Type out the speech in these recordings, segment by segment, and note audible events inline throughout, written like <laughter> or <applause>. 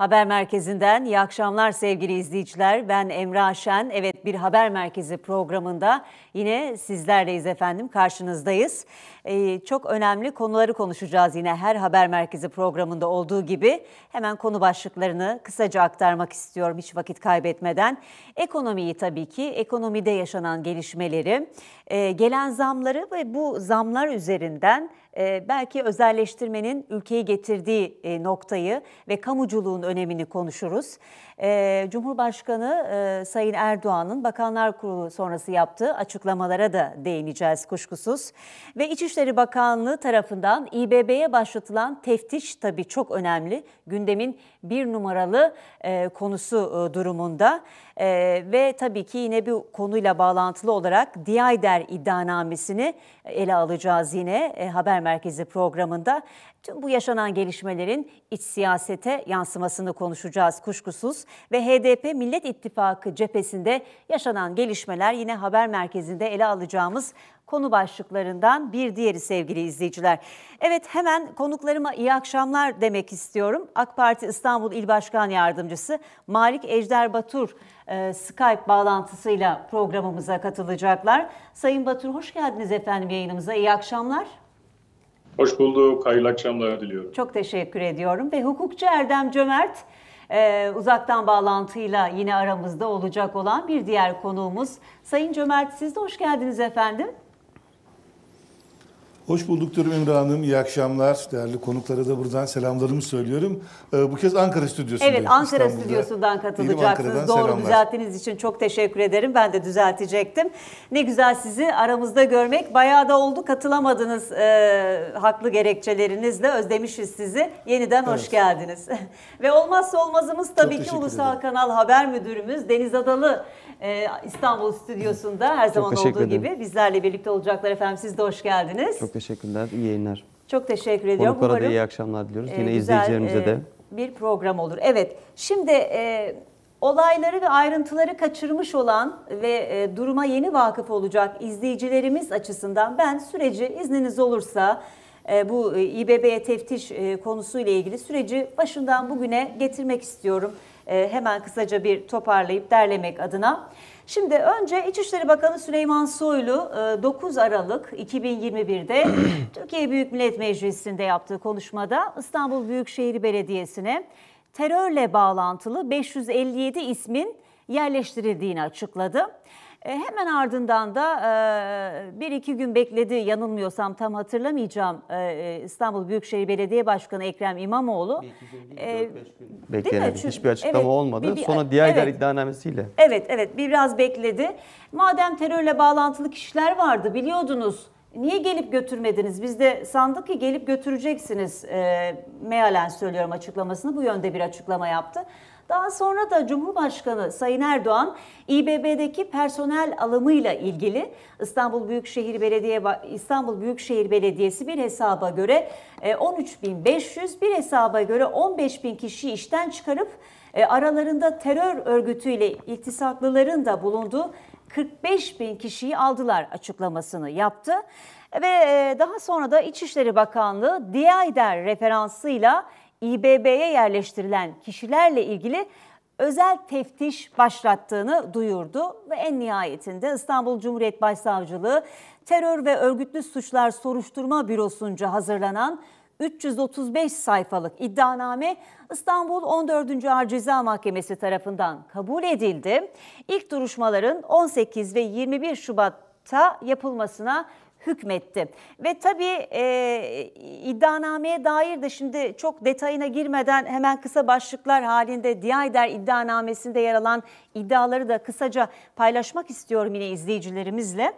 Haber merkezinden iyi akşamlar sevgili izleyiciler. Ben Emre Şen. Evet bir haber merkezi programında yine sizlerleyiz efendim karşınızdayız. Ee, çok önemli konuları konuşacağız yine her haber merkezi programında olduğu gibi. Hemen konu başlıklarını kısaca aktarmak istiyorum hiç vakit kaybetmeden. Ekonomiyi tabii ki ekonomide yaşanan gelişmeleri, e, gelen zamları ve bu zamlar üzerinden ee, belki özelleştirmenin ülkeyi getirdiği e, noktayı ve kamuculuğun önemini konuşuruz. E, Cumhurbaşkanı e, Sayın Erdoğan'ın Bakanlar Kurulu sonrası yaptığı açıklamalara da değineceğiz kuşkusuz. Ve İçişleri Bakanlığı tarafından İBB'ye başlatılan teftiş tabii çok önemli. Gündemin bir numaralı e, konusu e, durumunda. E, ve tabii ki yine bir konuyla bağlantılı olarak Diyayder iddianamesini ele alacağız yine e, haber merkezi programında. Tüm bu yaşanan gelişmelerin iç siyasete yansımasını konuşacağız kuşkusuz ve HDP Millet İttifakı cephesinde yaşanan gelişmeler yine haber merkezinde ele alacağımız konu başlıklarından bir diğeri sevgili izleyiciler. Evet hemen konuklarıma iyi akşamlar demek istiyorum. AK Parti İstanbul İl Başkan Yardımcısı Malik Ejder Batur e, Skype bağlantısıyla programımıza katılacaklar. Sayın Batur hoş geldiniz efendim yayınımıza. iyi akşamlar. Hoş bulduk. Hayırlı akşamlar diliyorum. Çok teşekkür ediyorum. Ve hukukçu Erdem Cömert e, uzaktan bağlantıyla yine aramızda olacak olan bir diğer konuğumuz. Sayın Cömert siz de hoş geldiniz efendim. Hoş bulduk Dürüm İmra Hanım. İyi akşamlar. Değerli konuklara da buradan selamlarımı söylüyorum. Ee, bu kez Ankara Stüdyosu'ndayım. Evet Ankara İstanbul'da. Stüdyosu'ndan katılacaksınız. Doğru selamlar. düzelttiğiniz için çok teşekkür ederim. Ben de düzeltecektim. Ne güzel sizi aramızda görmek. Bayağı da oldu katılamadınız e, haklı gerekçelerinizle. Özlemişiz sizi. Yeniden evet. hoş geldiniz. <laughs> Ve olmazsa olmazımız tabii ki Ulusal ederim. Kanal Haber Müdürümüz Deniz Adalı ee, İstanbul stüdyosunda her Çok zaman olduğu ederim. gibi bizlerle birlikte olacaklar efendim. Siz de hoş geldiniz. Çok teşekkürler. İyi yayınlar. Çok teşekkür ediyorum. Konuklara da iyi akşamlar diliyoruz. E, Yine güzel, izleyicilerimize e, de. Bir program olur. Evet. Şimdi e, olayları ve ayrıntıları kaçırmış olan ve e, duruma yeni vakıf olacak izleyicilerimiz açısından ben süreci izniniz olursa e, bu İBB'ye teftiş konusuyla ilgili süreci başından bugüne getirmek istiyorum. Ee, hemen kısaca bir toparlayıp derlemek adına. Şimdi önce İçişleri Bakanı Süleyman Soylu 9 e, Aralık 2021'de <clears throat> Türkiye Büyük Millet Meclisi'nde yaptığı konuşmada İstanbul Büyükşehir Belediyesi'ne terörle bağlantılı 557 ismin yerleştirildiğini açıkladı. E, hemen ardından da e, bir iki gün bekledi yanılmıyorsam tam hatırlamayacağım e, e İstanbul Büyükşehir Belediye Başkanı Ekrem İmamoğlu. Bir iki gün, bir e, beklenemedi. Hiçbir açıklama evet, olmadı. Bir, bir, Sonra diğer evet, iddianamesiyle. Evet evet biraz bekledi. Madem terörle bağlantılı kişiler vardı biliyordunuz. Niye gelip götürmediniz? Biz de sandık ki gelip götüreceksiniz. E, mealen söylüyorum açıklamasını. Bu yönde bir açıklama yaptı. Daha sonra da Cumhurbaşkanı Sayın Erdoğan İBB'deki personel alımıyla ilgili İstanbul Büyükşehir Belediye İstanbul Büyükşehir Belediyesi bir hesaba göre 13.500 e, bir hesaba göre 15.000 kişi işten çıkarıp e, aralarında terör örgütüyle iltisaklıların da bulunduğu 45 bin kişiyi aldılar açıklamasını yaptı. Ve e, daha sonra da İçişleri Bakanlığı Diyayder referansıyla İBB'ye yerleştirilen kişilerle ilgili özel teftiş başlattığını duyurdu ve en nihayetinde İstanbul Cumhuriyet Başsavcılığı Terör ve Örgütlü Suçlar Soruşturma Bürosu'nca hazırlanan 335 sayfalık iddianame İstanbul 14. Ağır Ceza Mahkemesi tarafından kabul edildi. İlk duruşmaların 18 ve 21 Şubat'ta yapılmasına hükmetti. Ve tabii e, iddianameye dair de şimdi çok detayına girmeden hemen kısa başlıklar halinde Diyayder iddianamesinde yer alan iddiaları da kısaca paylaşmak istiyorum yine izleyicilerimizle.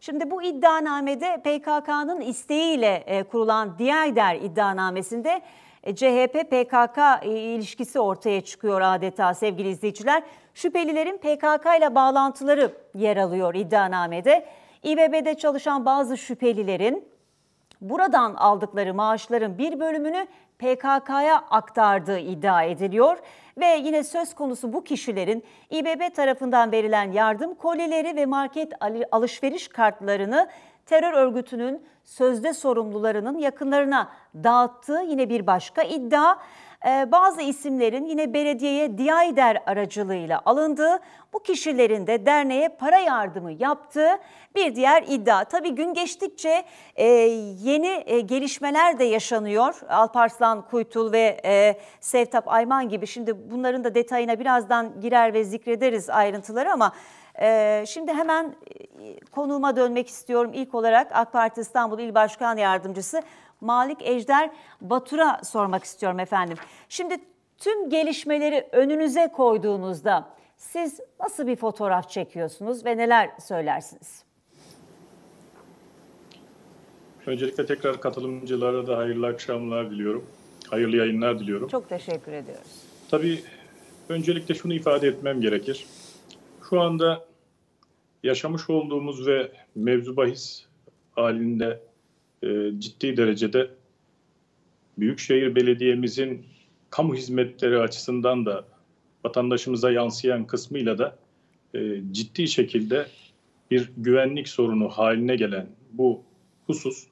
Şimdi bu iddianamede PKK'nın isteğiyle e, kurulan Diyayder iddianamesinde e, CHP-PKK e, ilişkisi ortaya çıkıyor adeta sevgili izleyiciler. Şüphelilerin PKK ile bağlantıları yer alıyor iddianamede. İBB'de çalışan bazı şüphelilerin buradan aldıkları maaşların bir bölümünü PKK'ya aktardığı iddia ediliyor ve yine söz konusu bu kişilerin İBB tarafından verilen yardım kolileri ve market alışveriş kartlarını terör örgütünün sözde sorumlularının yakınlarına dağıttığı yine bir başka iddia. Ee, bazı isimlerin yine belediyeye Diyayder aracılığıyla alındığı, bu kişilerin de derneğe para yardımı yaptığı bir diğer iddia. Tabii gün geçtikçe e, yeni e, gelişmeler de yaşanıyor. Alparslan Kuytul ve e, Sevtap Ayman gibi şimdi bunların da detayına birazdan girer ve zikrederiz ayrıntıları ama... Şimdi hemen konuğuma dönmek istiyorum. İlk olarak AK Parti İstanbul İl Başkan Yardımcısı Malik Ejder Batur'a sormak istiyorum efendim. Şimdi tüm gelişmeleri önünüze koyduğunuzda siz nasıl bir fotoğraf çekiyorsunuz ve neler söylersiniz? Öncelikle tekrar katılımcılara da hayırlı akşamlar diliyorum. Hayırlı yayınlar diliyorum. Çok teşekkür ediyoruz. Tabii öncelikle şunu ifade etmem gerekir. Şu anda yaşamış olduğumuz ve mevzu bahis halinde ee, ciddi derecede Büyükşehir Belediye'mizin kamu hizmetleri açısından da vatandaşımıza yansıyan kısmıyla da e, ciddi şekilde bir güvenlik sorunu haline gelen bu husus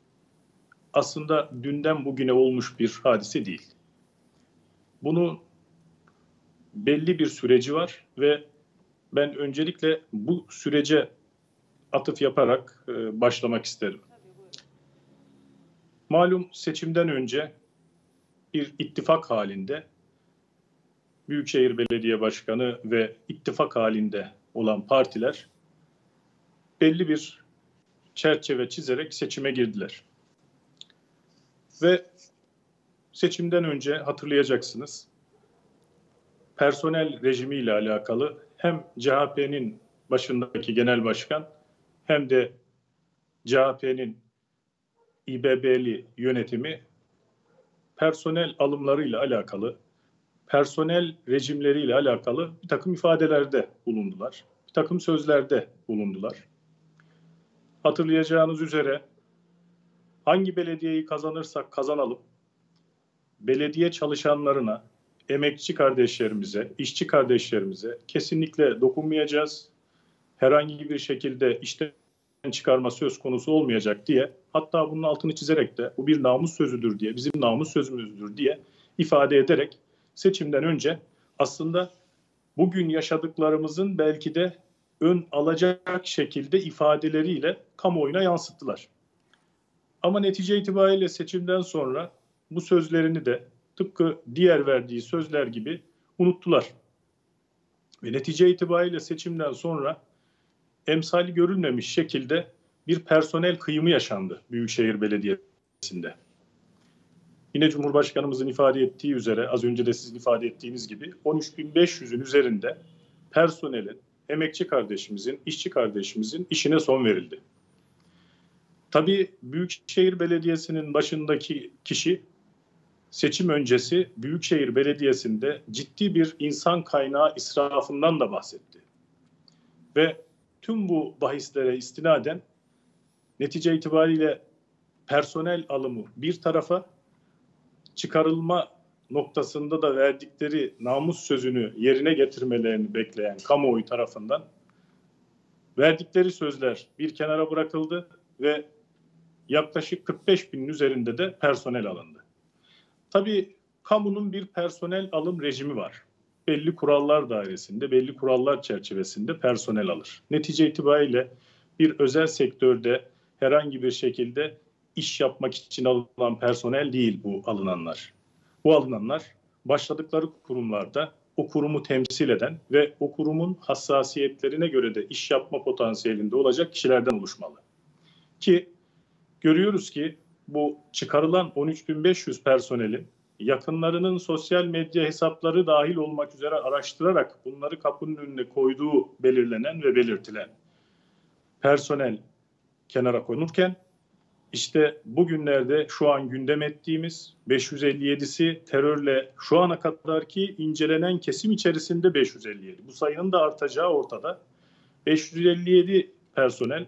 aslında dünden bugüne olmuş bir hadise değil. Bunu belli bir süreci var ve ben öncelikle bu sürece atıf yaparak e, başlamak isterim. Malum seçimden önce bir ittifak halinde Büyükşehir Belediye Başkanı ve ittifak halinde olan partiler belli bir çerçeve çizerek seçime girdiler. Ve seçimden önce hatırlayacaksınız personel rejimiyle alakalı hem CHP'nin başındaki genel başkan hem de CHP'nin İBB'li yönetimi personel alımlarıyla alakalı, personel rejimleriyle alakalı bir takım ifadelerde bulundular. Bir takım sözlerde bulundular. Hatırlayacağınız üzere hangi belediyeyi kazanırsak kazanalım, belediye çalışanlarına, emekçi kardeşlerimize, işçi kardeşlerimize kesinlikle dokunmayacağız. Herhangi bir şekilde işte çıkarma söz konusu olmayacak diye hatta bunun altını çizerek de bu bir namus sözüdür diye bizim namus sözümüzdür diye ifade ederek seçimden önce aslında bugün yaşadıklarımızın belki de ön alacak şekilde ifadeleriyle kamuoyuna yansıttılar. Ama netice itibariyle seçimden sonra bu sözlerini de tıpkı diğer verdiği sözler gibi unuttular. Ve netice itibariyle seçimden sonra emsali görülmemiş şekilde bir personel kıyımı yaşandı Büyükşehir Belediyesi'nde. Yine Cumhurbaşkanımızın ifade ettiği üzere az önce de sizin ifade ettiğiniz gibi 13.500'ün üzerinde personelin, emekçi kardeşimizin, işçi kardeşimizin işine son verildi. Tabii Büyükşehir Belediyesi'nin başındaki kişi seçim öncesi Büyükşehir Belediyesi'nde ciddi bir insan kaynağı israfından da bahsetti. Ve tüm bu bahislere istinaden netice itibariyle personel alımı bir tarafa çıkarılma noktasında da verdikleri namus sözünü yerine getirmelerini bekleyen kamuoyu tarafından verdikleri sözler bir kenara bırakıldı ve yaklaşık 45 binin üzerinde de personel alındı. Tabii kamunun bir personel alım rejimi var belli kurallar dairesinde, belli kurallar çerçevesinde personel alır. Netice itibariyle bir özel sektörde herhangi bir şekilde iş yapmak için alınan personel değil bu alınanlar. Bu alınanlar başladıkları kurumlarda o kurumu temsil eden ve o kurumun hassasiyetlerine göre de iş yapma potansiyelinde olacak kişilerden oluşmalı. Ki görüyoruz ki bu çıkarılan 13.500 personelin yakınlarının sosyal medya hesapları dahil olmak üzere araştırarak bunları kapının önüne koyduğu belirlenen ve belirtilen personel kenara konurken işte bugünlerde şu an gündem ettiğimiz 557'si terörle şu ana kadar ki incelenen kesim içerisinde 557. Bu sayının da artacağı ortada. 557 personel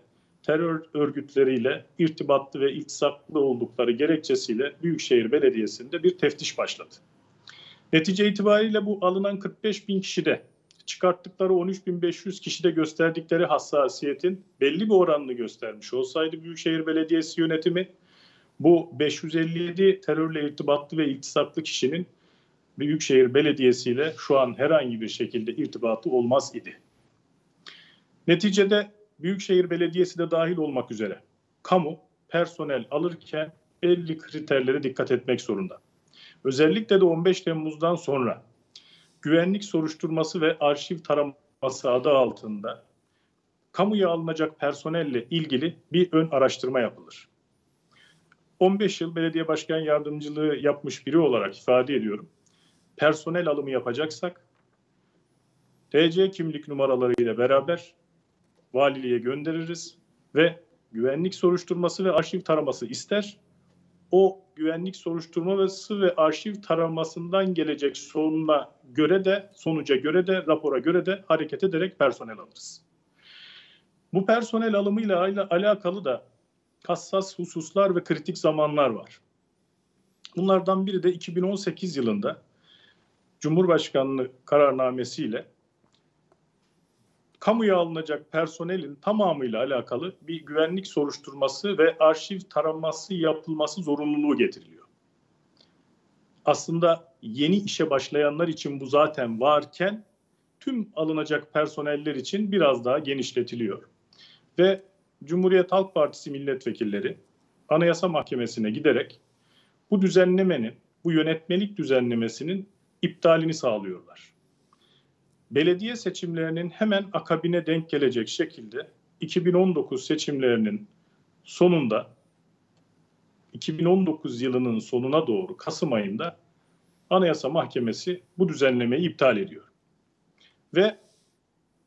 terör örgütleriyle irtibatlı ve iltisaklı oldukları gerekçesiyle Büyükşehir Belediyesi'nde bir teftiş başladı. Netice itibariyle bu alınan 45 bin kişide çıkarttıkları 13.500 kişide gösterdikleri hassasiyetin belli bir oranını göstermiş olsaydı Büyükşehir Belediyesi yönetimi bu 557 terörle irtibatlı ve iltisaklı kişinin Büyükşehir Belediyesi ile şu an herhangi bir şekilde irtibatı olmaz idi. Neticede Büyükşehir Belediyesi de dahil olmak üzere kamu personel alırken belli kriterlere dikkat etmek zorunda. Özellikle de 15 Temmuz'dan sonra güvenlik soruşturması ve arşiv taraması adı altında kamuya alınacak personelle ilgili bir ön araştırma yapılır. 15 yıl belediye başkan yardımcılığı yapmış biri olarak ifade ediyorum. Personel alımı yapacaksak TC kimlik numaralarıyla beraber valiliğe göndeririz ve güvenlik soruşturması ve arşiv taraması ister. O güvenlik soruşturması ve arşiv taramasından gelecek sonuna göre de, sonuca göre de, rapora göre de hareket ederek personel alırız. Bu personel alımıyla alakalı da hassas hususlar ve kritik zamanlar var. Bunlardan biri de 2018 yılında Cumhurbaşkanlığı kararnamesiyle kamuya alınacak personelin tamamıyla alakalı bir güvenlik soruşturması ve arşiv taraması yapılması zorunluluğu getiriliyor. Aslında yeni işe başlayanlar için bu zaten varken tüm alınacak personeller için biraz daha genişletiliyor. Ve Cumhuriyet Halk Partisi milletvekilleri Anayasa Mahkemesi'ne giderek bu düzenlemenin, bu yönetmelik düzenlemesinin iptalini sağlıyorlar belediye seçimlerinin hemen akabine denk gelecek şekilde 2019 seçimlerinin sonunda 2019 yılının sonuna doğru Kasım ayında Anayasa Mahkemesi bu düzenlemeyi iptal ediyor. Ve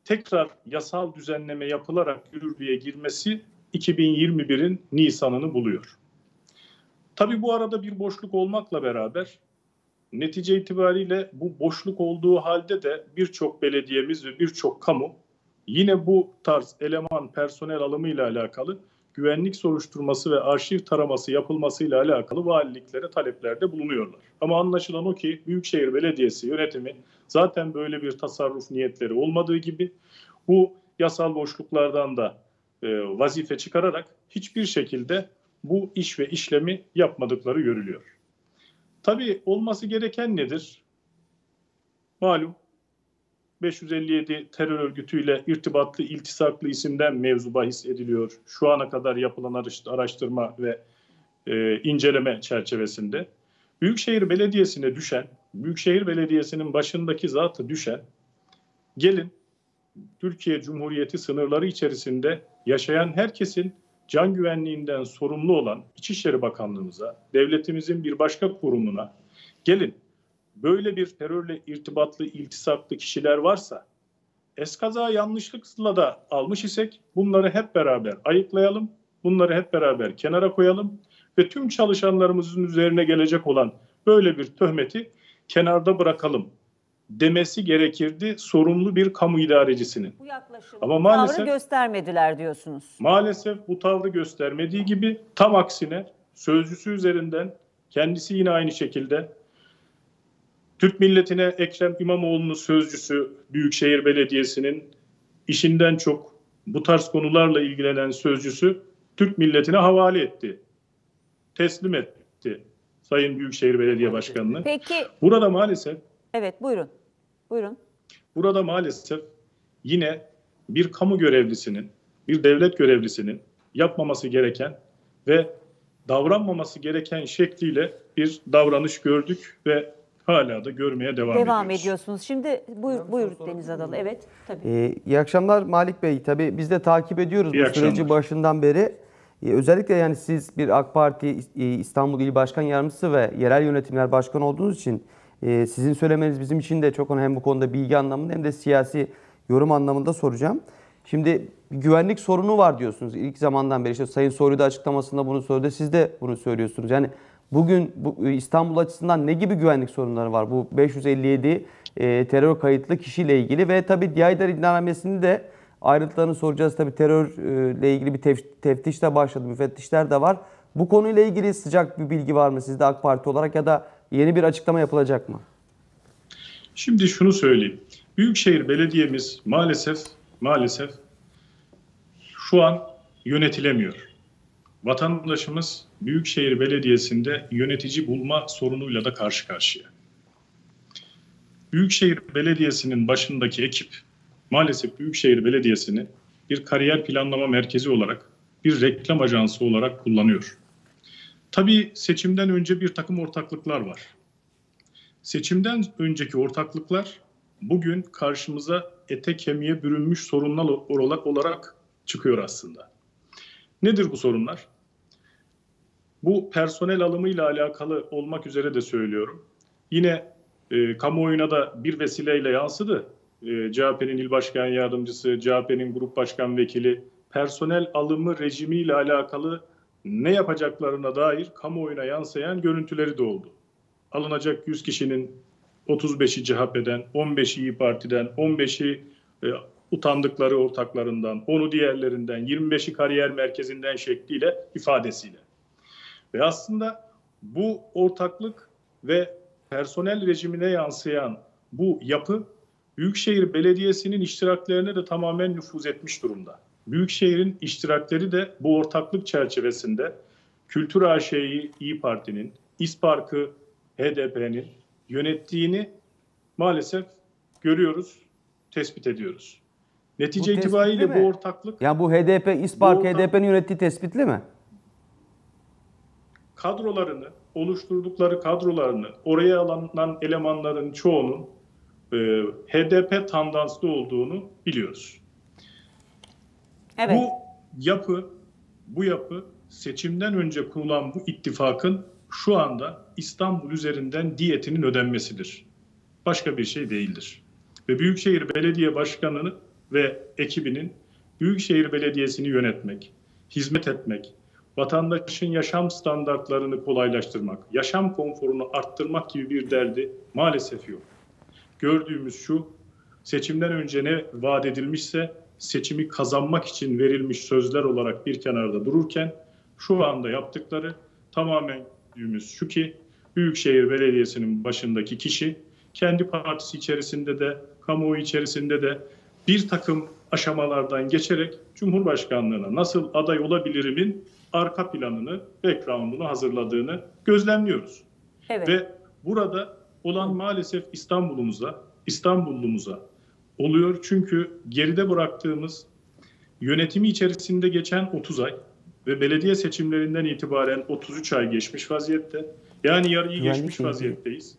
tekrar yasal düzenleme yapılarak yürürlüğe girmesi 2021'in Nisan'ını buluyor. Tabi bu arada bir boşluk olmakla beraber netice itibariyle bu boşluk olduğu halde de birçok belediyemiz ve birçok kamu yine bu tarz eleman personel alımı ile alakalı güvenlik soruşturması ve arşiv taraması yapılması ile alakalı valiliklere taleplerde bulunuyorlar. Ama anlaşılan o ki Büyükşehir Belediyesi yönetimi zaten böyle bir tasarruf niyetleri olmadığı gibi bu yasal boşluklardan da e, vazife çıkararak hiçbir şekilde bu iş ve işlemi yapmadıkları görülüyor. Tabii olması gereken nedir? Malum 557 terör örgütüyle irtibatlı iltisaklı isimden mevzu bahis ediliyor. Şu ana kadar yapılan araştırma ve e, inceleme çerçevesinde. Büyükşehir Belediyesi'ne düşen, Büyükşehir Belediyesi'nin başındaki zatı düşen, gelin Türkiye Cumhuriyeti sınırları içerisinde yaşayan herkesin can güvenliğinden sorumlu olan İçişleri Bakanlığımıza, devletimizin bir başka kurumuna gelin böyle bir terörle irtibatlı, iltisaklı kişiler varsa eskaza yanlışlıkla da almış isek bunları hep beraber ayıklayalım, bunları hep beraber kenara koyalım ve tüm çalışanlarımızın üzerine gelecek olan böyle bir töhmeti kenarda bırakalım demesi gerekirdi sorumlu bir kamu idarecisinin. Bu yaklaşımı Ama maalesef, tavrı göstermediler diyorsunuz. Maalesef bu tavrı göstermediği gibi tam aksine sözcüsü üzerinden kendisi yine aynı şekilde Türk milletine Ekrem İmamoğlu'nun sözcüsü Büyükşehir Belediyesi'nin işinden çok bu tarz konularla ilgilenen sözcüsü Türk milletine havale etti. Teslim etti Sayın Büyükşehir Belediye Başkanı'nı. Peki. Burada maalesef Evet buyurun. Buyurun. Burada maalesef yine bir kamu görevlisinin, bir devlet görevlisinin yapmaması gereken ve davranmaması gereken şekliyle bir davranış gördük ve hala da görmeye devam, devam ediyoruz. ediyorsunuz. Şimdi buyur, ben buyur Deniz Adalı. Evet, tabii. Ee, iyi akşamlar Malik Bey. Tabii biz de takip ediyoruz iyi bu akşamlar. süreci başından beri. Ee, özellikle yani siz bir AK Parti İstanbul İl Başkan Yardımcısı ve Yerel Yönetimler Başkanı olduğunuz için e, sizin söylemeniz bizim için de çok önemli hem bu konuda bilgi anlamında hem de siyasi yorum anlamında soracağım. Şimdi güvenlik sorunu var diyorsunuz ilk zamandan beri. İşte Sayın Soylu da açıklamasında bunu söyledi. Siz de bunu söylüyorsunuz. Yani bugün bu, e, İstanbul açısından ne gibi güvenlik sorunları var? Bu 557 e, terör kayıtlı kişiyle ilgili ve tabii Diyaydar iddianamesini de ayrıntılarını soracağız. Tabii terörle ilgili bir teftiş de başladı. Müfettişler de var. Bu konuyla ilgili sıcak bir bilgi var mı sizde AK Parti olarak ya da yeni bir açıklama yapılacak mı? Şimdi şunu söyleyeyim. Büyükşehir Belediye'miz maalesef maalesef şu an yönetilemiyor. Vatandaşımız Büyükşehir Belediyesi'nde yönetici bulma sorunuyla da karşı karşıya. Büyükşehir Belediyesi'nin başındaki ekip maalesef Büyükşehir Belediyesi'ni bir kariyer planlama merkezi olarak, bir reklam ajansı olarak kullanıyor. Tabii seçimden önce bir takım ortaklıklar var. Seçimden önceki ortaklıklar bugün karşımıza ete kemiğe bürünmüş sorunlar olarak çıkıyor aslında. Nedir bu sorunlar? Bu personel alımıyla alakalı olmak üzere de söylüyorum. Yine e, kamuoyuna da bir vesileyle yansıdı. E, CHP'nin il başkan yardımcısı, CHP'nin grup başkan vekili personel alımı rejimiyle alakalı ne yapacaklarına dair kamuoyuna yansıyan görüntüleri de oldu. Alınacak 100 kişinin 35'i CHP'den, 15'i İyi Parti'den, 15'i e, utandıkları ortaklarından, 10'u diğerlerinden, 25'i kariyer merkezinden şekliyle ifadesiyle. Ve aslında bu ortaklık ve personel rejimine yansıyan bu yapı Büyükşehir Belediyesi'nin iştiraklerine de tamamen nüfuz etmiş durumda. Büyükşehir'in iştirakleri de bu ortaklık çerçevesinde Kültür AŞ'yi İyi Parti'nin, İspark'ı HDP'nin yönettiğini maalesef görüyoruz, tespit ediyoruz. Netice bu itibariyle mi? bu ortaklık... Yani bu HDP, İspark, HDP'nin yönettiği tespitli mi? Kadrolarını, oluşturdukları kadrolarını, oraya alınan elemanların çoğunun e, HDP tandanslı olduğunu biliyoruz. Evet. Bu yapı, bu yapı seçimden önce kurulan bu ittifakın şu anda İstanbul üzerinden diyetinin ödenmesidir. Başka bir şey değildir. Ve Büyükşehir Belediye Başkanı'nı ve ekibinin Büyükşehir Belediyesi'ni yönetmek, hizmet etmek, vatandaşın yaşam standartlarını kolaylaştırmak, yaşam konforunu arttırmak gibi bir derdi maalesef yok. Gördüğümüz şu, seçimden önce ne vaat edilmişse seçimi kazanmak için verilmiş sözler olarak bir kenarda dururken şu anda yaptıkları tamamen düğümüz şu ki Büyükşehir Belediyesi'nin başındaki kişi kendi partisi içerisinde de kamuoyu içerisinde de bir takım aşamalardan geçerek Cumhurbaşkanlığına nasıl aday olabilirimin arka planını, background'unu hazırladığını gözlemliyoruz. Evet. Ve burada olan maalesef İstanbul'umuza, İstanbullu'muza, oluyor. Çünkü geride bıraktığımız yönetimi içerisinde geçen 30 ay ve belediye seçimlerinden itibaren 33 ay geçmiş vaziyette. Yani yarıyı yani geçmiş vaziyetteyiz.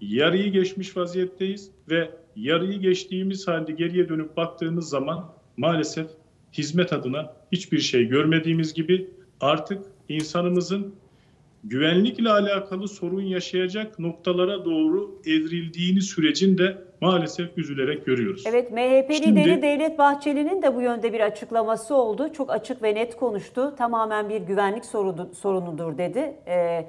Yarıyı geçmiş vaziyetteyiz ve yarıyı geçtiğimiz halde geriye dönüp baktığımız zaman maalesef hizmet adına hiçbir şey görmediğimiz gibi artık insanımızın güvenlikle alakalı sorun yaşayacak noktalara doğru evrildiğini sürecin de maalesef üzülerek görüyoruz. Evet MHP Şimdi, Devlet Bahçeli'nin de bu yönde bir açıklaması oldu. Çok açık ve net konuştu. Tamamen bir güvenlik sorunu, sorunudur dedi. Ee,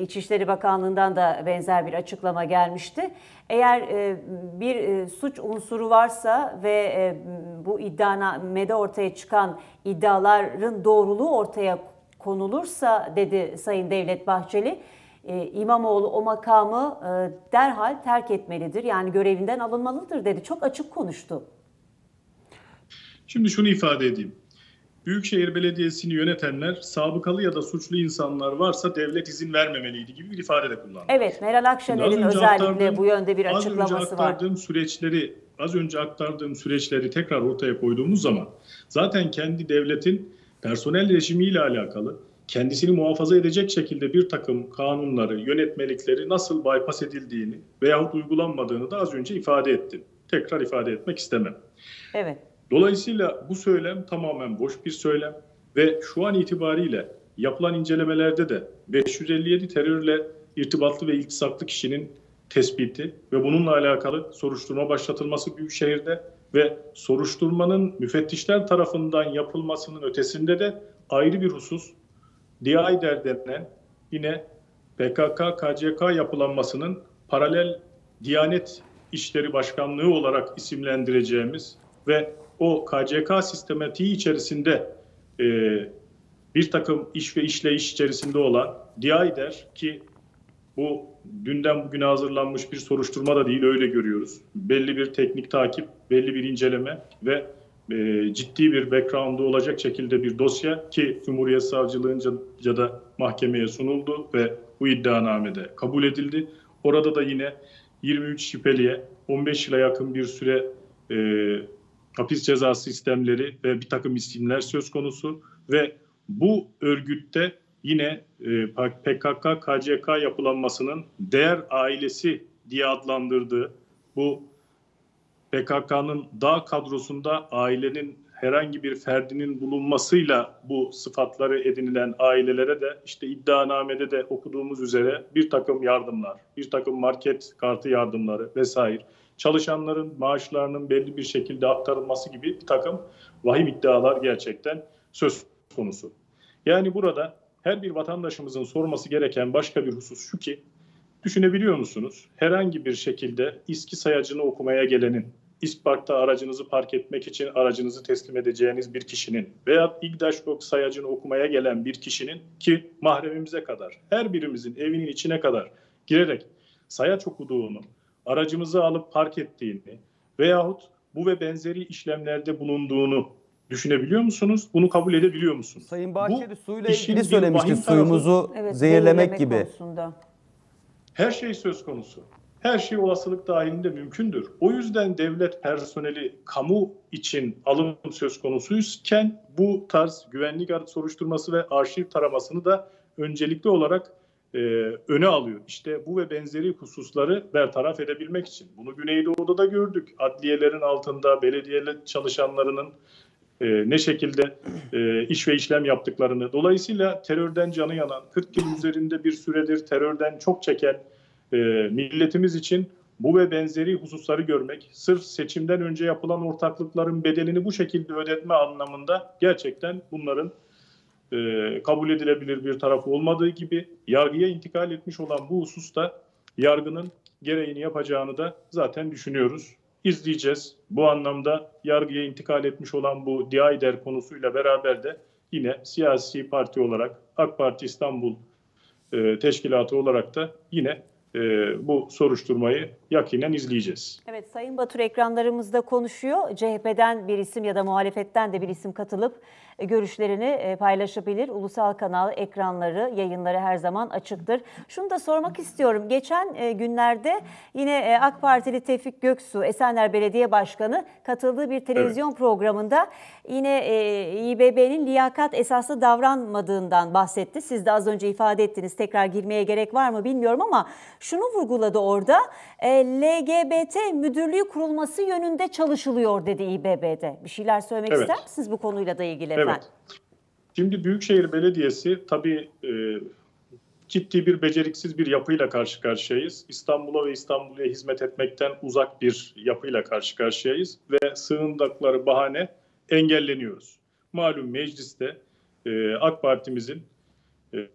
İçişleri Bakanlığı'ndan da benzer bir açıklama gelmişti. Eğer e, bir e, suç unsuru varsa ve e, bu iddianamede ortaya çıkan iddiaların doğruluğu ortaya konulursa dedi Sayın Devlet Bahçeli ee, İmamoğlu o makamı e, derhal terk etmelidir. Yani görevinden alınmalıdır dedi. Çok açık konuştu. Şimdi şunu ifade edeyim. Büyükşehir Belediyesi'ni yönetenler sabıkalı ya da suçlu insanlar varsa devlet izin vermemeliydi gibi bir ifade de kullandı. Evet Meral Akşener'in özellikle bu yönde bir açıklaması var. Az önce aktardığım var. süreçleri az önce aktardığım süreçleri tekrar ortaya koyduğumuz zaman zaten kendi devletin personel rejimiyle alakalı kendisini muhafaza edecek şekilde bir takım kanunları, yönetmelikleri nasıl bypass edildiğini veyahut uygulanmadığını da az önce ifade ettim. Tekrar ifade etmek istemem. Evet. Dolayısıyla bu söylem tamamen boş bir söylem ve şu an itibariyle yapılan incelemelerde de 557 terörle irtibatlı ve iltisaklı kişinin tespiti ve bununla alakalı soruşturma başlatılması Büyükşehir'de ve soruşturmanın müfettişler tarafından yapılmasının ötesinde de ayrı bir husus DIDER denen yine PKK-KCK yapılanmasının paralel Diyanet İşleri Başkanlığı olarak isimlendireceğimiz ve o KCK sistematiği içerisinde e, bir takım iş ve işleyiş içerisinde olan DIDER ki bu dünden bugüne hazırlanmış bir soruşturma da değil öyle görüyoruz. Belli bir teknik takip, belli bir inceleme ve e, ciddi bir background'u olacak şekilde bir dosya ki Cumhuriyet Savcılığı'nca da mahkemeye sunuldu ve bu iddianamede kabul edildi. Orada da yine 23 şüpheliye 15 yıla yakın bir süre e, hapis cezası sistemleri ve bir takım isimler söz konusu ve bu örgütte yine e, PKK, KCK yapılanmasının değer ailesi diye adlandırdığı bu PKK'nın dağ kadrosunda ailenin herhangi bir ferdinin bulunmasıyla bu sıfatları edinilen ailelere de işte iddianamede de okuduğumuz üzere bir takım yardımlar, bir takım market kartı yardımları vesaire, çalışanların maaşlarının belli bir şekilde aktarılması gibi bir takım vahim iddialar gerçekten söz konusu. Yani burada her bir vatandaşımızın sorması gereken başka bir husus şu ki, düşünebiliyor musunuz? Herhangi bir şekilde iski sayacını okumaya gelenin İspark'ta aracınızı park etmek için aracınızı teslim edeceğiniz bir kişinin veya İGDAŞBOK sayacını okumaya gelen bir kişinin ki mahremimize kadar her birimizin evinin içine kadar girerek sayaç okuduğunu, aracımızı alıp park ettiğini veyahut bu ve benzeri işlemlerde bulunduğunu düşünebiliyor musunuz? Bunu kabul edebiliyor musunuz? Sayın Bahçeli bu, suyla ilgili söylemişti suyumuzu evet, zehirlemek gibi. Konusunda. Her şey söz konusu her şey olasılık dahilinde mümkündür. O yüzden devlet personeli kamu için alım söz konusuyken bu tarz güvenlik soruşturması ve arşiv taramasını da öncelikli olarak e, öne alıyor. İşte bu ve benzeri hususları bertaraf edebilmek için. Bunu Güneydoğu'da da gördük. Adliyelerin altında belediye çalışanlarının e, ne şekilde e, iş ve işlem yaptıklarını. Dolayısıyla terörden canı yanan, 40 yıl üzerinde bir süredir terörden çok çeken e, milletimiz için bu ve benzeri hususları görmek, sırf seçimden önce yapılan ortaklıkların bedelini bu şekilde ödetme anlamında gerçekten bunların e, kabul edilebilir bir tarafı olmadığı gibi yargıya intikal etmiş olan bu hususta yargının gereğini yapacağını da zaten düşünüyoruz. İzleyeceğiz. Bu anlamda yargıya intikal etmiş olan bu DİAİDER konusuyla beraber de yine siyasi parti olarak AK Parti İstanbul e, Teşkilatı olarak da yine e, bu soruşturmayı yakinen izleyeceğiz. Evet Sayın Batur ekranlarımızda konuşuyor. CHP'den bir isim ya da muhalefetten de bir isim katılıp e, görüşlerini e, paylaşabilir. Ulusal kanal ekranları, yayınları her zaman açıktır. Şunu da sormak istiyorum. Geçen e, günlerde yine AK Partili Tevfik Göksu, Esenler Belediye Başkanı katıldığı bir televizyon evet. programında yine İBB'nin liyakat esaslı davranmadığından bahsetti. Siz de az önce ifade ettiniz. Tekrar girmeye gerek var mı bilmiyorum ama şunu vurguladı orada. LGBT müdürlüğü kurulması yönünde çalışılıyor dedi İBB'de. Bir şeyler söylemek evet. ister misiniz bu konuyla da ilgili? Evet. Evet. Şimdi Büyükşehir Belediyesi tabii e, ciddi bir beceriksiz bir yapıyla karşı karşıyayız. İstanbul'a ve İstanbul'a hizmet etmekten uzak bir yapıyla karşı karşıyayız ve sığındakları bahane engelleniyoruz. Malum mecliste e, AK Parti'mizin e, e,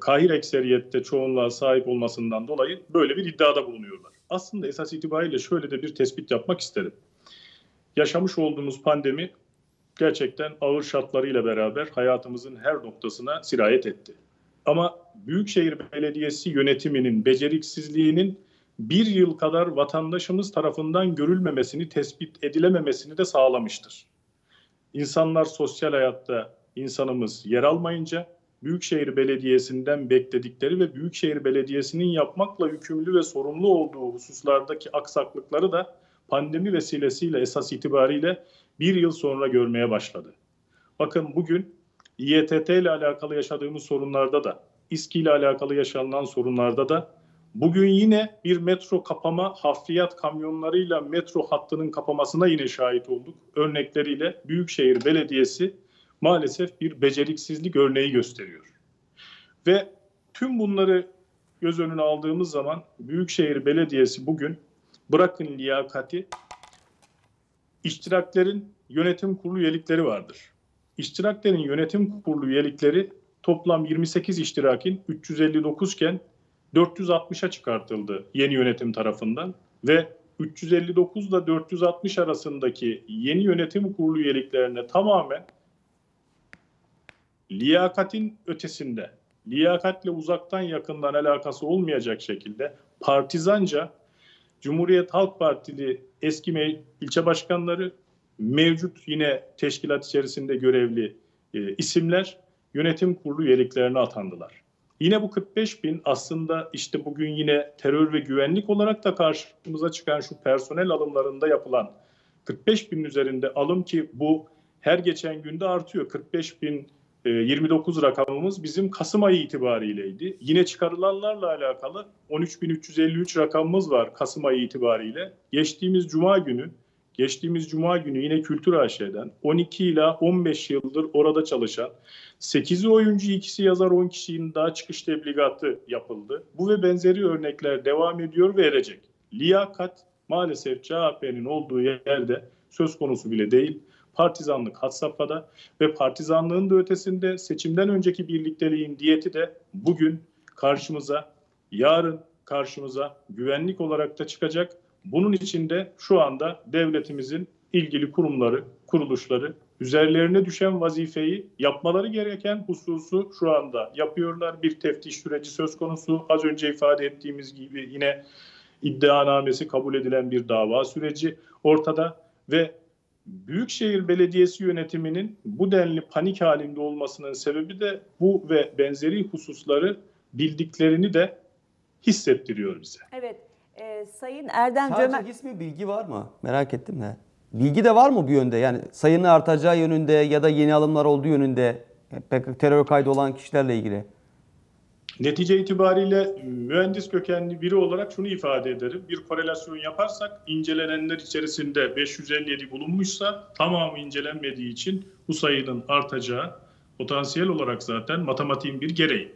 kahir ekseriyette çoğunluğa sahip olmasından dolayı böyle bir iddiada bulunuyorlar. Aslında esas itibariyle şöyle de bir tespit yapmak isterim. Yaşamış olduğumuz pandemi gerçekten ağır şartlarıyla beraber hayatımızın her noktasına sirayet etti. Ama Büyükşehir Belediyesi yönetiminin beceriksizliğinin bir yıl kadar vatandaşımız tarafından görülmemesini, tespit edilememesini de sağlamıştır. İnsanlar sosyal hayatta insanımız yer almayınca Büyükşehir Belediyesi'nden bekledikleri ve Büyükşehir Belediyesi'nin yapmakla yükümlü ve sorumlu olduğu hususlardaki aksaklıkları da pandemi vesilesiyle esas itibariyle bir yıl sonra görmeye başladı. Bakın bugün İETT ile alakalı yaşadığımız sorunlarda da, İSKİ ile alakalı yaşanılan sorunlarda da bugün yine bir metro kapama hafriyat kamyonlarıyla metro hattının kapamasına yine şahit olduk. Örnekleriyle Büyükşehir Belediyesi maalesef bir beceriksizlik örneği gösteriyor. Ve tüm bunları göz önüne aldığımız zaman Büyükşehir Belediyesi bugün bırakın liyakati İştiraklerin yönetim kurulu üyelikleri vardır. İştiraklerin yönetim kurulu üyelikleri toplam 28 iştirakin 359 iken 460'a çıkartıldı yeni yönetim tarafından ve 359 ile 460 arasındaki yeni yönetim kurulu üyeliklerine tamamen liyakatin ötesinde, liyakatle uzaktan yakından alakası olmayacak şekilde partizanca Cumhuriyet Halk Partili eski me- ilçe başkanları, mevcut yine teşkilat içerisinde görevli e, isimler yönetim kurulu üyeliklerine atandılar. Yine bu 45 bin aslında işte bugün yine terör ve güvenlik olarak da karşımıza çıkan şu personel alımlarında yapılan 45 bin üzerinde alım ki bu her geçen günde artıyor. 45 bin e, ee, 29 rakamımız bizim Kasım ayı itibariyleydi. Yine çıkarılanlarla alakalı 13.353 rakamımız var Kasım ayı itibariyle. Geçtiğimiz cuma günü Geçtiğimiz cuma günü yine Kültür AŞ'den 12 ila 15 yıldır orada çalışan 8'i oyuncu, ikisi yazar 10 kişinin daha çıkış tebligatı yapıldı. Bu ve benzeri örnekler devam ediyor ve erecek. Liyakat maalesef CHP'nin olduğu yerde söz konusu bile değil partizanlık had safhada ve partizanlığın da ötesinde seçimden önceki birlikteliğin diyeti de bugün karşımıza, yarın karşımıza güvenlik olarak da çıkacak. Bunun için de şu anda devletimizin ilgili kurumları, kuruluşları üzerlerine düşen vazifeyi yapmaları gereken hususu şu anda yapıyorlar. Bir teftiş süreci söz konusu. Az önce ifade ettiğimiz gibi yine iddianamesi kabul edilen bir dava süreci ortada ve Büyükşehir Belediyesi yönetiminin bu denli panik halinde olmasının sebebi de bu ve benzeri hususları bildiklerini de hissettiriyor bize. Evet. E, Sayın Erdem Sadece Cömert... ismi bilgi var mı? Merak ettim de. Bilgi de var mı bu yönde? Yani sayının artacağı yönünde ya da yeni alımlar olduğu yönünde e, terör kaydı olan kişilerle ilgili. Netice itibariyle e, mühendis kökenli biri olarak şunu ifade ederim. Bir korelasyon yaparsak incelenenler içerisinde 557 bulunmuşsa tamamı incelenmediği için bu sayının artacağı potansiyel olarak zaten matematiğin bir gereği.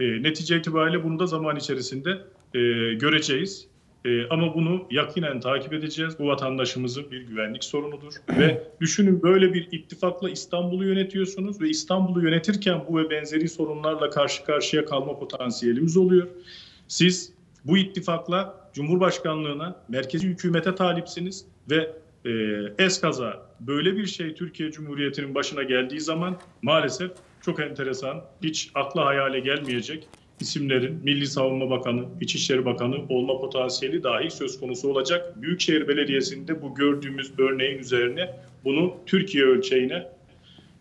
E, netice itibariyle bunu da zaman içerisinde e, göreceğiz. E, ama bunu yakinen takip edeceğiz. Bu vatandaşımızın bir güvenlik sorunudur. ve düşünün böyle bir ittifakla İstanbul'u yönetiyorsunuz ve İstanbul'u yönetirken bu ve benzeri sorunlarla karşı karşıya kalma potansiyelimiz oluyor. Siz bu ittifakla Cumhurbaşkanlığına, merkezi hükümete talipsiniz ve e, eskaza böyle bir şey Türkiye Cumhuriyeti'nin başına geldiği zaman maalesef çok enteresan, hiç akla hayale gelmeyecek isimlerin Milli Savunma Bakanı, İçişleri Bakanı olma potansiyeli dahi söz konusu olacak. Büyükşehir Belediyesi'nde bu gördüğümüz örneğin üzerine bunu Türkiye ölçeğine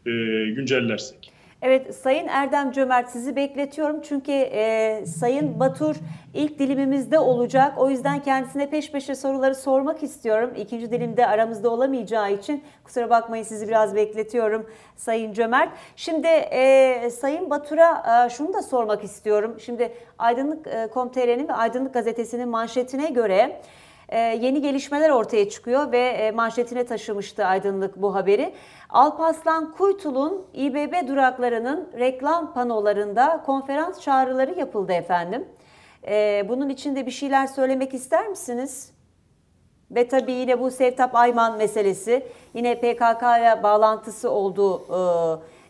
e, güncellersek. Evet Sayın Erdem Cömert sizi bekletiyorum çünkü e, Sayın Batur ilk dilimimizde olacak. O yüzden kendisine peş peşe soruları sormak istiyorum. İkinci dilimde aramızda olamayacağı için kusura bakmayın sizi biraz bekletiyorum Sayın Cömert. Şimdi e, Sayın Batur'a e, şunu da sormak istiyorum. Şimdi Aydınlık Aydınlık.com.tr'nin e, ve Aydınlık Gazetesi'nin manşetine göre... Ee, yeni gelişmeler ortaya çıkıyor ve e, manşetine taşımıştı Aydınlık bu haberi. Alpaslan Kuytul'un İBB duraklarının reklam panolarında konferans çağrıları yapıldı efendim. Ee, bunun için de bir şeyler söylemek ister misiniz? Ve tabii yine bu Sevtap Ayman meselesi yine PKK'ya bağlantısı olduğu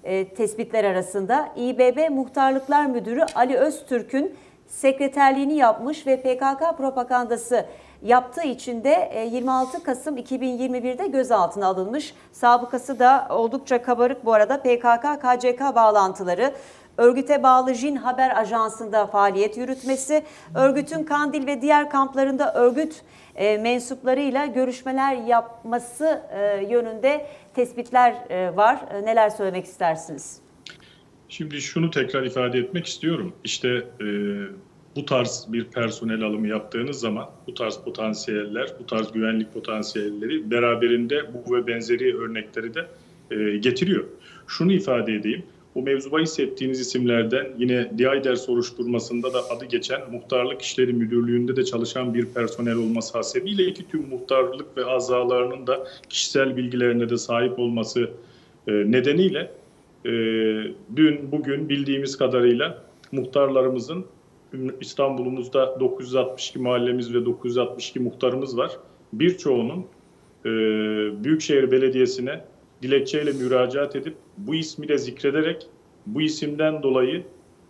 e, e, tespitler arasında İBB Muhtarlıklar Müdürü Ali Öztürk'ün sekreterliğini yapmış ve PKK propagandası yaptığı için de 26 e, Kasım 2021'de gözaltına alınmış. Sabıkası da oldukça kabarık bu arada PKK-KCK bağlantıları örgüte bağlı Jin Haber Ajansı'nda faaliyet yürütmesi, örgütün Kandil ve diğer kamplarında örgüt e, mensuplarıyla görüşmeler yapması e, yönünde tespitler e, var. E, neler söylemek istersiniz? Şimdi şunu tekrar ifade etmek istiyorum. İşte e, bu tarz bir personel alımı yaptığınız zaman bu tarz potansiyeller, bu tarz güvenlik potansiyelleri beraberinde bu ve benzeri örnekleri de e, getiriyor. Şunu ifade edeyim. O mevzu bahis isimlerden yine DİAYDER soruşturmasında da adı geçen Muhtarlık İşleri Müdürlüğü'nde de çalışan bir personel olması hasebiyle ki tüm muhtarlık ve azalarının da kişisel bilgilerine de sahip olması e, nedeniyle e, dün bugün bildiğimiz kadarıyla muhtarlarımızın İstanbul'umuzda 962 mahallemiz ve 962 muhtarımız var. Birçoğunun e, Büyükşehir Belediyesi'ne dilekçeyle müracaat edip bu ismi de zikrederek bu isimden dolayı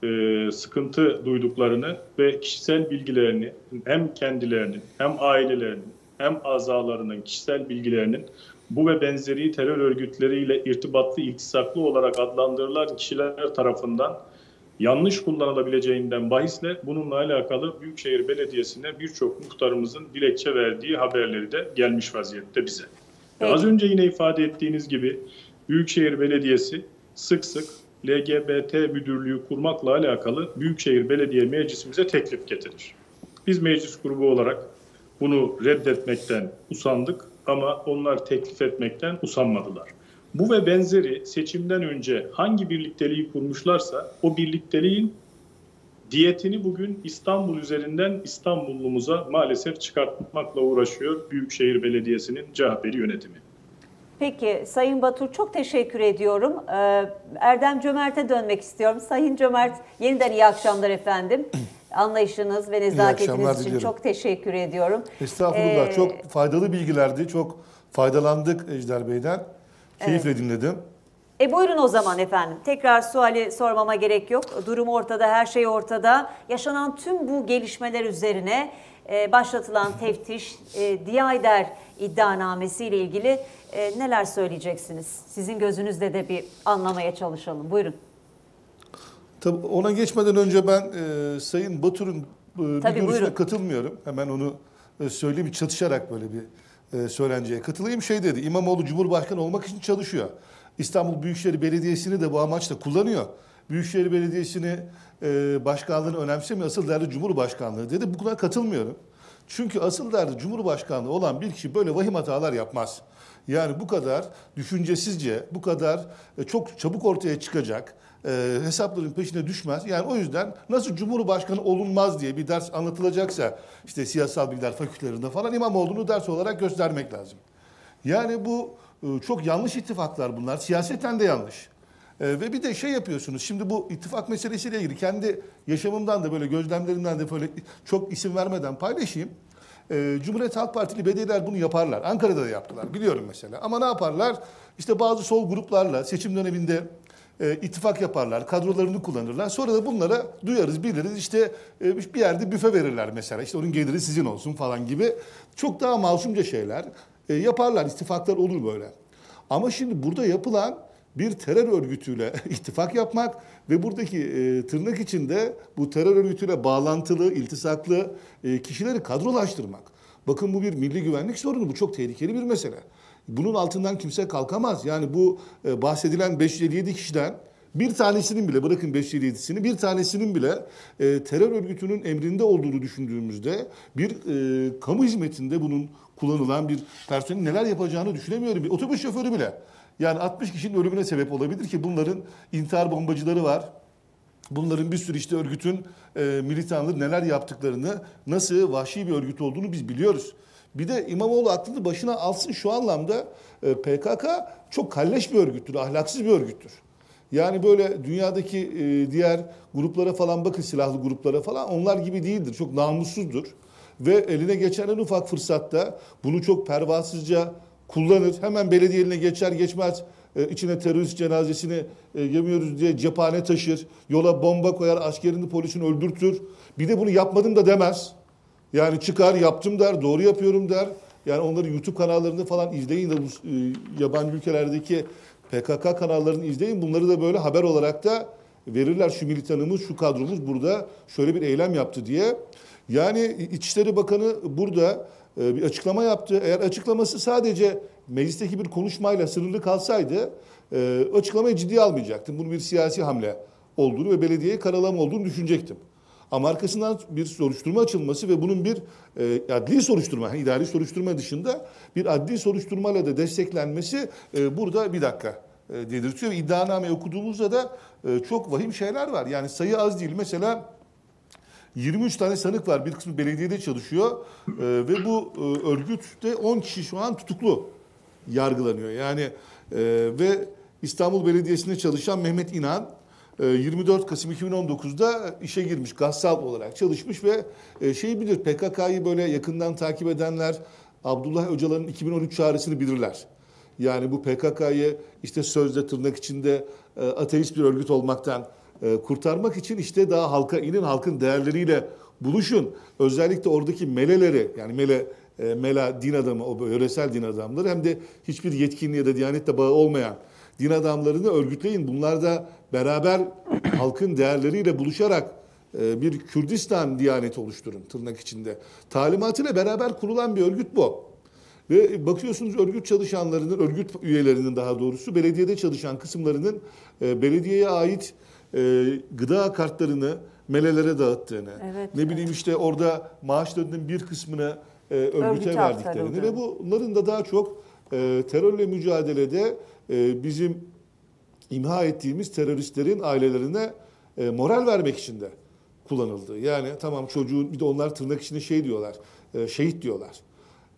e, sıkıntı duyduklarını ve kişisel bilgilerini hem kendilerinin hem ailelerinin hem azalarının kişisel bilgilerinin bu ve benzeri terör örgütleriyle irtibatlı iltisaklı olarak adlandırılan kişiler tarafından yanlış kullanılabileceğinden bahisle bununla alakalı Büyükşehir Belediyesi'ne birçok muhtarımızın dilekçe verdiği haberleri de gelmiş vaziyette bize. Evet. Az önce yine ifade ettiğiniz gibi Büyükşehir Belediyesi sık sık LGBT müdürlüğü kurmakla alakalı Büyükşehir Belediye Meclisimize teklif getirir. Biz meclis grubu olarak bunu reddetmekten usandık ama onlar teklif etmekten usanmadılar. Bu ve benzeri seçimden önce hangi birlikteliği kurmuşlarsa o birlikteliğin diyetini bugün İstanbul üzerinden İstanbullumuza maalesef çıkartmakla uğraşıyor Büyükşehir Belediyesi'nin CHP'li yönetimi. Peki Sayın Batur çok teşekkür ediyorum. Ee, Erdem Cömert'e dönmek istiyorum. Sayın Cömert yeniden iyi akşamlar efendim. <clears throat> Anlayışınız ve nezaketiniz için çok teşekkür ediyorum. Estağfurullah ee, çok faydalı bilgilerdi. Çok faydalandık Ejder Bey'den. Keyifle dinledim. E buyurun o zaman efendim. Tekrar suali sormama gerek yok. Durum ortada, her şey ortada. Yaşanan tüm bu gelişmeler üzerine e, başlatılan <laughs> teftiş, e, Diyayder iddianamesi ile ilgili e, neler söyleyeceksiniz? Sizin gözünüzde de bir anlamaya çalışalım. Buyurun. Tabii ona geçmeden önce ben e, Sayın Batur'un e, bir Tabii, görüşüne katılmıyorum. Hemen onu e, söyleyeyim çatışarak böyle bir e, söylenceye katılayım. Şey dedi İmamoğlu Cumhurbaşkanı olmak için çalışıyor. İstanbul Büyükşehir Belediyesi'ni de bu amaçla kullanıyor. Büyükşehir Belediyesi'ni e, başkanlığını önemsemiyor. Asıl derdi Cumhurbaşkanlığı dedi. Bu kadar katılmıyorum. Çünkü asıl derdi Cumhurbaşkanlığı olan bir kişi böyle vahim hatalar yapmaz. Yani bu kadar düşüncesizce, bu kadar e, çok çabuk ortaya çıkacak, e, hesapların peşine düşmez. Yani o yüzden nasıl Cumhurbaşkanı olunmaz diye bir ders anlatılacaksa işte siyasal bilgiler fakültelerinde falan imam olduğunu ders olarak göstermek lazım. Yani bu e, çok yanlış ittifaklar bunlar. Siyaseten de yanlış. E, ve bir de şey yapıyorsunuz. Şimdi bu ittifak meselesiyle ilgili kendi yaşamımdan da böyle gözlemlerimden de böyle çok isim vermeden paylaşayım. E, Cumhuriyet Halk Partili belediyeler bunu yaparlar. Ankara'da da yaptılar biliyorum mesela. Ama ne yaparlar? İşte bazı sol gruplarla seçim döneminde e, ittifak yaparlar, kadrolarını kullanırlar. Sonra da bunlara duyarız, biliriz. İşte e, bir yerde büfe verirler mesela. İşte onun geliri sizin olsun falan gibi. Çok daha masumca şeyler e, yaparlar. ittifaklar olur böyle. Ama şimdi burada yapılan bir terör örgütüyle <laughs> ittifak yapmak ve buradaki e, tırnak içinde bu terör örgütüyle bağlantılı, iltisaklı e, kişileri kadrolaştırmak. Bakın bu bir milli güvenlik sorunu, bu çok tehlikeli bir mesele. Bunun altından kimse kalkamaz. Yani bu e, bahsedilen 557 kişiden bir tanesinin bile bırakın 557'sini bir tanesinin bile e, terör örgütünün emrinde olduğunu düşündüğümüzde bir e, kamu hizmetinde bunun kullanılan bir personelin neler yapacağını düşünemiyorum. Bir otobüs şoförü bile yani 60 kişinin ölümüne sebep olabilir ki bunların intihar bombacıları var. Bunların bir sürü işte örgütün e, militanları neler yaptıklarını, nasıl vahşi bir örgüt olduğunu biz biliyoruz. Bir de İmamoğlu aklını başına alsın şu anlamda e, PKK çok kalleş bir örgüttür, ahlaksız bir örgüttür. Yani böyle dünyadaki e, diğer gruplara falan bakın silahlı gruplara falan onlar gibi değildir. Çok namussuzdur. Ve eline geçen en ufak fırsatta bunu çok pervasızca kullanır. Hemen belediye eline geçer geçmez e, içine terörist cenazesini yemiyoruz diye cephane taşır. Yola bomba koyar, askerini polisini öldürtür. Bir de bunu yapmadım da demez. Yani çıkar yaptım der, doğru yapıyorum der. Yani onları YouTube kanallarını falan izleyin de bu e, yabancı ülkelerdeki PKK kanallarını izleyin. Bunları da böyle haber olarak da verirler şu militanımız, şu kadromuz burada şöyle bir eylem yaptı diye. Yani İçişleri Bakanı burada e, bir açıklama yaptı. Eğer açıklaması sadece meclisteki bir konuşmayla sınırlı kalsaydı e, açıklamayı ciddiye almayacaktım. Bunun bir siyasi hamle olduğunu ve belediyeye karalama olduğunu düşünecektim. Ama arkasından bir soruşturma açılması ve bunun bir e, adli soruşturma, yani idari soruşturma dışında bir adli soruşturmayla da desteklenmesi e, burada bir dakika e, delirtiyor. İddianameyi okuduğumuzda da e, çok vahim şeyler var. Yani sayı az değil. Mesela 23 tane sanık var. Bir kısmı belediyede çalışıyor e, ve bu e, örgütte 10 kişi şu an tutuklu yargılanıyor. Yani e, ve İstanbul Belediyesi'nde çalışan Mehmet İnan 24 ee, Kasım 2019'da işe girmiş, gassal olarak çalışmış ve e, şeyi bilir, PKK'yı böyle yakından takip edenler Abdullah Öcalan'ın 2013 çağrısını bilirler. Yani bu PKK'yı işte sözde tırnak içinde e, ateist bir örgüt olmaktan e, kurtarmak için işte daha halka inin, halkın değerleriyle buluşun. Özellikle oradaki meleleri yani mele mela din adamı, o yöresel din adamları hem de hiçbir yetkinliğe de diyanetle bağı olmayan din adamlarını örgütleyin. Bunlar da beraber halkın değerleriyle buluşarak e, bir Kürdistan diyaneti oluşturun tırnak içinde. Talimatıyla beraber kurulan bir örgüt bu. Ve bakıyorsunuz örgüt çalışanlarının, örgüt üyelerinin daha doğrusu belediyede çalışan kısımlarının e, belediyeye ait e, gıda kartlarını melelere dağıttığını, evet, ne bileyim evet. işte orada maaşlarının bir kısmını örgüte Örgüte verdiklerini ve bunların da daha çok terörle mücadelede bizim imha ettiğimiz teröristlerin ailelerine e, moral vermek için de kullanıldı. Yani tamam çocuğun bir de onlar tırnak içinde şey diyorlar, e, şehit diyorlar.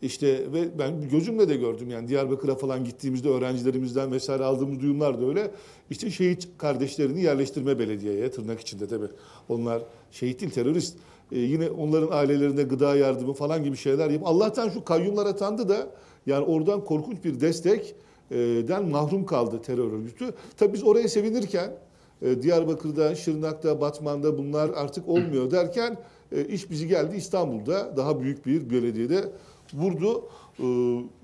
İşte ve ben gözümle de gördüm yani Diyarbakır'a falan gittiğimizde öğrencilerimizden vesaire aldığımız duyumlar da öyle. İşte şehit kardeşlerini yerleştirme belediyeye tırnak içinde tabii. Onlar şehit değil terörist. Ee, yine onların ailelerine gıda yardımı falan gibi şeyler yapıp Allah'tan şu kayyumlar atandı da yani oradan korkunç bir destek den mahrum kaldı terör örgütü. Tabii biz oraya sevinirken Diyarbakır'da, Şırnak'ta, Batman'da bunlar artık olmuyor derken iş bizi geldi İstanbul'da daha büyük bir belediyede vurdu.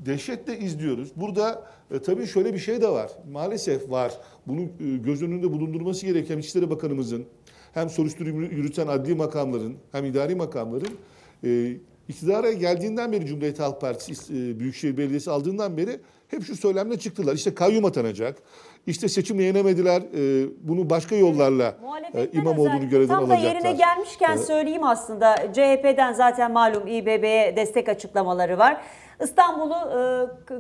Dehşetle izliyoruz. Burada tabii şöyle bir şey de var. Maalesef var. Bunu göz önünde bulundurması gereken İçişleri Bakanımızın hem soruşturma yürüten adli makamların hem idari makamların iktidara geldiğinden beri Cumhuriyet Halk Partisi e, Büyükşehir Belediyesi aldığından beri hep şu söylemle çıktılar. İşte kayyum atanacak. İşte seçim yenemediler. E, bunu başka yollarla e, imam olduğunu görevden alacaklar. Tam da yerine gelmişken söyleyeyim aslında. CHP'den zaten malum İBB'ye destek açıklamaları var. İstanbul'u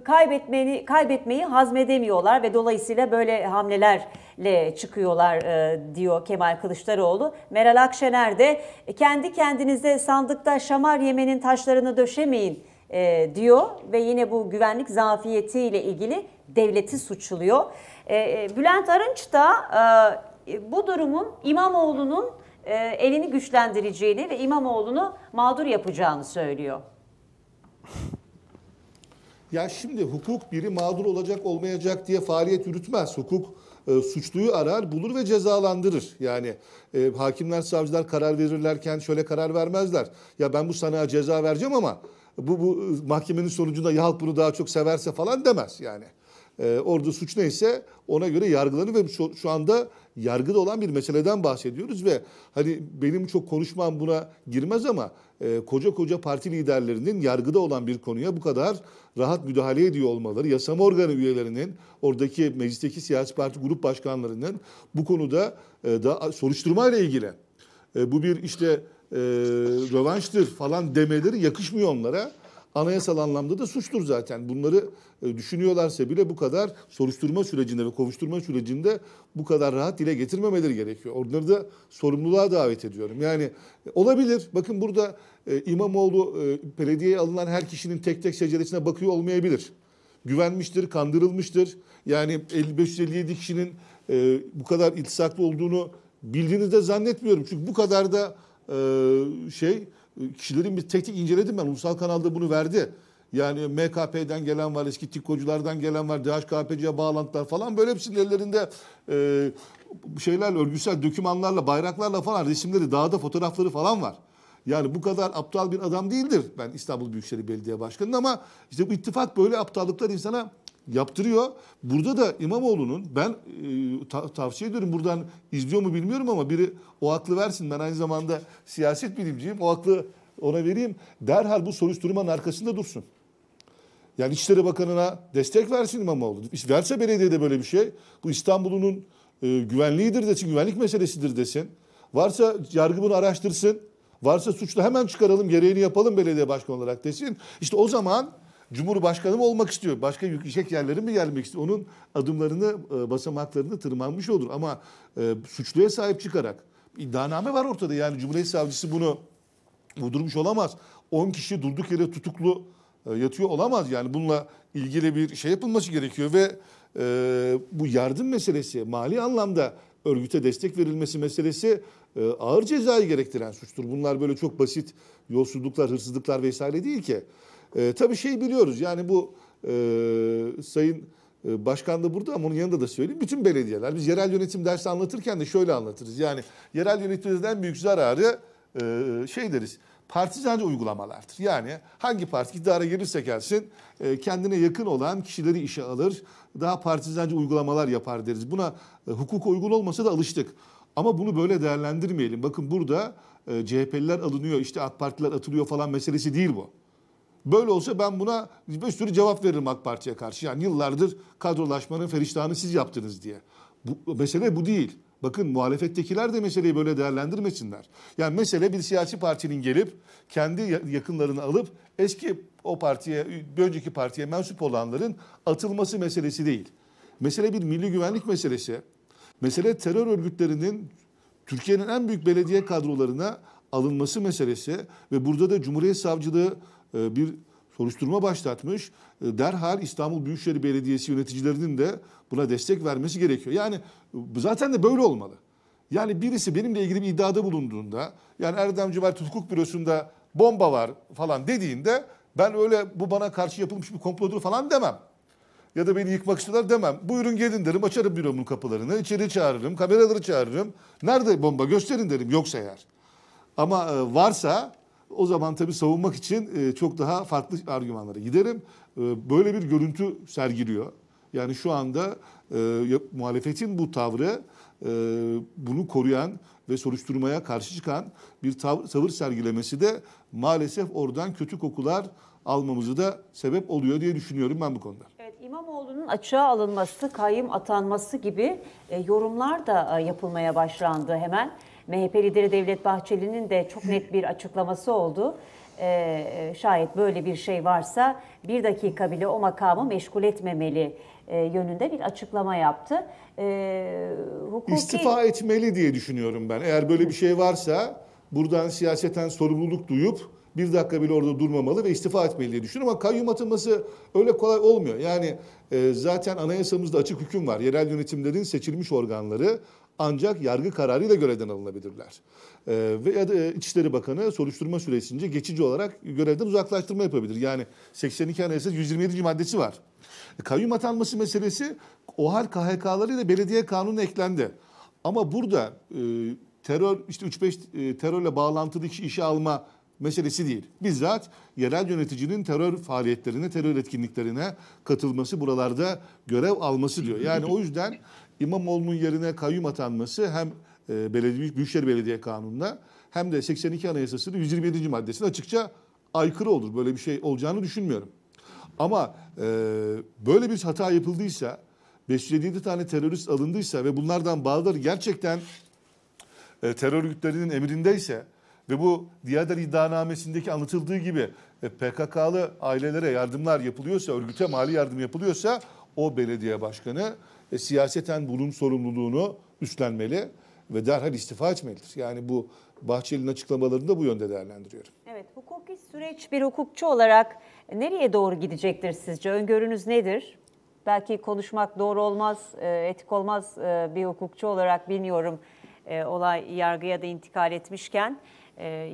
kaybetmeyi, kaybetmeyi hazmedemiyorlar ve dolayısıyla böyle hamleler ile çıkıyorlar e, diyor Kemal Kılıçdaroğlu. Meral Akşener de e, kendi kendinize sandıkta şamar yemenin taşlarını döşemeyin e, diyor ve yine bu güvenlik zafiyetiyle ilgili devleti suçluyor. Bülent Arınç da bu durumun İmamoğlu'nun elini güçlendireceğini ve İmamoğlu'nu mağdur yapacağını söylüyor. Ya şimdi hukuk biri mağdur olacak olmayacak diye faaliyet yürütmez. Hukuk e, suçluyu arar, bulur ve cezalandırır. Yani e, hakimler, savcılar karar verirlerken şöyle karar vermezler. Ya ben bu sanığa ceza vereceğim ama bu, bu mahkemenin sonucunda ya halk bunu daha çok severse falan demez yani. E, ee, orada suç neyse ona göre yargılanır ve şu, şu anda yargıda olan bir meseleden bahsediyoruz ve hani benim çok konuşmam buna girmez ama e, koca koca parti liderlerinin yargıda olan bir konuya bu kadar rahat müdahale ediyor olmaları, yasama organı üyelerinin, oradaki meclisteki siyasi parti grup başkanlarının bu konuda e, da soruşturma ile ilgili e, bu bir işte e, rövanştır falan demeleri yakışmıyor onlara anayasal anlamda da suçtur zaten. Bunları e, düşünüyorlarsa bile bu kadar soruşturma sürecinde ve kovuşturma sürecinde bu kadar rahat dile getirmemeleri gerekiyor. Onları da sorumluluğa davet ediyorum. Yani e, olabilir. Bakın burada e, İmamoğlu belediyeye alınan her kişinin tek tek şeceresine bakıyor olmayabilir. Güvenmiştir, kandırılmıştır. Yani 557 kişinin bu kadar iltisaklı olduğunu bildiğini de zannetmiyorum. Çünkü bu kadar da şey kişilerin bir tek tek inceledim ben. Ulusal kanalda bunu verdi. Yani MKP'den gelen var, eski TİKO'culardan gelen var, DHKPC'ye bağlantılar falan. Böyle hepsinin ellerinde e, şeylerle, örgüsel dokümanlarla bayraklarla falan resimleri, dağda fotoğrafları falan var. Yani bu kadar aptal bir adam değildir ben İstanbul Büyükşehir Belediye Başkanı'nın ama işte bu ittifak böyle aptallıklar insana yaptırıyor. Burada da İmamoğlu'nun ben e, ta, tavsiye ediyorum buradan izliyor mu bilmiyorum ama biri o aklı versin. Ben aynı zamanda siyaset bilimciyim. O aklı ona vereyim. Derhal bu soruşturmanın arkasında dursun. Yani İçişleri Bakanı'na destek versin İmamoğlu. Verse belediyede böyle bir şey. Bu İstanbul'un e, güvenliğidir desin, güvenlik meselesidir desin. Varsa yargı bunu araştırsın. Varsa suçlu hemen çıkaralım, gereğini yapalım belediye başkanı olarak desin. İşte o zaman Cumhurbaşkanı mı olmak istiyor? Başka yüksek yerlere mi gelmek istiyor? Onun adımlarını, e, basamaklarını tırmanmış olur. Ama e, suçluya sahip çıkarak iddianame var ortada. Yani Cumhuriyet Savcısı bunu vurdurmuş olamaz. 10 kişi durduk yere tutuklu e, yatıyor olamaz. Yani bununla ilgili bir şey yapılması gerekiyor ve bu yardım meselesi mali anlamda örgüte destek verilmesi meselesi ağır cezayı gerektiren suçtur. Bunlar böyle çok basit yolsuzluklar, hırsızlıklar vesaire değil ki. E, tabii şey biliyoruz yani bu e, Sayın e, Başkan da burada ama onun yanında da söyleyeyim. Bütün belediyeler biz yerel yönetim dersi anlatırken de şöyle anlatırız. Yani yerel yönetimden büyük zararı e, şey deriz partizancı uygulamalardır. Yani hangi parti iktidara gelirse gelsin e, kendine yakın olan kişileri işe alır, daha partizancı uygulamalar yapar deriz. Buna e, hukuk uygun olmasa da alıştık. Ama bunu böyle değerlendirmeyelim. Bakın burada CHP'liler alınıyor, işte AK Partiler atılıyor falan meselesi değil bu. Böyle olsa ben buna bir sürü cevap veririm AK Parti'ye karşı. Yani yıllardır kadrolaşmanın feriştahını siz yaptınız diye. Bu, mesele bu değil. Bakın muhalefettekiler de meseleyi böyle değerlendirmesinler. Yani mesele bir siyasi partinin gelip kendi yakınlarını alıp eski o partiye, bir önceki partiye mensup olanların atılması meselesi değil. Mesele bir milli güvenlik meselesi. Mesele terör örgütlerinin Türkiye'nin en büyük belediye kadrolarına alınması meselesi ve burada da Cumhuriyet Savcılığı e, bir soruşturma başlatmış. E, derhal İstanbul Büyükşehir Belediyesi yöneticilerinin de buna destek vermesi gerekiyor. Yani e, zaten de böyle olmalı. Yani birisi benimle ilgili bir iddiada bulunduğunda yani Erdem Civar Hukuk Bürosu'nda bomba var falan dediğinde ben öyle bu bana karşı yapılmış bir komplodur falan demem. Ya da beni yıkmak istiyorlar demem. Buyurun gelin derim açarım büromun kapılarını içeri çağırırım kameraları çağırırım. Nerede bomba gösterin derim yoksa eğer. Ama varsa o zaman tabii savunmak için e, çok daha farklı argümanlara giderim. E, böyle bir görüntü sergiliyor. Yani şu anda e, muhalefetin bu tavrı e, bunu koruyan ve soruşturmaya karşı çıkan bir tavır, tavır sergilemesi de maalesef oradan kötü kokular almamızı da sebep oluyor diye düşünüyorum ben bu konuda. Evet İmamoğlu'nun açığa alınması, kayyum atanması gibi e, yorumlar da e, yapılmaya başlandı hemen. MHP lideri Devlet Bahçeli'nin de çok net bir açıklaması oldu. Ee, e, şayet böyle bir şey varsa bir dakika bile o makamı meşgul etmemeli e, yönünde bir açıklama yaptı. E, hukuki... İstifa etmeli diye düşünüyorum ben. Eğer böyle bir şey varsa buradan siyaseten sorumluluk duyup bir dakika bile orada durmamalı ve istifa etmeli diye düşünüyorum. Ama kayyum atılması öyle kolay olmuyor. Yani e, zaten anayasamızda açık hüküm var. Yerel yönetimlerin seçilmiş organları ancak yargı kararıyla görevden alınabilirler. Ee, e, veya da İçişleri Bakanı soruşturma süresince geçici olarak görevden uzaklaştırma yapabilir. Yani 82 Anayasa 127. maddesi var. E, kayyum atanması meselesi OHAL KHK'larıyla belediye kanunu eklendi. Ama burada e, terör işte 3-5 e, terörle bağlantılı kişi işe alma meselesi değil. Bizzat yerel yöneticinin terör faaliyetlerine, terör etkinliklerine katılması, buralarda görev alması diyor. Yani o yüzden İmamoğlu'nun yerine kayyum atanması hem e, belediye, Büyükşehir Belediye Kanunu'na hem de 82 Anayasası'nın 127. maddesine açıkça aykırı olur. Böyle bir şey olacağını düşünmüyorum. Ama e, böyle bir hata yapıldıysa, 557 tane terörist alındıysa ve bunlardan bazıları gerçekten e, terör örgütlerinin emrindeyse ve bu diğer iddianamesindeki anlatıldığı gibi e, PKK'lı ailelere yardımlar yapılıyorsa, örgüte mali yardım yapılıyorsa o belediye başkanı e, siyaseten bunun sorumluluğunu üstlenmeli ve derhal istifa etmelidir. Yani bu Bahçeli'nin açıklamalarını da bu yönde değerlendiriyorum. Evet, hukuki süreç bir hukukçu olarak nereye doğru gidecektir sizce? Öngörünüz nedir? Belki konuşmak doğru olmaz, e, etik olmaz e, bir hukukçu olarak bilmiyorum olay yargıya da intikal etmişken.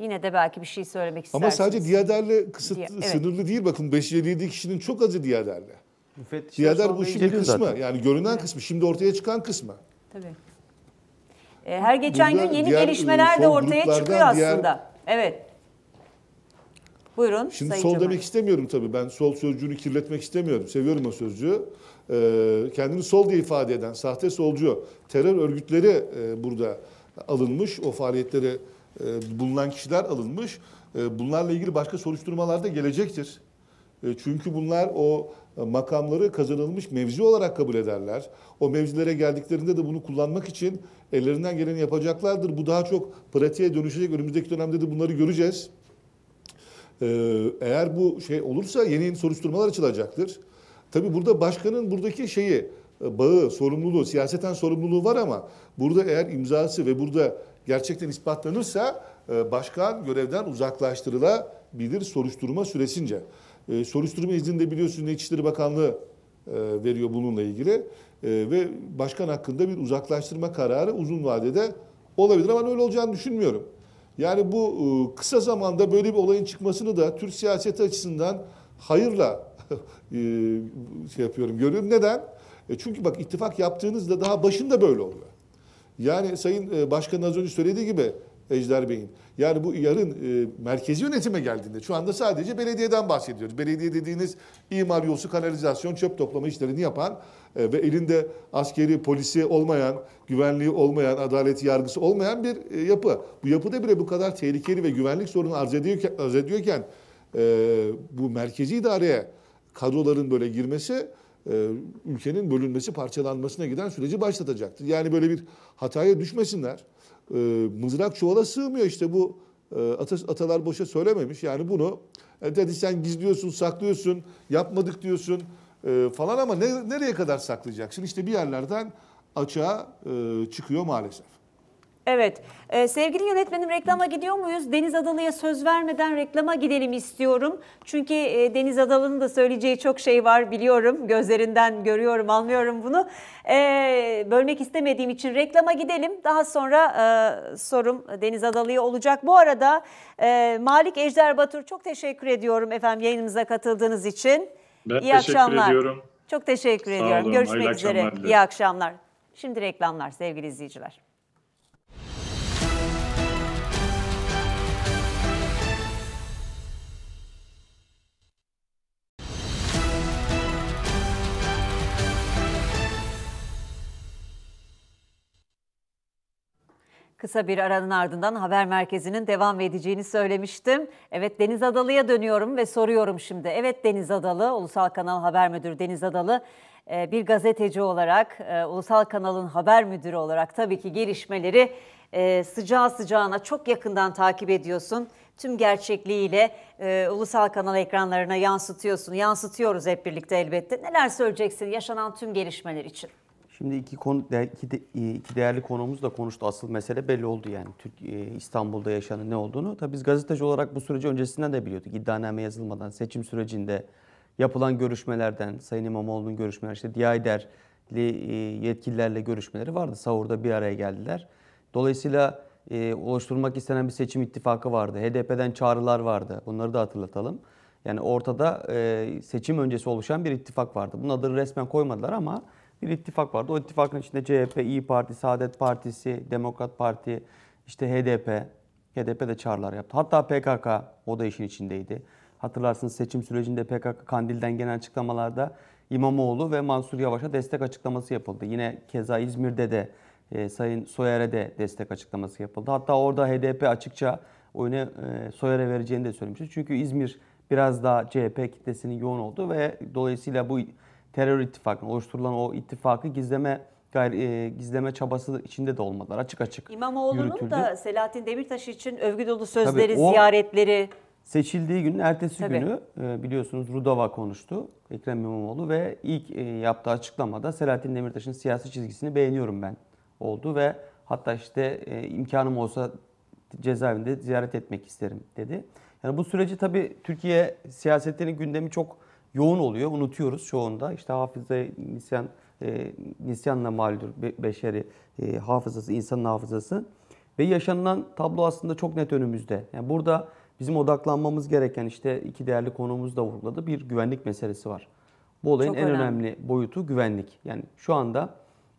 yine de belki bir şey söylemek istersiniz. Ama sadece Diyader'le kısıtlı, Diya, evet. sınırlı değil. Bakın 557 kişinin çok azı Diyader'le. Müfettişler Diyader bu işin kısmı. Zaten. Yani görünen evet. kısmı. Şimdi ortaya çıkan kısmı. Tabii. E, her geçen Burada gün yeni e, gelişmeler de ortaya çıkıyor aslında. Diğer... Evet. Buyurun. Şimdi Sayın sol Cemal. demek istemiyorum tabii. Ben sol sözcüğünü kirletmek istemiyorum. Seviyorum o sözcüğü. E, kendini sol diye ifade eden sahte solcu terör örgütleri e, burada alınmış. O faaliyetlere bulunan kişiler alınmış. bunlarla ilgili başka soruşturmalar da gelecektir. çünkü bunlar o e, makamları kazanılmış mevzi olarak kabul ederler. O mevzilere geldiklerinde de bunu kullanmak için ellerinden geleni yapacaklardır. Bu daha çok pratiğe dönüşecek. Önümüzdeki dönemde de bunları göreceğiz. E, eğer bu şey olursa yeni soruşturmalar açılacaktır. Tabi burada başkanın buradaki şeyi, e, bağı, sorumluluğu, siyaseten sorumluluğu var ama burada eğer imzası ve burada gerçekten ispatlanırsa başkan görevden uzaklaştırılabilir soruşturma süresince. E, soruşturma izni de biliyorsunuz İçişleri Bakanlığı e, veriyor bununla ilgili. E, ve başkan hakkında bir uzaklaştırma kararı uzun vadede olabilir ama öyle olacağını düşünmüyorum. Yani bu e, kısa zamanda böyle bir olayın çıkmasını da Türk siyaseti açısından hayırla <laughs> e, şey yapıyorum, görüyorum. Neden? E, çünkü bak ittifak yaptığınızda daha başında böyle oluyor. Yani Sayın e, Başkan'ın az önce söylediği gibi Ejder Bey'in. Yani bu yarın e, merkezi yönetime geldiğinde şu anda sadece belediyeden bahsediyoruz. Belediye dediğiniz imar yolsu, kanalizasyon, çöp toplama işlerini yapan e, ve elinde askeri, polisi olmayan, güvenliği olmayan, adaleti yargısı olmayan bir e, yapı. Bu yapıda bile bu kadar tehlikeli ve güvenlik sorunu arz ediyorken, arz ediyorken e, bu merkezi idareye kadroların böyle girmesi e, ülkenin bölünmesi, parçalanmasına giden süreci başlatacaktır. Yani böyle bir hataya düşmesinler e, mızrak çuvala sığmıyor işte bu e, atalar boşa söylememiş. Yani bunu e, dedi sen gizliyorsun, saklıyorsun, yapmadık diyorsun e, falan ama ne, nereye kadar saklayacaksın? İşte bir yerlerden açığa e, çıkıyor maalesef. Evet. Ee, sevgili yönetmenim reklama gidiyor muyuz? Deniz Adalı'ya söz vermeden reklama gidelim istiyorum. Çünkü e, Deniz Adalı'nın da söyleyeceği çok şey var biliyorum. Gözlerinden görüyorum, almıyorum bunu. Ee, bölmek istemediğim için reklama gidelim. Daha sonra e, sorum Deniz Adalı'ya olacak. Bu arada e, Malik Ejder Batur çok teşekkür ediyorum efendim yayınımıza katıldığınız için. Ben İyi teşekkür akşamlar. ediyorum. Çok teşekkür Sağ ediyorum. Olun, Görüşmek üzere. Dilerim. İyi akşamlar. Şimdi reklamlar sevgili izleyiciler. Kısa bir aranın ardından haber merkezinin devam edeceğini söylemiştim. Evet Deniz Adalı'ya dönüyorum ve soruyorum şimdi. Evet Deniz Adalı, Ulusal Kanal Haber Müdürü Deniz Adalı e, bir gazeteci olarak, e, Ulusal Kanal'ın haber müdürü olarak tabii ki gelişmeleri e, sıcağı sıcağına çok yakından takip ediyorsun. Tüm gerçekliğiyle Ulusal Kanal ekranlarına yansıtıyorsun, yansıtıyoruz hep birlikte elbette. Neler söyleyeceksin yaşanan tüm gelişmeler için? Şimdi iki, konu, iki, de, e, iki değerli konuğumuz da konuştu. Asıl mesele belli oldu yani. Türk, e, İstanbul'da yaşanan ne olduğunu. Tabii biz gazeteci olarak bu süreci öncesinden de biliyorduk. İddianame yazılmadan, seçim sürecinde yapılan görüşmelerden, Sayın İmamoğlu'nun görüşmeleri, işte DİAİDER'li e, yetkililerle görüşmeleri vardı. Savur'da bir araya geldiler. Dolayısıyla e, oluşturulmak istenen bir seçim ittifakı vardı. HDP'den çağrılar vardı. Bunları da hatırlatalım. Yani ortada e, seçim öncesi oluşan bir ittifak vardı. Bunun adını resmen koymadılar ama bir ittifak vardı. O ittifakın içinde CHP, İyi Parti, Saadet Partisi, Demokrat Parti, işte HDP, HDP de çağrılar yaptı. Hatta PKK o da işin içindeydi. Hatırlarsınız seçim sürecinde PKK Kandil'den gelen açıklamalarda İmamoğlu ve Mansur Yavaş'a destek açıklaması yapıldı. Yine keza İzmir'de de e, Sayın Soyer'e de destek açıklaması yapıldı. Hatta orada HDP açıkça oyunu e, Soyer'e vereceğini de söylemişti. Çünkü İzmir biraz daha CHP kitlesinin yoğun olduğu ve dolayısıyla bu terör ittifakını oluşturulan o ittifakı gizleme gayri, e, gizleme çabası içinde de olmadılar. Açık açık İmamoğlu'nun yürütüldü. da Selahattin Demirtaş için övgü dolu sözleri, Tabii, ziyaretleri. Seçildiği günün ertesi Tabii. günü e, biliyorsunuz Rudava konuştu Ekrem İmamoğlu ve ilk e, yaptığı açıklamada Selahattin Demirtaş'ın siyasi çizgisini beğeniyorum ben oldu ve hatta işte e, imkanım olsa cezaevinde ziyaret etmek isterim dedi. Yani bu süreci tabii Türkiye siyasetlerinin gündemi çok yoğun oluyor. Unutuyoruz çoğunda. İşte hafıza nisyan e, nisyanla maldur beşeri e, hafızası, insanın hafızası. Ve yaşanılan tablo aslında çok net önümüzde. Yani burada bizim odaklanmamız gereken işte iki değerli konumuz da vurguladı. Bir güvenlik meselesi var. Bu olayın çok en önemli. önemli boyutu güvenlik. Yani şu anda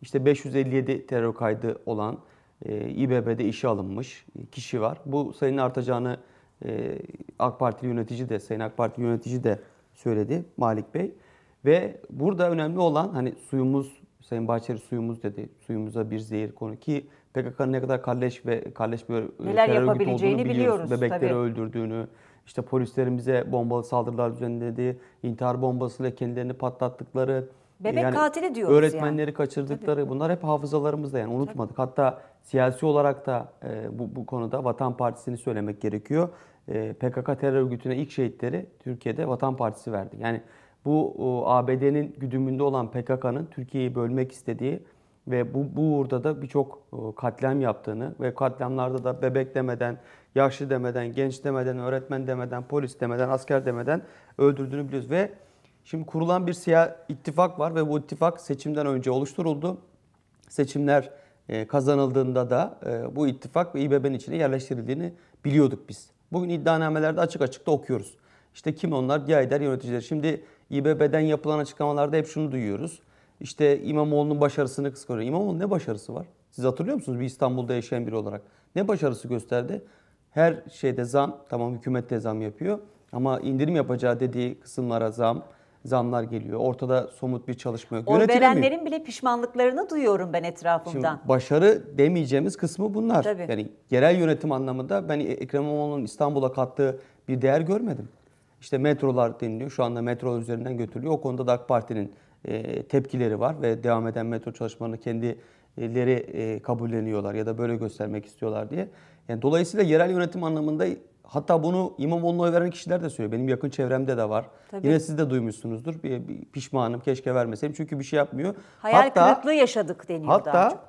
işte 557 terör kaydı olan e, İBB'de işe alınmış kişi var. Bu sayının artacağını e, AK Partili yönetici de, Sayın AK Partili yönetici de söyledi Malik Bey. Ve burada önemli olan hani suyumuz, Sayın Bahçeli suyumuz dedi. Suyumuza bir zehir konu ki PKK'nın ne kadar kalleş ve kalleş bir e, Neler terör örgütü olduğunu biliyoruz. biliyoruz Bebekleri tabii. öldürdüğünü, işte polislerimize bombalı saldırılar düzenlediği, intihar bombasıyla kendilerini patlattıkları, Bebek e, yani katili diyoruz Öğretmenleri yani. kaçırdıkları Tabii. bunlar hep hafızalarımızda yani unutmadık. Tabii. Hatta siyasi olarak da e, bu, bu konuda Vatan Partisi'ni söylemek gerekiyor. Ee, PKK terör örgütüne ilk şehitleri Türkiye'de Vatan Partisi verdi. Yani bu ABD'nin güdümünde olan PKK'nın Türkiye'yi bölmek istediği ve bu, bu uğurda da birçok katliam yaptığını ve katliamlarda da bebek demeden, yaşlı demeden, genç demeden, öğretmen demeden, polis demeden, asker demeden öldürdüğünü biliyoruz. Ve şimdi kurulan bir siyah ittifak var ve bu ittifak seçimden önce oluşturuldu. Seçimler e, kazanıldığında da e, bu ittifak ve İBB'nin içine yerleştirildiğini biliyorduk biz. Bugün iddianamelerde açık açık da okuyoruz. İşte kim onlar? Diyayider yöneticiler. Şimdi İBB'den yapılan açıklamalarda hep şunu duyuyoruz. İşte İmamoğlu'nun başarısını kıskanıyor. İmamoğlu ne başarısı var? Siz hatırlıyor musunuz bir İstanbul'da yaşayan biri olarak? Ne başarısı gösterdi? Her şeyde zam, tamam hükümet de zam yapıyor. Ama indirim yapacağı dediği kısımlara zam, zamlar geliyor. Ortada somut bir çalışma yok. O verenlerin bile pişmanlıklarını duyuyorum ben etrafımdan. Şimdi başarı demeyeceğimiz kısmı bunlar. Tabii. Yani yerel yönetim anlamında ben Ekrem İmamoğlu'nun İstanbul'a kattığı bir değer görmedim. İşte metrolar deniliyor. Şu anda metro üzerinden götürülüyor. O konuda da AK Parti'nin e, tepkileri var ve devam eden metro çalışmalarını kendileri e, kabulleniyorlar ya da böyle göstermek istiyorlar diye. Yani dolayısıyla yerel yönetim anlamında Hatta bunu İmamoğlu'na oy veren kişiler de söylüyor. Benim yakın çevremde de var. Tabii. Yine siz de duymuşsunuzdur. Bir, bir pişmanım keşke vermeseydim çünkü bir şey yapmıyor. Hayal hatta, kırıklığı yaşadık deniyor hatta, daha Hatta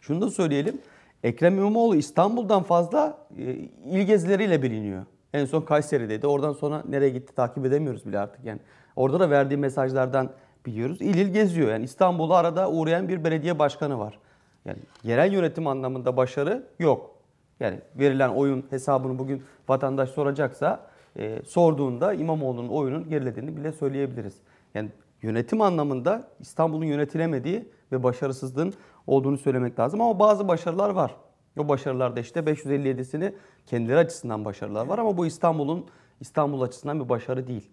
şunu da söyleyelim. Ekrem İmamoğlu İstanbul'dan fazla e, il gezileriyle biliniyor. En son Kayseri'deydi. Oradan sonra nereye gitti takip edemiyoruz bile artık. Yani orada da verdiği mesajlardan biliyoruz. İl il geziyor. Yani İstanbul'u arada uğrayan bir belediye başkanı var. Yani yerel yönetim anlamında başarı yok. Yani verilen oyun hesabını bugün vatandaş soracaksa e, sorduğunda İmamoğlu'nun oyunun gerilediğini bile söyleyebiliriz. Yani yönetim anlamında İstanbul'un yönetilemediği ve başarısızlığın olduğunu söylemek lazım. Ama bazı başarılar var. O başarılarda işte 557'sini kendileri açısından başarılar var ama bu İstanbul'un İstanbul açısından bir başarı değil.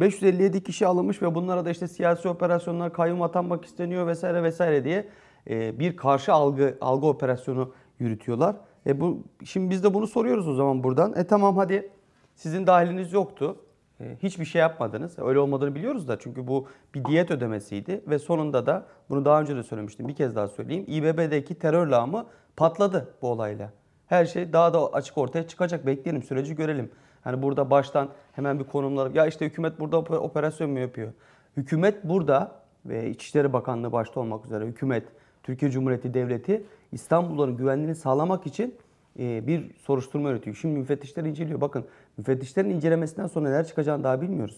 557 kişi alınmış ve bunlara da işte siyasi operasyonlar, kayyum atanmak isteniyor vesaire vesaire diye e, bir karşı algı algı operasyonu yürütüyorlar. E bu şimdi biz de bunu soruyoruz o zaman buradan. E tamam hadi sizin dahiliniz yoktu. E, hiçbir şey yapmadınız. E, öyle olmadığını biliyoruz da çünkü bu bir diyet ödemesiydi ve sonunda da bunu daha önce de söylemiştim. Bir kez daha söyleyeyim. İBB'deki terör lağımı patladı bu olayla. Her şey daha da açık ortaya çıkacak. Bekleyelim süreci görelim. Hani burada baştan hemen bir konumlar. Ya işte hükümet burada operasyon mu yapıyor? Hükümet burada ve İçişleri Bakanlığı başta olmak üzere hükümet, Türkiye Cumhuriyeti Devleti İstanbulluların güvenliğini sağlamak için e, bir soruşturma yürütüyor. Şimdi müfettişler inceliyor. Bakın müfettişlerin incelemesinden sonra neler çıkacağını daha bilmiyoruz.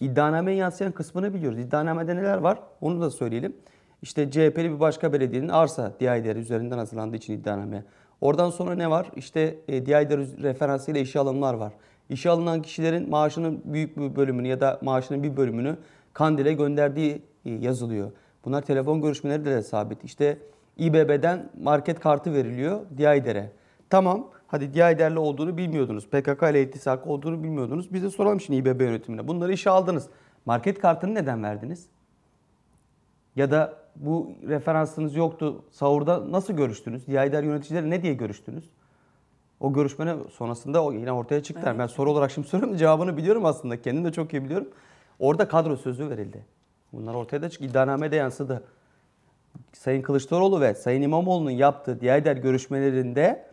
İddianameye yansıyan kısmını biliyoruz. İddianamede neler var onu da söyleyelim. İşte CHP'li bir başka belediyenin arsa DİAİDER üzerinden hazırlandığı için iddianame. Oradan sonra ne var? İşte e, referansıyla işe alımlar var. İşe alınan kişilerin maaşının büyük bir bölümünü ya da maaşının bir bölümünü Kandil'e gönderdiği e, yazılıyor. Bunlar telefon görüşmeleri de sabit. İşte İBB'den market kartı veriliyor Diyayder'e. Tamam hadi Diyayder'le olduğunu bilmiyordunuz. PKK ile ittisak olduğunu bilmiyordunuz. Biz de soralım şimdi İBB yönetimine. Bunları işe aldınız. Market kartını neden verdiniz? Ya da bu referansınız yoktu. Sahurda nasıl görüştünüz? Diyayder yöneticileri ne diye görüştünüz? O görüşmenin sonrasında yine ortaya çıktı. Evet. Ben soru olarak şimdi <laughs> soruyorum cevabını biliyorum aslında. Kendim de çok iyi biliyorum. Orada kadro sözü verildi. Bunlar ortaya da çıktı. İddianame de yansıdı. Sayın Kılıçdaroğlu ve Sayın İmamoğlu'nun yaptığı diğer görüşmelerinde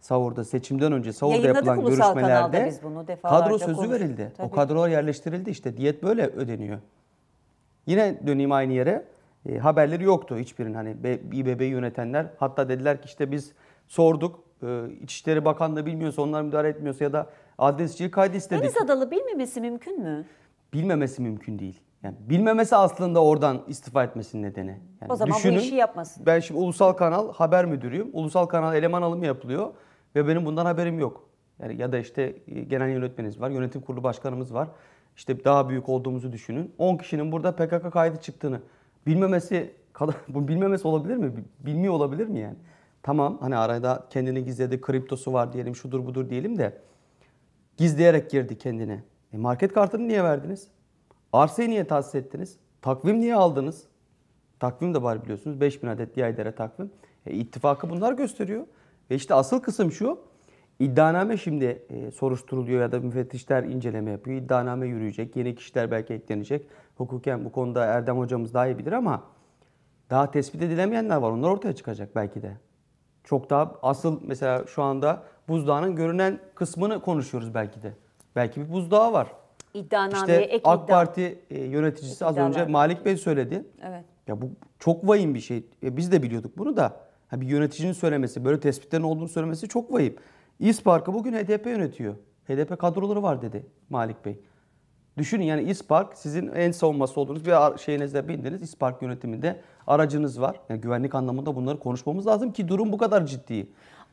savurda seçimden önce savurda yapılan görüşmelerde biz bunu kadro sözü konuştuk. verildi. Tabii. O kadrolar yerleştirildi işte diyet böyle ödeniyor. Yine döneyim aynı yere. E, haberleri yoktu hiçbirinin hani İBB'yi yönetenler. Hatta dediler ki işte biz sorduk. E, İçişleri Bakanlığı bilmiyorsa onlar müdahale etmiyorsa ya da adresçilik kaydı istedik. Deniz Adalı bilmemesi mümkün mü? Bilmemesi mümkün değil. Yani bilmemesi aslında oradan istifa etmesinin nedeni. Yani o zaman düşünün, bu işi yapmasın. Ben şimdi ulusal kanal haber müdürüyüm. Ulusal kanal eleman alımı yapılıyor ve benim bundan haberim yok. Yani ya da işte e, genel yönetmenimiz var, yönetim kurulu başkanımız var. İşte daha büyük olduğumuzu düşünün. 10 kişinin burada PKK kaydı çıktığını bilmemesi kadar <laughs> bu bilmemesi olabilir mi? Bilmiyor olabilir mi yani? Tamam hani arada kendini gizledi, kriptosu var diyelim, şudur budur diyelim de gizleyerek girdi kendini. E market kartını niye verdiniz? Arsayı niye tahsis ettiniz? Takvim niye aldınız? Takvim de var biliyorsunuz. 5000 adet yaydere takvim. E, ittifakı bunlar gösteriyor. Ve işte asıl kısım şu. İddianame şimdi e, soruşturuluyor ya da müfettişler inceleme yapıyor. İddianame yürüyecek. Yeni kişiler belki eklenecek. Hukuken bu konuda Erdem hocamız daha iyi bilir ama daha tespit edilemeyenler var. Onlar ortaya çıkacak belki de. Çok daha asıl mesela şu anda buzdağının görünen kısmını konuşuyoruz belki de. Belki bir buzdağı var. İddianameye işte ek AK Parti e, yöneticisi az önce Malik Bey söyledi. Evet. Ya bu çok vahim bir şey. E biz de biliyorduk bunu da. Ha bir yöneticinin söylemesi, böyle tespitlerin olduğunu söylemesi çok vahim. İspark'ı bugün HDP yönetiyor. HDP kadroları var dedi Malik Bey. Düşünün yani İspark sizin en savunması olduğunuz bir şeyinizde bindiniz. İspark yönetiminde aracınız var. Yani güvenlik anlamında bunları konuşmamız lazım ki durum bu kadar ciddi.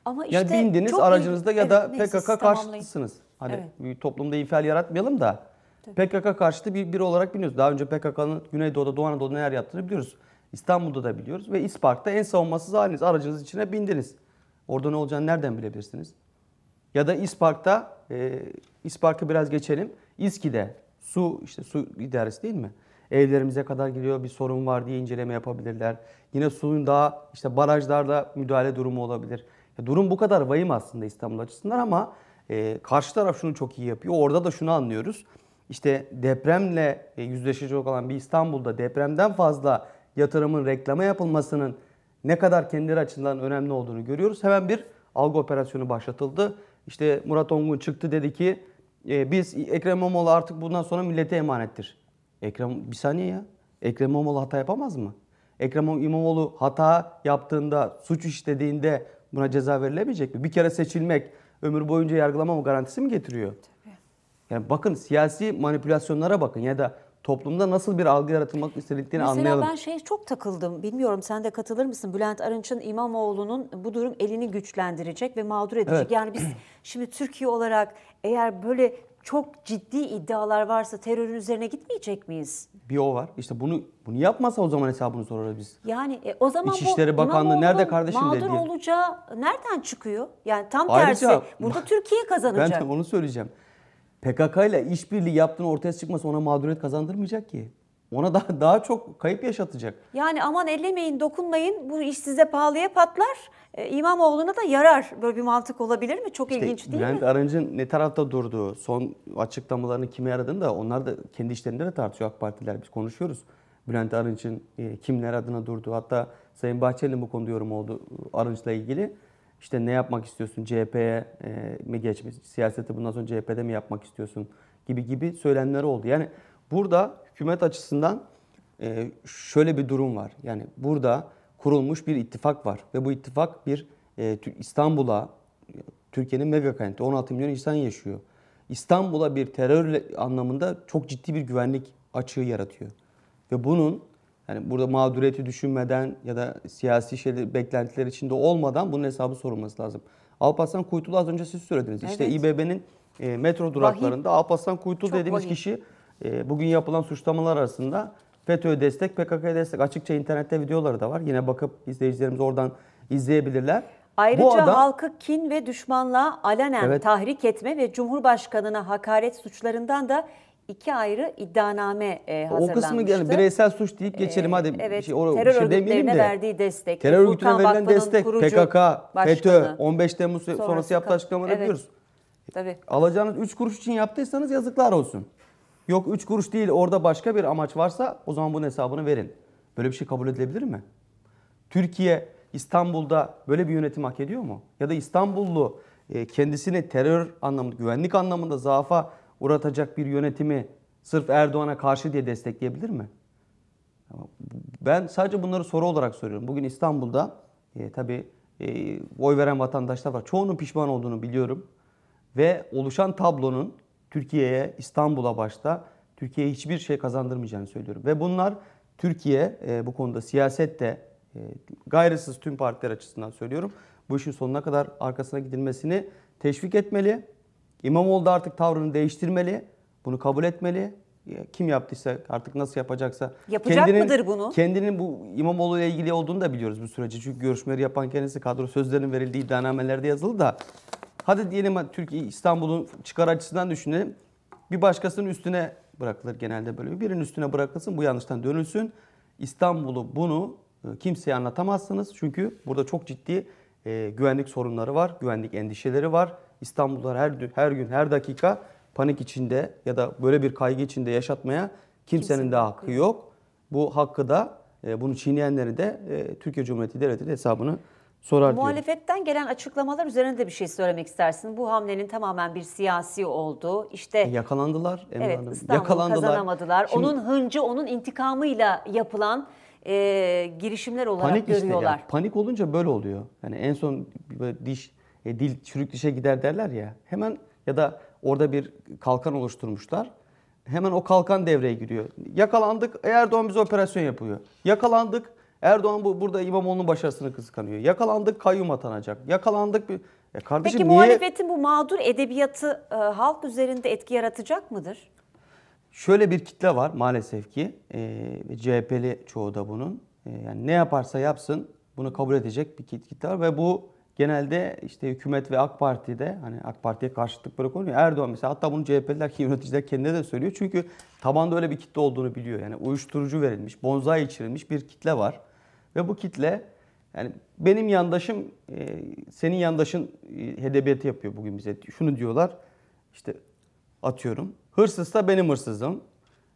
Ama işte yani bindiniz aracınızda iyi, ya da evet, PKK karşıtısınız. Hadi evet. toplumda infial yaratmayalım da. Tabii. PKK karşıtı bir, biri olarak biliyoruz. Daha önce PKK'nın Güneydoğu'da, Doğu Anadolu'da neler yaptığını biliyoruz. İstanbul'da da biliyoruz ve İspark'ta en savunmasız haliniz. Aracınız içine bindiniz. Orada ne olacağını nereden bilebilirsiniz? Ya da İspark'ta, e, İspark'ı biraz geçelim. İSKİ'de su, işte su idaresi değil mi? Evlerimize kadar geliyor bir sorun var diye inceleme yapabilirler. Yine suyun daha işte barajlarla müdahale durumu olabilir. Ya durum bu kadar vahim aslında İstanbul açısından ama e, karşı taraf şunu çok iyi yapıyor. Orada da şunu anlıyoruz işte depremle e, yüzleşecek olan bir İstanbul'da depremden fazla yatırımın reklama yapılmasının ne kadar kendileri açısından önemli olduğunu görüyoruz. Hemen bir algı operasyonu başlatıldı. İşte Murat Ongun çıktı dedi ki e, biz Ekrem İmamoğlu artık bundan sonra millete emanettir. Ekrem bir saniye ya. Ekrem İmamoğlu hata yapamaz mı? Ekrem İmamoğlu hata yaptığında, suç işlediğinde buna ceza verilemeyecek mi? Bir kere seçilmek ömür boyunca yargılama mı garantisi mi getiriyor? Yani bakın siyasi manipülasyonlara bakın ya da toplumda nasıl bir algı yaratılmak istediklerini Mesela anlayalım. Mesela ben şey çok takıldım. Bilmiyorum sen de katılır mısın? Bülent Arınç'ın İmamoğlu'nun bu durum elini güçlendirecek ve mağdur edecek. Evet. Yani biz <clears throat> şimdi Türkiye olarak eğer böyle çok ciddi iddialar varsa terörün üzerine gitmeyecek miyiz? Bir o var. İşte bunu bunu yapmasa o zaman hesabını sorarız biz. Yani e, o zaman İçişleri Bakanlığı nerede kardeşim dedi. Mağdur olacağı nereden çıkıyor? Yani tam Ayrıca, tersi. Burada <laughs> Türkiye kazanacak. Ben onu söyleyeceğim. PKK ile işbirliği yaptığını ortaya çıkması ona mağduriyet kazandırmayacak ki. Ona daha, <laughs> daha çok kayıp yaşatacak. Yani aman ellemeyin, dokunmayın. Bu iş size pahalıya patlar. E, İmamoğlu'na da yarar. Böyle bir mantık olabilir mi? Çok işte ilginç değil Bülent mi? Bülent Arınç'ın ne tarafta durduğu, son açıklamalarını kime yaradığını da onlar da kendi işlerinde de tartışıyor AK Partiler. Biz konuşuyoruz. Bülent Arınç'ın e, kimler adına durduğu. Hatta Sayın Bahçeli'nin bu konuda yorum oldu e, Arınç'la ilgili işte ne yapmak istiyorsun CHP'ye e, mi geçmiş, siyaseti bundan sonra CHP'de mi yapmak istiyorsun gibi gibi söylemler oldu. Yani burada hükümet açısından e, şöyle bir durum var. Yani burada kurulmuş bir ittifak var ve bu ittifak bir e, İstanbul'a Türkiye'nin mega kenti 16 milyon insan yaşıyor. İstanbul'a bir terör anlamında çok ciddi bir güvenlik açığı yaratıyor. Ve bunun yani burada mağduriyeti düşünmeden ya da siyasi şeyler, beklentiler içinde olmadan bunun hesabı sorulması lazım. Alparslan Kuytulu az önce siz söylediniz. Evet. İşte İBB'nin e, metro duraklarında vahim. Alparslan Kuytulu Çok dediğimiz vahim. kişi e, bugün yapılan suçlamalar arasında FETÖ'ye destek, PKK'ya destek. Açıkça internette videoları da var. Yine bakıp izleyicilerimiz oradan izleyebilirler. Ayrıca adam, halkı kin ve düşmanlığa alenen evet, tahrik etme ve Cumhurbaşkanına hakaret suçlarından da iki ayrı iddianame e, hazırlanmıştı. O kısmı yani bireysel suç deyip e, geçelim hadi. Ee, evet, bir şey, or- terör bir şey örgütlerine de. verdiği destek. Terör örgütüne verilen Vakfı'nın destek, PKK, başkanı, FETÖ, 15 Temmuz sonrası, sonrası yaptığı açıklamaları evet. biliyoruz. Tabii. Alacağınız 3 kuruş için yaptıysanız yazıklar olsun. Yok 3 kuruş değil orada başka bir amaç varsa o zaman bunun hesabını verin. Böyle bir şey kabul edilebilir mi? Türkiye İstanbul'da böyle bir yönetim hak ediyor mu? Ya da İstanbullu e, kendisini terör anlamında, güvenlik anlamında zaafa uğratacak bir yönetimi sırf Erdoğan'a karşı diye destekleyebilir mi? Ben sadece bunları soru olarak soruyorum. Bugün İstanbul'da e, tabii e, oy veren vatandaşlar var. Çoğunun pişman olduğunu biliyorum. Ve oluşan tablonun Türkiye'ye, İstanbul'a başta Türkiye'ye hiçbir şey kazandırmayacağını söylüyorum. Ve bunlar Türkiye e, bu konuda siyasette e, gayrısız tüm partiler açısından söylüyorum. Bu işin sonuna kadar arkasına gidilmesini teşvik etmeli İmamoğlu da artık tavrını değiştirmeli. Bunu kabul etmeli. Kim yaptıysa artık nasıl yapacaksa. Yapacak kendinin, mıdır bunu? Kendinin bu İmamoğlu ile ilgili olduğunu da biliyoruz bu süreci. Çünkü görüşmeleri yapan kendisi kadro sözlerinin verildiği iddianamelerde yazılı da. Hadi diyelim Türkiye İstanbul'un çıkar açısından düşünelim. Bir başkasının üstüne bırakılır genelde böyle. Birinin üstüne bırakılsın bu yanlıştan dönülsün. İstanbul'u bunu e, kimseye anlatamazsınız. Çünkü burada çok ciddi e, güvenlik sorunları var, güvenlik endişeleri var. İstanbullular her, her gün, her dakika panik içinde ya da böyle bir kaygı içinde yaşatmaya kimsenin de hakkı yok. Bu hakkı da e, bunu çiğneyenleri de e, Türkiye Cumhuriyeti Devleti'nin hesabını sorar Muhalefetten diyorum. gelen açıklamalar üzerine de bir şey söylemek istersin. Bu hamlenin tamamen bir siyasi olduğu. İşte e, yakalandılar Emre evet, Hanım. İstanbul yakalandılar. kazanamadılar. Şimdi, onun hıncı, onun intikamıyla yapılan e, girişimler olarak panik görüyorlar. Işte ya, panik olunca böyle oluyor. Yani en son diş e, dil çürük dişe gider derler ya. Hemen ya da orada bir kalkan oluşturmuşlar. Hemen o kalkan devreye giriyor. Yakalandık Erdoğan bize operasyon yapıyor. Yakalandık Erdoğan bu, burada İmamoğlu'nun başarısını kıskanıyor. Yakalandık kayyum atanacak. Yakalandık bir... E kardeşim Peki niye... muhalefetin bu mağdur edebiyatı e, halk üzerinde etki yaratacak mıdır? Şöyle bir kitle var maalesef ki e, CHP'li çoğu da bunun. E, yani ne yaparsa yapsın bunu kabul edecek bir kitle var ve bu genelde işte hükümet ve AK Parti'de hani AK Parti'ye karşıtlık böyle konuyor. Erdoğan mesela hatta bunu CHP'liler ki yöneticiler kendine de söylüyor. Çünkü tabanda öyle bir kitle olduğunu biliyor. Yani uyuşturucu verilmiş, bonzai içirilmiş bir kitle var. Ve bu kitle yani benim yandaşım e, senin yandaşın e, yapıyor bugün bize. Şunu diyorlar işte atıyorum. hırsız da benim hırsızım.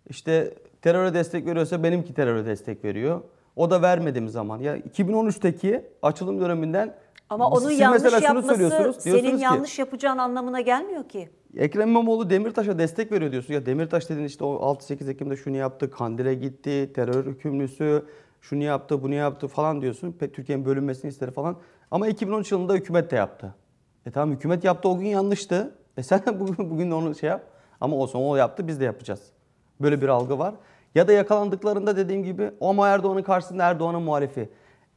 İşte teröre destek veriyorsa benimki teröre destek veriyor. O da vermediğim zaman. Ya 2013'teki açılım döneminden ama onun Siz yanlış mesela şunu yapması söylüyorsunuz, senin ki- yanlış yapacağın anlamına gelmiyor ki. Ekrem İmamoğlu Demirtaş'a destek veriyor diyorsun. Ya Demirtaş dedin işte o 6-8 Ekim'de şunu yaptı, Kandil'e gitti, terör hükümlüsü, şunu yaptı, bunu yaptı falan diyorsun. Türkiye'nin bölünmesini ister falan. Ama 2013 yılında hükümet de yaptı. E tamam hükümet yaptı o gün yanlıştı. E sen <laughs> bugün, bugün de onu şey yap. Ama olsun o yaptı biz de yapacağız. Böyle bir algı var. Ya da yakalandıklarında dediğim gibi ama Erdoğan'ın karşısında Erdoğan'ın muhalifi.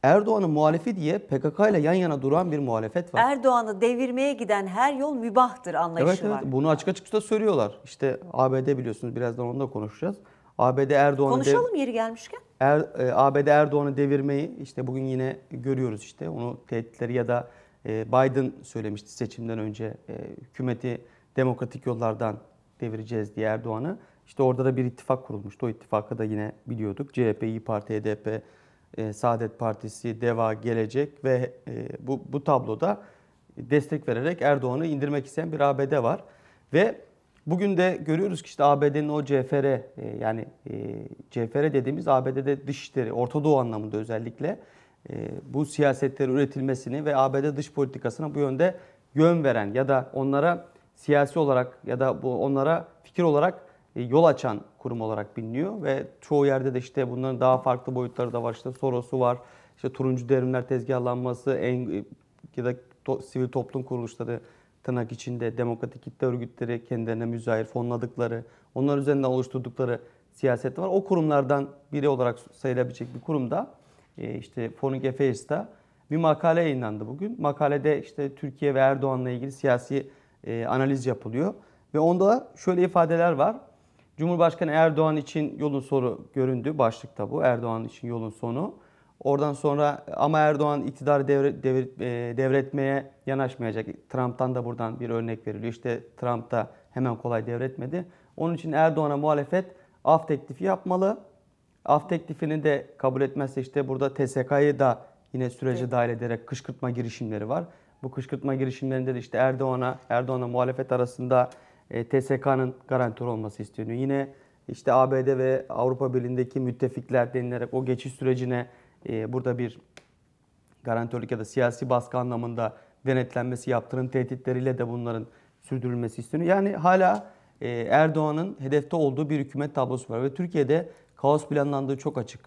Erdoğan'ın muhalefi diye PKK ile yan yana duran bir muhalefet var. Erdoğan'ı devirmeye giden her yol mübahtır anlayışı evet, evet. var. Bunu açık açık da söylüyorlar. İşte ABD biliyorsunuz birazdan onu da konuşacağız. ABD Erdoğan'ı Konuşalım dev... yeri gelmişken. Er, e, ABD Erdoğan'ı devirmeyi işte bugün yine görüyoruz işte. Onu tehditleri ya da e, Biden söylemişti seçimden önce e, hükümeti demokratik yollardan devireceğiz diye Erdoğan'ı. İşte orada da bir ittifak kurulmuştu. O ittifakı da yine biliyorduk. CHP, İYİ Parti, HDP, e e, Saadet Partisi, DEVA, Gelecek ve e, bu, bu tabloda destek vererek Erdoğan'ı indirmek isteyen bir ABD var. Ve bugün de görüyoruz ki işte ABD'nin o CFR e, yani e, CFR dediğimiz ABD'de dışişleri, Orta Doğu anlamında özellikle e, bu siyasetlerin üretilmesini ve ABD dış politikasına bu yönde yön veren ya da onlara siyasi olarak ya da bu onlara fikir olarak e, yol açan kurum olarak biliniyor ve çoğu yerde de işte bunların daha farklı boyutları da var. İşte Soros'u var, işte turuncu devrimler tezgahlanması en, e, ya da to, sivil toplum kuruluşları tırnak içinde demokratik kitle örgütleri kendilerine müzahir fonladıkları, onlar üzerinden oluşturdukları siyaset var. O kurumlardan biri olarak sayılabilecek bir kurumda e, işte Foreign Affairs'ta bir makale yayınlandı bugün. Makalede işte Türkiye ve Erdoğan'la ilgili siyasi analiz yapılıyor. Ve onda şöyle ifadeler var. Cumhurbaşkanı Erdoğan için yolun sonu göründü. Başlıkta bu. Erdoğan için yolun sonu. Oradan sonra ama Erdoğan iktidarı devre, devre, e, devretmeye yanaşmayacak. Trump'tan da buradan bir örnek veriliyor. İşte Trump da hemen kolay devretmedi. Onun için Erdoğan'a muhalefet af teklifi yapmalı. Af teklifini de kabul etmezse işte burada TSK'yı da yine sürece evet. dahil ederek kışkırtma girişimleri var. Bu kışkırtma girişimlerinde de işte Erdoğan'a Erdoğan'a muhalefet arasında e, TSK'nın garantör olması isteniyor. Yine işte ABD ve Avrupa Birliği'ndeki müttefikler denilerek o geçiş sürecine e, burada bir garantörlük ya da siyasi baskı anlamında denetlenmesi, yaptırım tehditleriyle de bunların sürdürülmesi isteniyor. Yani hala e, Erdoğan'ın hedefte olduğu bir hükümet tablosu var ve Türkiye'de kaos planlandığı çok açık.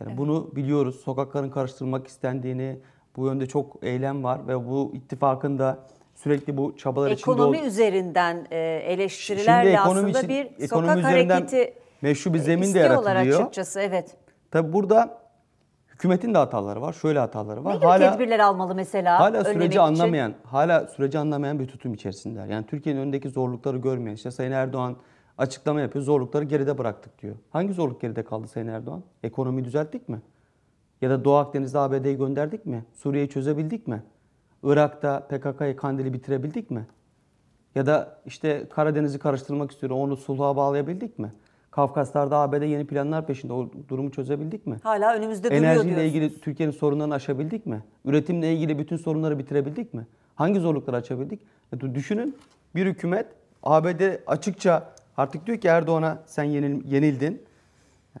Yani evet. bunu biliyoruz. Sokakların karıştırmak istendiğini, bu yönde çok eylem var ve bu ittifakın da sürekli bu çabalar ekonomi içinde... Ekonomi üzerinden e, eleştirilerle Şimdi aslında için, bir sokak hareketi meşru bir e, zemin de yaratılıyor. açıkçası evet. Tabi burada hükümetin de hataları var. Şöyle hataları var. Ne hala, tedbirler almalı mesela? Hala süreci anlamayan, hala süreci anlamayan bir tutum içerisinde Yani Türkiye'nin önündeki zorlukları görmeyen. İşte Sayın Erdoğan açıklama yapıyor. Zorlukları geride bıraktık diyor. Hangi zorluk geride kaldı Sayın Erdoğan? ekonomi düzelttik mi? Ya da Doğu Akdeniz'de ABD'yi gönderdik mi? Suriye'yi çözebildik mi? Irak'ta PKK'yı Kandil'i bitirebildik mi? Ya da işte Karadeniz'i karıştırmak istiyor. Onu sulha bağlayabildik mi? Kafkaslar'da ABD yeni planlar peşinde. O durumu çözebildik mi? Hala önümüzde duruyor Enerjiyle diyorsunuz. ilgili Türkiye'nin sorunlarını aşabildik mi? Üretimle ilgili bütün sorunları bitirebildik mi? Hangi zorlukları açabildik? Yani e, düşünün bir hükümet ABD açıkça artık diyor ki Erdoğan'a sen yenildin.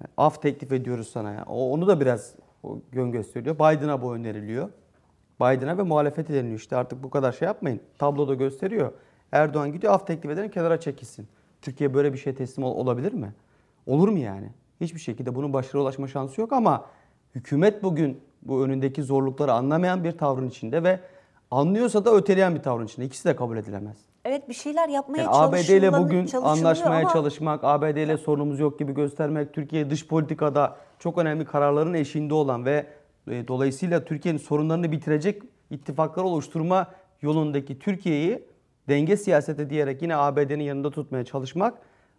E, af teklif ediyoruz sana. Yani. O, onu da biraz o, gön gösteriyor. Biden'a bu öneriliyor. Biden'a ve muhalefete deniliyor. İşte artık bu kadar şey yapmayın. Tabloda gösteriyor. Erdoğan gidiyor af teklif edelim kenara çekilsin. Türkiye böyle bir şey teslim ol, olabilir mi? Olur mu yani? Hiçbir şekilde bunun başarıya ulaşma şansı yok ama hükümet bugün bu önündeki zorlukları anlamayan bir tavrın içinde ve anlıyorsa da öteleyen bir tavrın içinde. İkisi de kabul edilemez. Evet bir şeyler yapmaya yani ABD ile bugün anlaşmaya ama... çalışmak, ABD ile sorunumuz yok gibi göstermek, Türkiye dış politikada çok önemli kararların eşiğinde olan ve Dolayısıyla Türkiye'nin sorunlarını bitirecek ittifaklar oluşturma yolundaki Türkiye'yi denge siyaseti diyerek yine ABD'nin yanında tutmaya çalışmak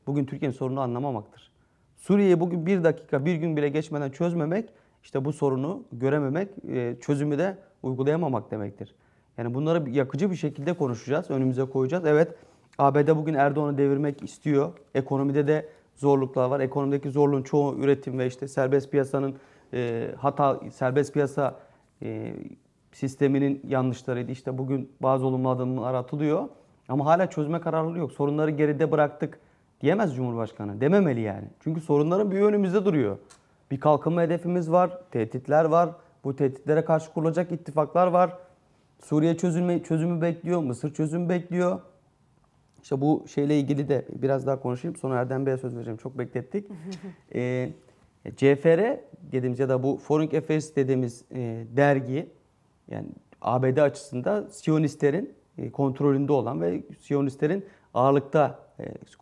bugün Türkiye'nin sorunu anlamamaktır. Suriye'yi bugün bir dakika bir gün bile geçmeden çözmemek işte bu sorunu görememek e, çözümü de uygulayamamak demektir. Yani bunları yakıcı bir şekilde konuşacağız, önümüze koyacağız. Evet ABD bugün Erdoğan'ı devirmek istiyor. Ekonomide de zorluklar var. Ekonomideki zorluğun çoğu üretim ve işte serbest piyasanın e, hata serbest piyasa e, sisteminin yanlışlarıydı. İşte bugün bazı olumlu adımlar atılıyor ama hala çözme kararlılığı yok. Sorunları geride bıraktık diyemez Cumhurbaşkanı. Dememeli yani. Çünkü sorunların büyüğü önümüzde duruyor. Bir kalkınma hedefimiz var, tehditler var. Bu tehditlere karşı kurulacak ittifaklar var. Suriye çözülme, çözümü bekliyor, Mısır çözümü bekliyor. İşte bu şeyle ilgili de biraz daha konuşayım. Sonra Erdem Bey'e söz vereceğim. Çok beklettik. <laughs> ee, e, CFR dediğimiz ya da bu Foreign Affairs dediğimiz e, dergi yani ABD açısında Siyonistlerin e, kontrolünde olan ve Siyonistlerin ağırlıkta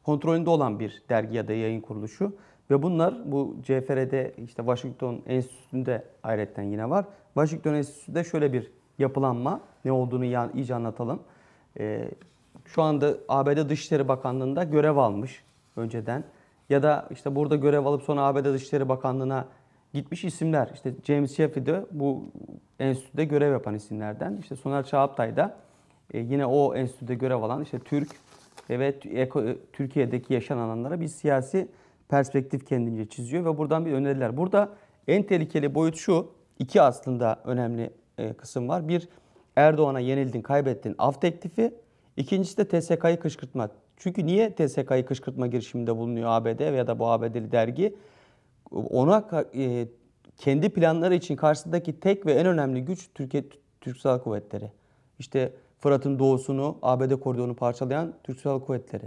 kontrolünde olan bir dergi ya da yayın kuruluşu. Ve bunlar bu CFR'de işte Washington Enstitüsü'nde ayrıca yine var. Washington Enstitüsü'nde şöyle bir yapılanma ne olduğunu iyice anlatalım. şu anda ABD Dışişleri Bakanlığı'nda görev almış önceden ya da işte burada görev alıp sonra ABD Dışişleri Bakanlığı'na gitmiş isimler. İşte James Jeffrey de bu enstitüde görev yapan isimlerden. İşte Soner Çağaptay da e, yine o enstitüde görev alan işte Türk ve e, Türkiye'deki yaşananlara bir siyasi perspektif kendince çiziyor ve buradan bir öneriler. Burada en tehlikeli boyut şu, iki aslında önemli e, kısım var. Bir, Erdoğan'a yenildin, kaybettin af teklifi. İkincisi de TSK'yı kışkırtma, çünkü niye TSK'yı kışkırtma girişiminde bulunuyor ABD veya da bu ABD'li dergi? Ona e, kendi planları için karşısındaki tek ve en önemli güç Türkiye Türk Silahlı Kuvvetleri. İşte Fırat'ın doğusunu, ABD koridorunu parçalayan Türk Silahlı Kuvvetleri.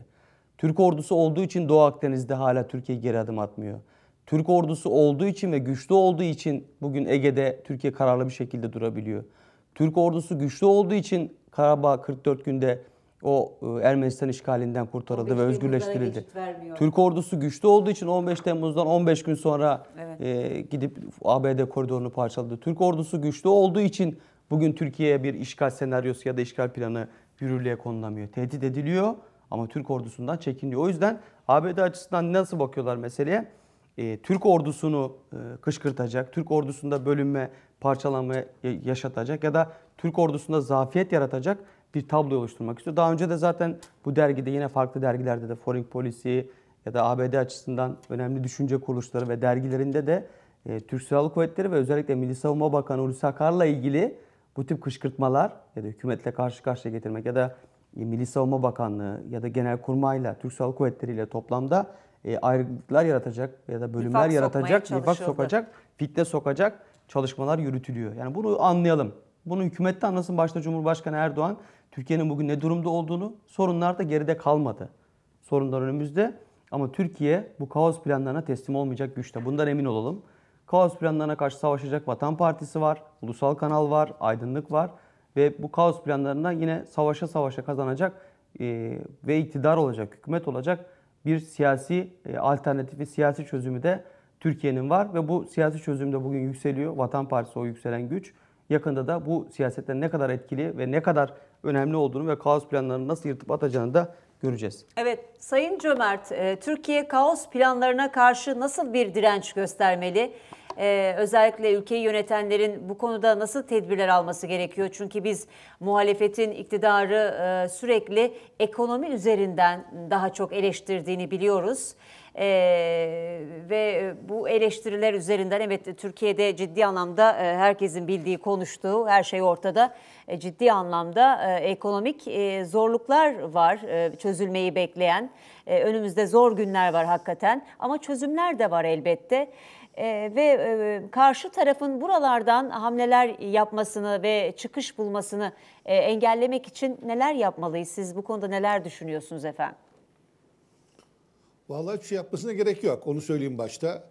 Türk ordusu olduğu için Doğu Akdeniz'de hala Türkiye geri adım atmıyor. Türk ordusu olduğu için ve güçlü olduğu için bugün Ege'de Türkiye kararlı bir şekilde durabiliyor. Türk ordusu güçlü olduğu için Karabağ 44 günde o e, Ermenistan işgalinden kurtarıldı ve özgürleştirildi. Türk ordusu güçlü olduğu için 15 Temmuz'dan 15 gün sonra evet. e, gidip ABD koridorunu parçaladı. Türk ordusu güçlü olduğu için bugün Türkiye'ye bir işgal senaryosu ya da işgal planı yürürlüğe konulamıyor. Tehdit ediliyor ama Türk ordusundan çekiniyor. O yüzden ABD açısından nasıl bakıyorlar meseleye? E, Türk ordusunu e, kışkırtacak, Türk ordusunda bölünme, parçalanma yaşatacak ya da Türk ordusunda zafiyet yaratacak bir tablo oluşturmak istiyor. Daha önce de zaten bu dergide yine farklı dergilerde de Foreign Policy ya da ABD açısından önemli düşünce kuruluşları ve dergilerinde de e, Türk Silahlı Kuvvetleri ve özellikle Milli Savunma Bakanı Hulusi Akar'la ilgili bu tip kışkırtmalar ya da hükümetle karşı karşıya getirmek ya da e, Milli Savunma Bakanlığı ya da Genelkurmay'la, Türk Silahlı Kuvvetleri ile toplamda e, ayrılıklar yaratacak ya da bölümler nifak yaratacak, nifak sokacak, fitne sokacak çalışmalar yürütülüyor. Yani bunu anlayalım. Bunu hükümette anlasın başta Cumhurbaşkanı Erdoğan Türkiye'nin bugün ne durumda olduğunu, sorunlar da geride kalmadı. Sorunlar önümüzde ama Türkiye bu kaos planlarına teslim olmayacak güçte. Bundan emin olalım. Kaos planlarına karşı savaşacak Vatan Partisi var, Ulusal Kanal var, Aydınlık var ve bu kaos planlarına yine savaşa savaşa kazanacak e, ve iktidar olacak, hükümet olacak bir siyasi e, alternatifi, siyasi çözümü de Türkiye'nin var ve bu siyasi çözüm de bugün yükseliyor. Vatan Partisi o yükselen güç. Yakında da bu siyasetten ne kadar etkili ve ne kadar önemli olduğunu ve kaos planlarını nasıl yırtıp atacağını da göreceğiz. Evet, Sayın Cömert, e, Türkiye kaos planlarına karşı nasıl bir direnç göstermeli? Ee, özellikle ülkeyi yönetenlerin bu konuda nasıl tedbirler alması gerekiyor? Çünkü biz muhalefetin iktidarı e, sürekli ekonomi üzerinden daha çok eleştirdiğini biliyoruz. Ee, e, ve bu eleştiriler üzerinden evet Türkiye'de ciddi anlamda e, herkesin bildiği, konuştuğu her şey ortada. E, ciddi anlamda e, ekonomik e, zorluklar var e, çözülmeyi bekleyen. E, önümüzde zor günler var hakikaten ama çözümler de var elbette e, ve e, karşı tarafın buralardan hamleler yapmasını ve çıkış bulmasını e, engellemek için neler yapmalıyız? Siz bu konuda neler düşünüyorsunuz efendim? Vallahi hiçbir şey yapmasına gerek yok. Onu söyleyeyim başta.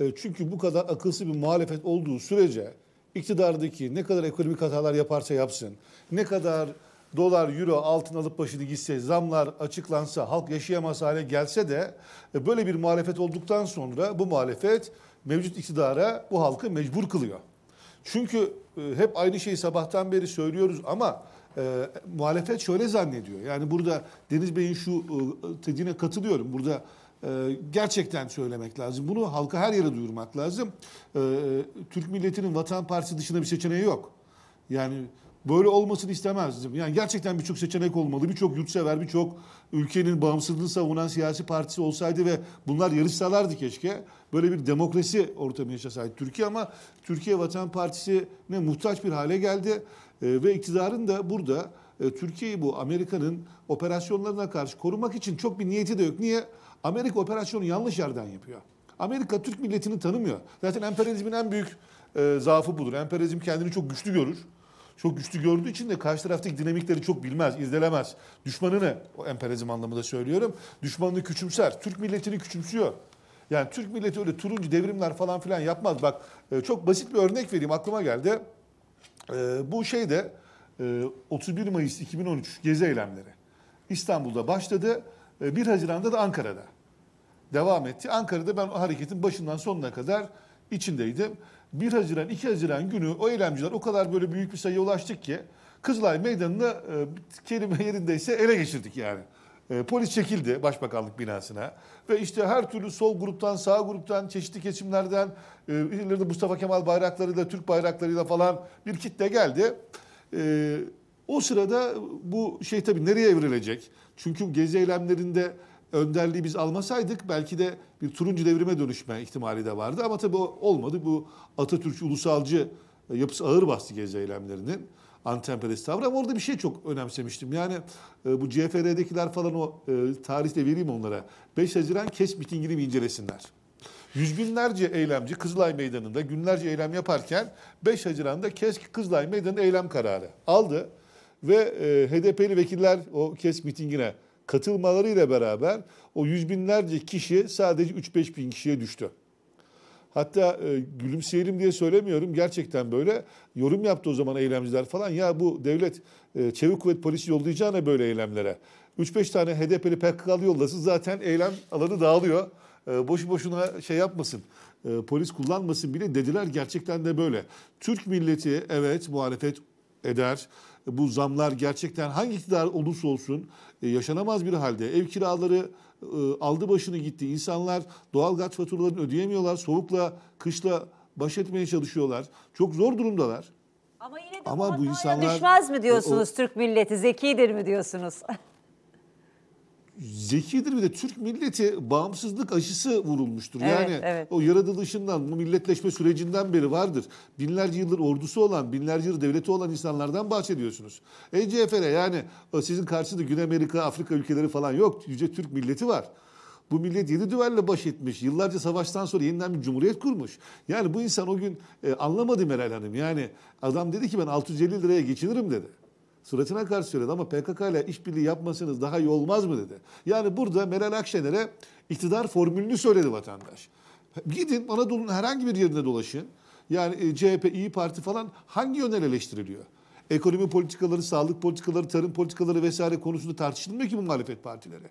E, çünkü bu kadar akılsız bir muhalefet olduğu sürece iktidardaki ne kadar ekonomik hatalar yaparsa yapsın, ne kadar dolar, euro, altın alıp başını gitse, zamlar açıklansa, halk yaşayamaz hale gelse de e, böyle bir muhalefet olduktan sonra bu muhalefet mevcut iktidara bu halkı mecbur kılıyor. Çünkü e, hep aynı şeyi sabahtan beri söylüyoruz ama e, muhalefet şöyle zannediyor. Yani burada Deniz Bey'in şu e, dediğine katılıyorum. Burada e, gerçekten söylemek lazım. Bunu halka her yere duyurmak lazım. E, Türk milletinin Vatan Partisi dışında bir seçeneği yok. Yani böyle olmasını istemezdim. Yani gerçekten birçok seçenek olmalı. Birçok yurtsever, birçok ülkenin bağımsızlığını savunan siyasi partisi olsaydı ve bunlar yarışsalardı keşke. Böyle bir demokrasi ortamı yaşasaydı Türkiye ama Türkiye Vatan Partisi'ne muhtaç bir hale geldi. Ee, ve iktidarın da burada e, Türkiye'yi bu Amerika'nın operasyonlarına karşı korumak için çok bir niyeti de yok. Niye? Amerika operasyonu yanlış yerden yapıyor. Amerika Türk milletini tanımıyor. Zaten emperyalizmin en büyük e, zaafı budur. Emperyalizm kendini çok güçlü görür. Çok güçlü gördüğü için de karşı taraftaki dinamikleri çok bilmez, izlemez. Düşmanını, o emperyalizm anlamında söylüyorum, düşmanını küçümser. Türk milletini küçümsüyor. Yani Türk milleti öyle turuncu devrimler falan filan yapmaz. Bak e, çok basit bir örnek vereyim aklıma geldi. E, bu şey de e, 31 Mayıs 2013 gezi eylemleri İstanbul'da başladı. E, 1 Haziran'da da Ankara'da devam etti. Ankara'da ben o hareketin başından sonuna kadar içindeydim. 1 Haziran, 2 Haziran günü o eylemciler o kadar böyle büyük bir sayıya ulaştık ki Kızılay Meydanı'nı e, kelime yerindeyse ele geçirdik yani. E, polis çekildi Başbakanlık binasına ve işte her türlü sol gruptan, sağ gruptan, çeşitli kesimlerden, e, Mustafa Kemal bayrakları da Türk bayraklarıyla falan bir kitle geldi. E, o sırada bu şey tabii nereye evrilecek? Çünkü gezi eylemlerinde önderliği biz almasaydık belki de bir turuncu devrime dönüşme ihtimali de vardı. Ama tabii olmadı. Bu Atatürk ulusalcı e, yapısı ağır bastı gezi eylemlerinin anti-emperyalist tavrı. Ama orada bir şey çok önemsemiştim. Yani e, bu CFR'dekiler falan o e, tarihte vereyim onlara. 5 Haziran kes mitingini bir incelesinler. Yüz binlerce eylemci Kızılay Meydanı'nda günlerce eylem yaparken 5 Haziran'da KESK Kızılay Meydanı eylem kararı aldı. Ve e, HDP'li vekiller o KESK mitingine katılmalarıyla beraber o yüz binlerce kişi sadece 3-5 bin kişiye düştü. Hatta e, gülümseyelim diye söylemiyorum. Gerçekten böyle yorum yaptı o zaman eylemciler falan. Ya bu devlet e, çevik kuvvet polisi yollayacağına böyle eylemlere. 3-5 tane HDP'li PKK'lı yollasın zaten eylem alanı dağılıyor. E, boşu boşuna şey yapmasın e, polis kullanmasın bile dediler gerçekten de böyle. Türk milleti evet muhalefet eder. E, bu zamlar gerçekten hangi iktidar olursa olsun e, yaşanamaz bir halde. Ev kiraları e, aldı başını gitti. İnsanlar doğal gaz faturalarını ödeyemiyorlar. Soğukla, kışla baş etmeye çalışıyorlar. Çok zor durumdalar. Ama yine de Ama bu insanlar düşmez mi diyorsunuz o, Türk milleti zekidir mi diyorsunuz? <laughs> zekidir bir de Türk milleti bağımsızlık aşısı vurulmuştur. Evet, yani evet. o yaratılışından, bu milletleşme sürecinden beri vardır. Binlerce yıldır ordusu olan, binlerce yıldır devleti olan insanlardan bahsediyorsunuz. ECFR e, yani sizin karşısında Güney Amerika, Afrika ülkeleri falan yok. Yüce Türk milleti var. Bu millet yedi düvelle baş etmiş. Yıllarca savaştan sonra yeniden bir cumhuriyet kurmuş. Yani bu insan o gün e, anlamadı Meral Hanım. Yani adam dedi ki ben 650 liraya geçinirim dedi. Suratına karşı söyledi ama PKK ile işbirliği yapmasınız daha iyi olmaz mı dedi. Yani burada Meral Akşener'e iktidar formülünü söyledi vatandaş. Gidin Anadolu'nun herhangi bir yerinde dolaşın. Yani e, CHP, İyi Parti falan hangi yönden eleştiriliyor? Ekonomi politikaları, sağlık politikaları, tarım politikaları vesaire konusunda tartışılmıyor ki bu muhalefet partileri.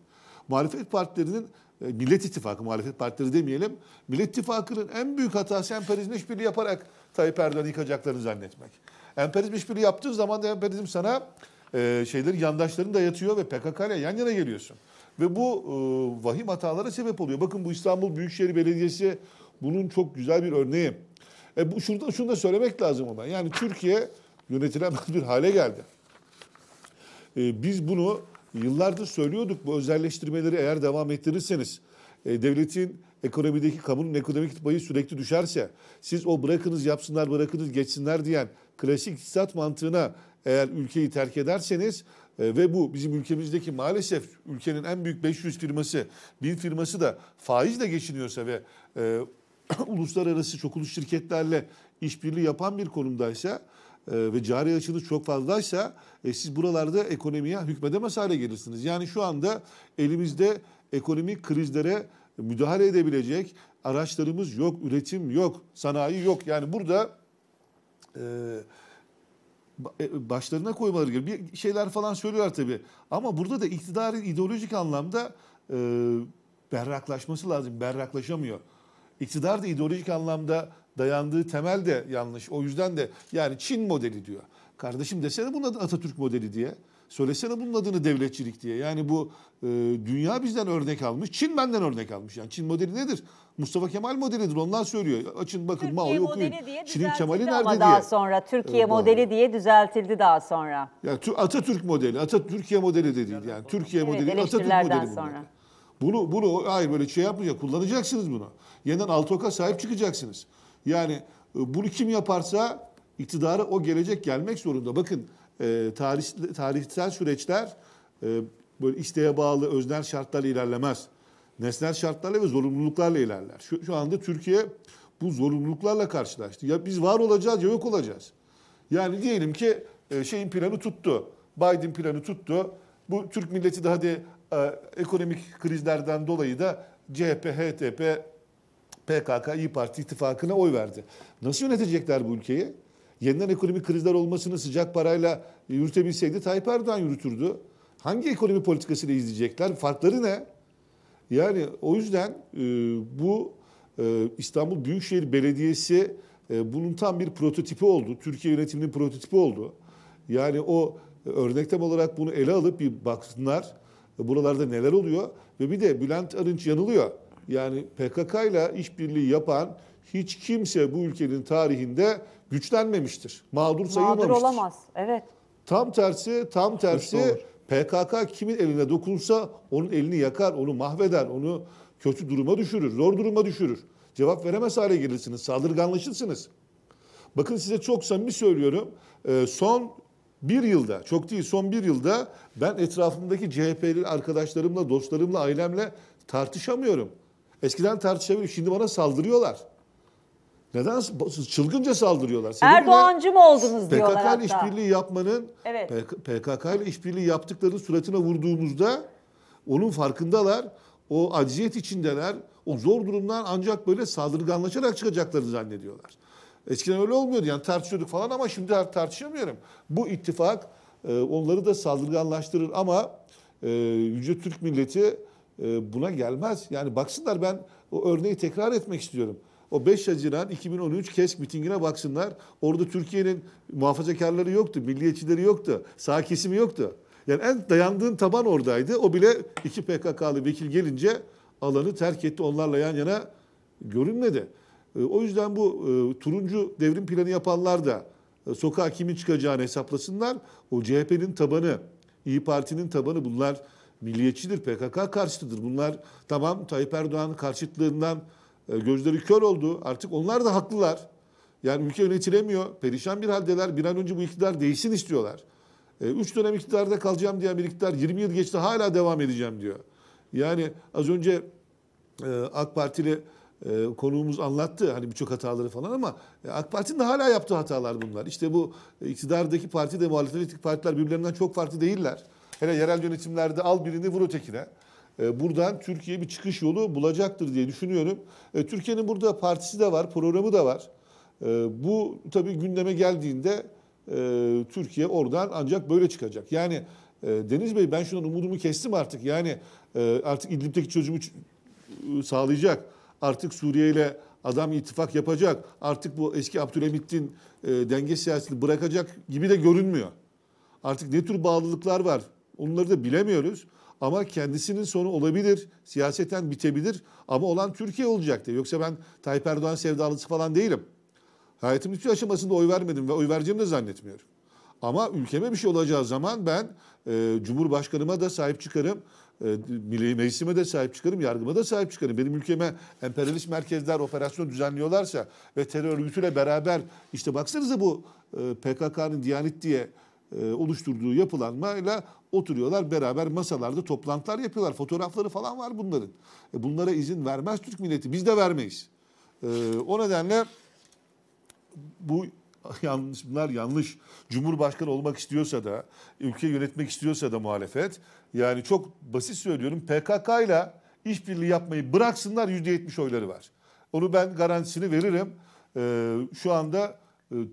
Muhalefet partilerinin e, Millet İttifakı, muhalefet partileri demeyelim. Millet İttifakı'nın en büyük hatası emperyalizm işbirliği yaparak Tayyip Erdoğan'ı yıkacaklarını zannetmek. Emperyalizm işbirliği yaptığı zaman da emperyalizm sana e, şeyleri yandaşların da yatıyor ve PKK ile yan yana geliyorsun. Ve bu e, vahim hatalara sebep oluyor. Bakın bu İstanbul Büyükşehir Belediyesi bunun çok güzel bir örneği. E bu şurada şunu da söylemek lazım ona. Yani Türkiye yönetilemez bir hale geldi. E, biz bunu yıllardır söylüyorduk. Bu özelleştirmeleri eğer devam ettirirseniz e, devletin ekonomideki kamunun ekonomik payı sürekli düşerse siz o bırakınız yapsınlar bırakınız geçsinler diyen klasik iktisat mantığına eğer ülkeyi terk ederseniz e, ve bu bizim ülkemizdeki maalesef ülkenin en büyük 500 firması, bin firması da faizle geçiniyorsa ve e, <clears throat> uluslararası çok ulus şirketlerle işbirliği yapan bir konumdaysa e, ve cari açınız çok fazlaysa e, siz buralarda ekonomiye hükmedemez hale gelirsiniz. Yani şu anda elimizde ekonomik krizlere müdahale edebilecek araçlarımız yok, üretim yok, sanayi yok. Yani burada e, e, başlarına koymaları gibi bir şeyler falan söylüyorlar tabii. Ama burada da iktidarın ideolojik anlamda e, berraklaşması lazım. Berraklaşamıyor. İktidar da ideolojik anlamda dayandığı temel de yanlış. O yüzden de yani Çin modeli diyor. Kardeşim desene buna Atatürk modeli diye. Söylesene bunun adını devletçilik diye. Yani bu e, dünya bizden örnek almış. Çin benden örnek almış. Yani Çin modeli nedir? Mustafa Kemal modelidir. Ondan söylüyor. Açın bakın Türkiye Mao'yu okuyun. Çin'in Kemal'i nerede diye. daha sonra Türkiye evet, modeli diye düzeltildi daha sonra. Yani Atatürk modeli, Atatürk Türkiye modeli de değil. Yani Türkiye evet, modeli, Atatürk modeli sonra. Bunlar. Bunu, bunu hayır böyle şey yapmayacak. Kullanacaksınız bunu. Yeniden Altok'a sahip çıkacaksınız. Yani e, bunu kim yaparsa iktidarı o gelecek gelmek zorunda. Bakın e, tarih, tarihsel süreçler e, böyle isteğe bağlı öznel şartlarla ilerlemez. Nesnel şartlarla ve zorunluluklarla ilerler. Şu, şu anda Türkiye bu zorunluluklarla karşılaştı. Ya biz var olacağız ya yok olacağız. Yani diyelim ki e, şeyin planı tuttu. Biden planı tuttu. Bu Türk milleti de hadi e, ekonomik krizlerden dolayı da CHP, HDP, PKK, İyi Parti ittifakına oy verdi. Nasıl yönetecekler bu ülkeyi? Yeniden ekonomi krizler olmasını sıcak parayla yürütebilseydi Tayyip Erdoğan yürütürdü. Hangi ekonomi politikasıyla izleyecekler? Farkları ne? Yani o yüzden e, bu e, İstanbul Büyükşehir Belediyesi e, bunun tam bir prototipi oldu. Türkiye yönetiminin prototipi oldu. Yani o e, örneklem olarak bunu ele alıp bir baksınlar e, buralarda neler oluyor ve bir de Bülent Arınç yanılıyor. Yani PKK ile işbirliği yapan hiç kimse bu ülkenin tarihinde güçlenmemiştir. Mağdur sayılmamıştır. Mağdur olamaz. Evet. Tam tersi, tam tersi PKK kimin eline dokunsa onun elini yakar, onu mahveder, onu kötü duruma düşürür, zor duruma düşürür. Cevap veremez hale gelirsiniz, saldırganlaşırsınız. Bakın size çok samimi söylüyorum. Ee, son bir yılda, çok değil son bir yılda ben etrafımdaki CHP'li arkadaşlarımla, dostlarımla, ailemle tartışamıyorum. Eskiden tartışabiliyorum, şimdi bana saldırıyorlar. Neden çılgınca saldırıyorlar? Seninle Erdoğancı mı oldunuz PKK diyorlar PKK ile işbirliği yapmanın evet. PKK ile işbirliği yaptıklarının suratına vurduğumuzda onun farkındalar. O aciziyet içindeler. O zor durumdan ancak böyle saldırganlaşarak çıkacaklarını zannediyorlar. Eskiden öyle olmuyordu yani tartışıyorduk falan ama şimdi artık tartışamıyorum. Bu ittifak e, onları da saldırganlaştırır ama e, Yüce Türk milleti e, buna gelmez. Yani baksınlar ben o örneği tekrar etmek istiyorum. O 5 Haziran 2013 KESK mitingine baksınlar. Orada Türkiye'nin muhafazakarları yoktu, milliyetçileri yoktu, sağ kesimi yoktu. Yani en dayandığın taban oradaydı. O bile iki PKK'lı vekil gelince alanı terk etti. Onlarla yan yana görünmedi. E, o yüzden bu e, turuncu devrim planı yapanlar da e, sokağa kimin çıkacağını hesaplasınlar. O CHP'nin tabanı, İyi Parti'nin tabanı bunlar milliyetçidir, PKK karşıtıdır. Bunlar tamam Tayyip Erdoğan karşıtlığından e, gözleri kör oldu. Artık onlar da haklılar. Yani ülke yönetilemiyor. Perişan bir haldeler. Bir an önce bu iktidar değişsin istiyorlar. E, üç dönem iktidarda kalacağım diyen bir iktidar 20 yıl geçti hala devam edeceğim diyor. Yani az önce e, AK Partili e, konuğumuz anlattı hani birçok hataları falan ama e, AK Parti'nin de hala yaptığı hatalar bunlar. İşte bu iktidardaki parti de muhalefetteki partiler birbirlerinden çok farklı değiller. Hele yerel yönetimlerde al birini vur ötekine. E, buradan Türkiye bir çıkış yolu bulacaktır diye düşünüyorum. E, Türkiye'nin burada partisi de var, programı da var. E, bu tabii gündeme geldiğinde Türkiye oradan ancak böyle çıkacak. Yani Deniz Bey ben şundan umudumu kestim artık. Yani artık İdlib'deki çözümü ıı, sağlayacak. Artık Suriye ile adam ittifak yapacak. Artık bu eski Abdülhamit'in denge siyasetini bırakacak gibi de görünmüyor. Artık ne tür bağlılıklar var onları da bilemiyoruz. Ama kendisinin sonu olabilir. Siyaseten bitebilir. Ama olan Türkiye olacak diye. Yoksa ben Tayyip Erdoğan sevdalısı falan değilim. Hayatımın bütün aşamasında oy vermedim ve oy vereceğimi de zannetmiyorum. Ama ülkeme bir şey olacağı zaman ben e, Cumhurbaşkanıma da sahip çıkarım. E, Milli Meclisime de sahip çıkarım, yargıma da sahip çıkarım. Benim ülkeme emperyalist merkezler operasyon düzenliyorlarsa ve terör örgütüyle beraber işte baksanıza bu e, PKK'nın Diyanet diye e, oluşturduğu yapılanmayla oturuyorlar beraber masalarda toplantılar yapıyorlar. Fotoğrafları falan var bunların. E, bunlara izin vermez Türk milleti. Biz de vermeyiz. E, o nedenle bu <laughs> yanlış bunlar yanlış. Cumhurbaşkanı olmak istiyorsa da, ülke yönetmek istiyorsa da muhalefet yani çok basit söylüyorum PKK ile işbirliği yapmayı bıraksınlar %70 oyları var. Onu ben garantisini veririm. E, şu anda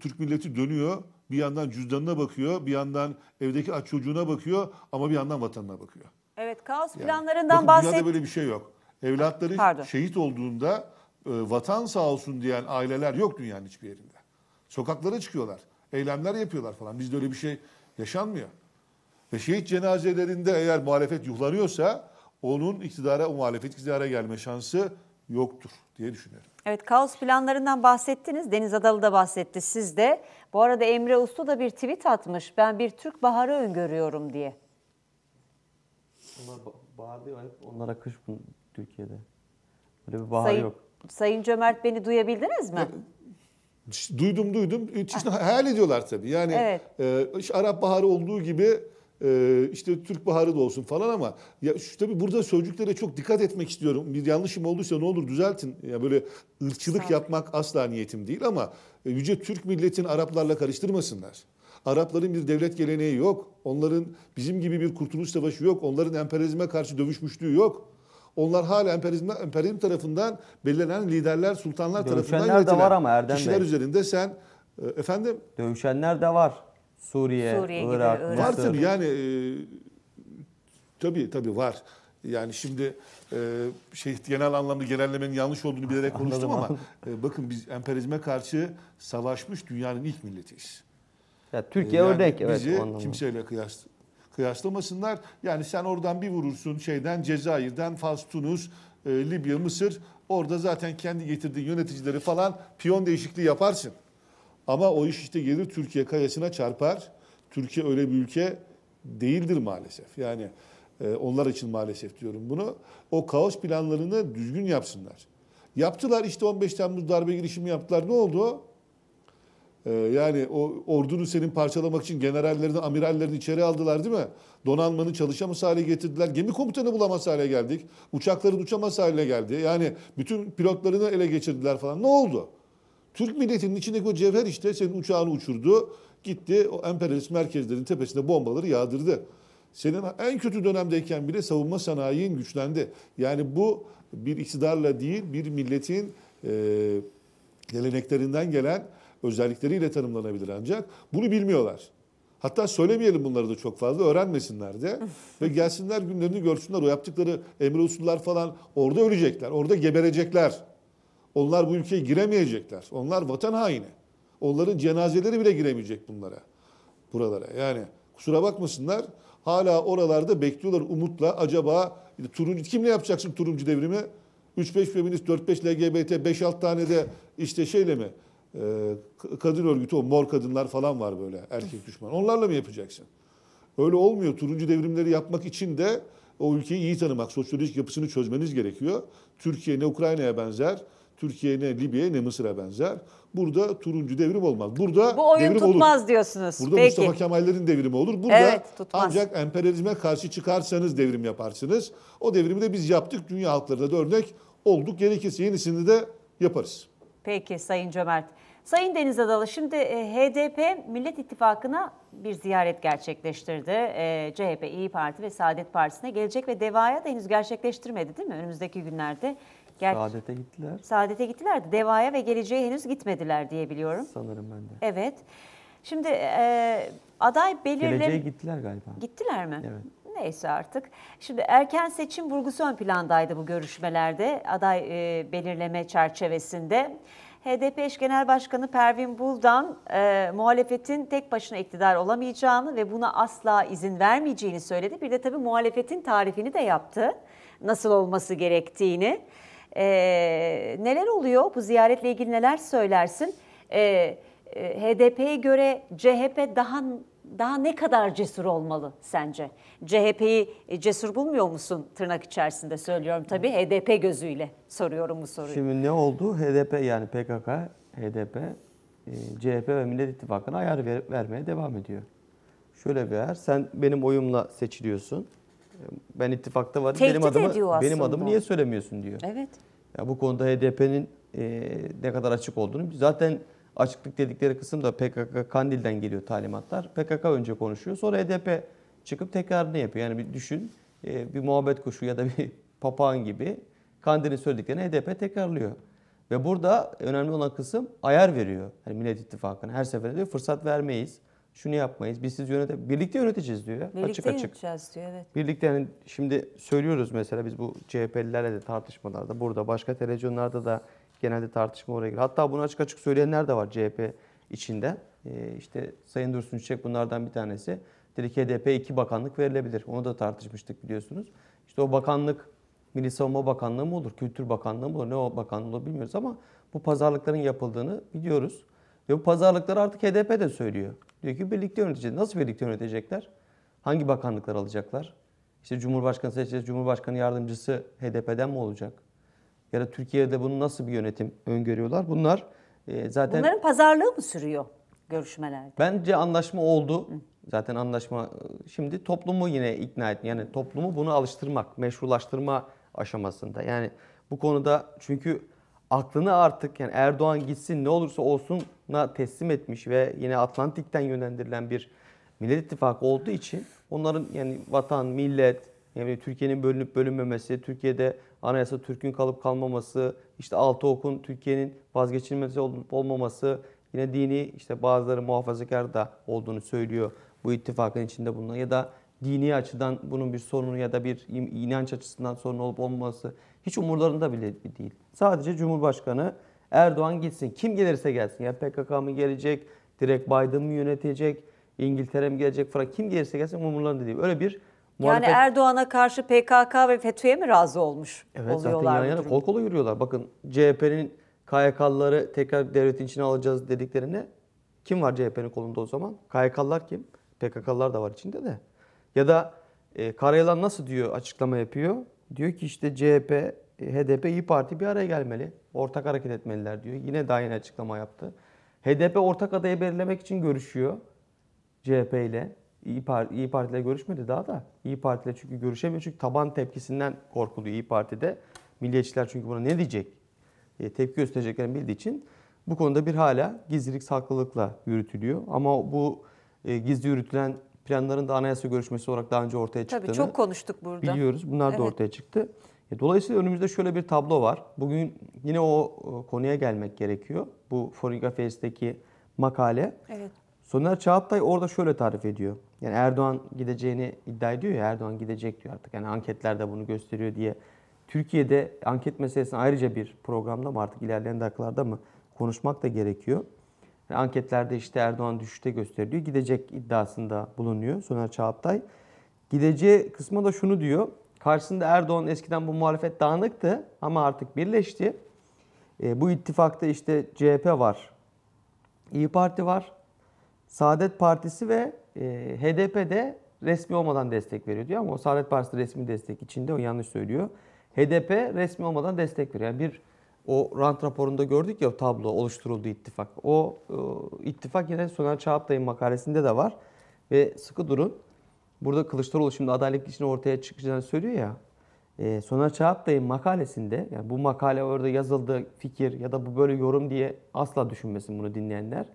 Türk milleti dönüyor bir yandan cüzdanına bakıyor, bir yandan evdeki aç çocuğuna bakıyor ama bir yandan vatanına bakıyor. Evet kaos yani, planlarından bahsettik. Dünyada böyle bir şey yok. Evlatları Pardon. şehit olduğunda e, vatan sağ olsun diyen aileler yok dünyanın hiçbir yerinde. Sokaklara çıkıyorlar, eylemler yapıyorlar falan. Bizde öyle bir şey yaşanmıyor. Ve şehit cenazelerinde eğer muhalefet yuhlanıyorsa onun iktidara, o muhalefet iktidara gelme şansı yoktur diye düşünüyorum. Evet kaos planlarından bahsettiniz. Deniz Adalı da bahsetti siz de. Bu arada Emre Uslu da bir tweet atmış. Ben bir Türk baharı öngörüyorum diye. Onlar ba- bahar değil onlara kış bu Türkiye'de. Böyle bir bahar Sayın, yok. Sayın Cömert beni duyabildiniz mi? Duydum duydum. İşte hayal ediyorlar tabii. Yani Evet. e, Arap Baharı olduğu gibi e, işte Türk Baharı da olsun falan ama ya şu, tabii burada sözcüklere çok dikkat etmek istiyorum. Bir yanlışım olduysa ne olur düzeltin. Ya böyle ırkçılık yapmak asla niyetim değil ama e, yüce Türk milletini Araplarla karıştırmasınlar. Arapların bir devlet geleneği yok. Onların bizim gibi bir kurtuluş savaşı yok. Onların emperyalizme karşı dövüşmüşlüğü yok. Onlar hala emperyalizm, emperyalizm tarafından belirlenen liderler, sultanlar Dövüşenler tarafından yönetilen de var ama Erdem kişiler Bey. üzerinde sen e, efendim Dövüşenler de var. Suriye, Suriye gibi, Irak, Var tabii yani e, tabi tabii var. Yani şimdi e, şey genel anlamda genellemenin yanlış olduğunu bilerek konuştum ama e, bakın biz emperyalizme karşı savaşmış dünyanın ilk milletiyiz. Ya Türkiye e, yani evet bizi kimseyle kıyas kıyaslamasınlar. Yani sen oradan bir vurursun şeyden Cezayir'den Fas, Tunus, e, Libya, Mısır orada zaten kendi getirdiğin yöneticileri falan piyon değişikliği yaparsın. Ama o iş işte gelir Türkiye kayasına çarpar. Türkiye öyle bir ülke değildir maalesef. Yani e, onlar için maalesef diyorum bunu. O kaos planlarını düzgün yapsınlar. Yaptılar işte 15 Temmuz darbe girişimi yaptılar. Ne oldu? Ee, yani o ordunu senin parçalamak için generallerini, amirallerini içeri aldılar değil mi? Donanmanı çalışamaz hale getirdiler. Gemi komutanı bulamaz hale geldik. Uçakların uçamaz hale geldi. Yani bütün pilotlarını ele geçirdiler falan. Ne oldu? Türk milletinin içindeki o cevher işte senin uçağını uçurdu. Gitti o emperyalist merkezlerin tepesinde bombaları yağdırdı. Senin en kötü dönemdeyken bile savunma sanayin güçlendi. Yani bu bir iktidarla değil bir milletin e, geleneklerinden gelen özellikleriyle tanımlanabilir ancak. Bunu bilmiyorlar. Hatta söylemeyelim bunları da çok fazla öğrenmesinler de. Ve gelsinler günlerini görsünler o yaptıkları emir usullar falan orada ölecekler, orada geberecekler. Onlar bu ülkeye giremeyecekler. Onlar vatan haini. Onların cenazeleri bile giremeyecek bunlara. Buralara. Yani kusura bakmasınlar. Hala oralarda bekliyorlar umutla. Acaba turuncu kimle yapacaksın turuncu devrimi? 3-5 feminist, 4-5 LGBT, 5-6 tane de işte şeyle mi? Ee, kadın örgütü o mor kadınlar falan var böyle erkek düşman. Onlarla mı yapacaksın? Öyle olmuyor. Turuncu devrimleri yapmak için de o ülkeyi iyi tanımak, sosyolojik yapısını çözmeniz gerekiyor. Türkiye ne Ukrayna'ya benzer, Türkiye ne Libya'ya ne Mısır'a benzer. Burada turuncu devrim olmaz. Burada Bu oyun devrim tutmaz olur. diyorsunuz. Burada Peki. Mustafa Kemal'lerin devrimi olur. Burada evet, tutmaz. ancak emperyalizme karşı çıkarsanız devrim yaparsınız. O devrimi de biz yaptık. Dünya halklarına da örnek olduk. Gerekirse yenisini de yaparız. Peki Sayın Cömert. Sayın Deniz Adalı şimdi e, HDP Millet İttifakı'na bir ziyaret gerçekleştirdi. E, CHP, İyi Parti ve Saadet Partisi'ne gelecek ve devaya da henüz gerçekleştirmedi değil mi önümüzdeki günlerde? Ger- Saadet'e gittiler. Saadet'e gittiler de Deva'ya ve Geleceğe henüz gitmediler diye biliyorum. Sanırım ben de. Evet. Şimdi e, aday belirle... Geleceğe gittiler galiba. Gittiler mi? Evet. Neyse artık. Şimdi erken seçim vurgusu ön plandaydı bu görüşmelerde aday e, belirleme çerçevesinde. HDP eş genel başkanı Pervin Buldan e, muhalefetin tek başına iktidar olamayacağını ve buna asla izin vermeyeceğini söyledi. Bir de tabii muhalefetin tarifini de yaptı. Nasıl olması gerektiğini. E, neler oluyor? Bu ziyaretle ilgili neler söylersin? Ee, e, HDP'ye göre CHP daha daha ne kadar cesur olmalı sence? CHP'yi e, cesur bulmuyor musun tırnak içerisinde söylüyorum tabii HDP gözüyle soruyorum bu soruyu. Şimdi ne oldu? HDP yani PKK, HDP, e, CHP ve Millet İttifakı'na ayar ver, vermeye devam ediyor. Şöyle bir ayar, sen benim oyumla seçiliyorsun ben ittifakta varım. benim adımı, Benim adımı niye söylemiyorsun diyor. Evet. Ya bu konuda HDP'nin e, ne kadar açık olduğunu zaten açıklık dedikleri kısım da PKK Kandil'den geliyor talimatlar. PKK önce konuşuyor sonra HDP çıkıp tekrar ne yapıyor. Yani bir düşün e, bir muhabbet kuşu ya da <laughs> bir papağan gibi Kandil'in söylediklerini HDP tekrarlıyor. Ve burada önemli olan kısım ayar veriyor. Yani Millet İttifakı'na her seferinde diyor fırsat vermeyiz şunu yapmayız. Biz siz yönete birlikte yöneteceğiz diyor. Birlikte açık açık. yöneteceğiz diyor evet. Birlikte yani şimdi söylüyoruz mesela biz bu CHP'lilerle de tartışmalarda burada başka televizyonlarda da genelde tartışma oraya giriyor. Hatta bunu açık açık söyleyenler de var CHP içinde. Ee, işte Sayın Dursun Çiçek bunlardan bir tanesi. Dedi ki HDP iki bakanlık verilebilir. Onu da tartışmıştık biliyorsunuz. İşte o bakanlık Milli Savunma Bakanlığı mı olur, Kültür Bakanlığı mı olur, ne o bakanlığı olur bilmiyoruz ama bu pazarlıkların yapıldığını biliyoruz. Ve bu pazarlıkları artık HDP de söylüyor. Diyor ki birlikte yönetecek. Nasıl birlikte yönetecekler? Hangi bakanlıklar alacaklar? İşte Cumhurbaşkanı seçeceğiz. Cumhurbaşkanı yardımcısı HDP'den mi olacak? Ya da Türkiye'de bunu nasıl bir yönetim öngörüyorlar? Bunlar e, zaten... Bunların pazarlığı mı sürüyor görüşmelerde? Bence anlaşma oldu. Zaten anlaşma e, şimdi toplumu yine ikna et. Yani toplumu bunu alıştırmak, meşrulaştırma aşamasında. Yani bu konuda çünkü aklını artık yani Erdoğan gitsin ne olursa olsun na teslim etmiş ve yine Atlantik'ten yönlendirilen bir Millet İttifakı olduğu için onların yani vatan, millet, yani Türkiye'nin bölünüp bölünmemesi, Türkiye'de anayasa Türk'ün kalıp kalmaması, işte altı okun Türkiye'nin vazgeçilmesi olmaması, yine dini işte bazıları muhafazakar da olduğunu söylüyor bu ittifakın içinde bulunan ya da dini açıdan bunun bir sorunu ya da bir inanç açısından sorun olup olmaması hiç umurlarında bile değil. Sadece Cumhurbaşkanı Erdoğan gitsin. Kim gelirse gelsin. Ya PKK mı gelecek? Direkt Biden mı yönetecek? İngiltere mi gelecek falan? Kim gelirse gelsin umurlarında değil. Öyle bir muhalefet... Yani Erdoğan'a karşı PKK ve FETÖ'ye mi razı olmuş evet, oluyorlar? Evet zaten yan yana kol kola yürüyorlar. Bakın CHP'nin KYK'lıları tekrar devletin içine alacağız dediklerine kim var CHP'nin kolunda o zaman? KYK'lılar kim? PKK'lılar da var içinde de. Ya da e, Karayalan nasıl diyor açıklama yapıyor? Diyor ki işte CHP HDP, İyi Parti bir araya gelmeli. Ortak hareket etmeliler diyor. Yine daha yeni açıklama yaptı. HDP ortak adayı belirlemek için görüşüyor CHP ile. İyi, Parti, İyi Parti ile görüşmedi daha da. İyi Parti ile çünkü görüşemiyor. Çünkü taban tepkisinden korkuluyor İyi Parti'de. Milliyetçiler çünkü buna ne diyecek? E, tepki göstereceklerini bildiği için bu konuda bir hala gizlilik saklılıkla yürütülüyor. Ama bu e, gizli yürütülen planların da anayasa görüşmesi olarak daha önce ortaya çıktığını Tabii çok konuştuk burada. Biliyoruz. Bunlar evet. da ortaya çıktı. E, dolayısıyla önümüzde şöyle bir tablo var. Bugün yine o e, konuya gelmek gerekiyor. Bu Foreign Affairs'teki makale. Evet. Soner Çağatay orada şöyle tarif ediyor. Yani Erdoğan gideceğini iddia ediyor ya Erdoğan gidecek diyor artık. Yani anketler de bunu gösteriyor diye. Türkiye'de anket meselesini ayrıca bir programda mı artık ilerleyen dakikalarda mı konuşmak da gerekiyor. Yani anketlerde işte Erdoğan düşüşte gösteriliyor. Gidecek iddiasında bulunuyor Soner Çağatay. Gideceği kısma da şunu diyor. Karşısında Erdoğan eskiden bu muhalefet dağınıktı ama artık birleşti. E, bu ittifakta işte CHP var, İyi Parti var, Saadet Partisi ve e, HDP de resmi olmadan destek veriyor diyor ama o Saadet Partisi resmi destek içinde o yanlış söylüyor. HDP resmi olmadan destek veriyor. Yani bir o rant raporunda gördük ya o tablo oluşturuldu ittifak. O e, ittifak yine Soner Çağatay'ın makalesinde de var ve sıkı durun. Burada Kılıçdaroğlu şimdi adaylık için ortaya çıkacağını söylüyor ya. E, Soner Çağatay'ın makalesinde, yani bu makale orada yazıldı fikir ya da bu böyle yorum diye asla düşünmesin bunu dinleyenler.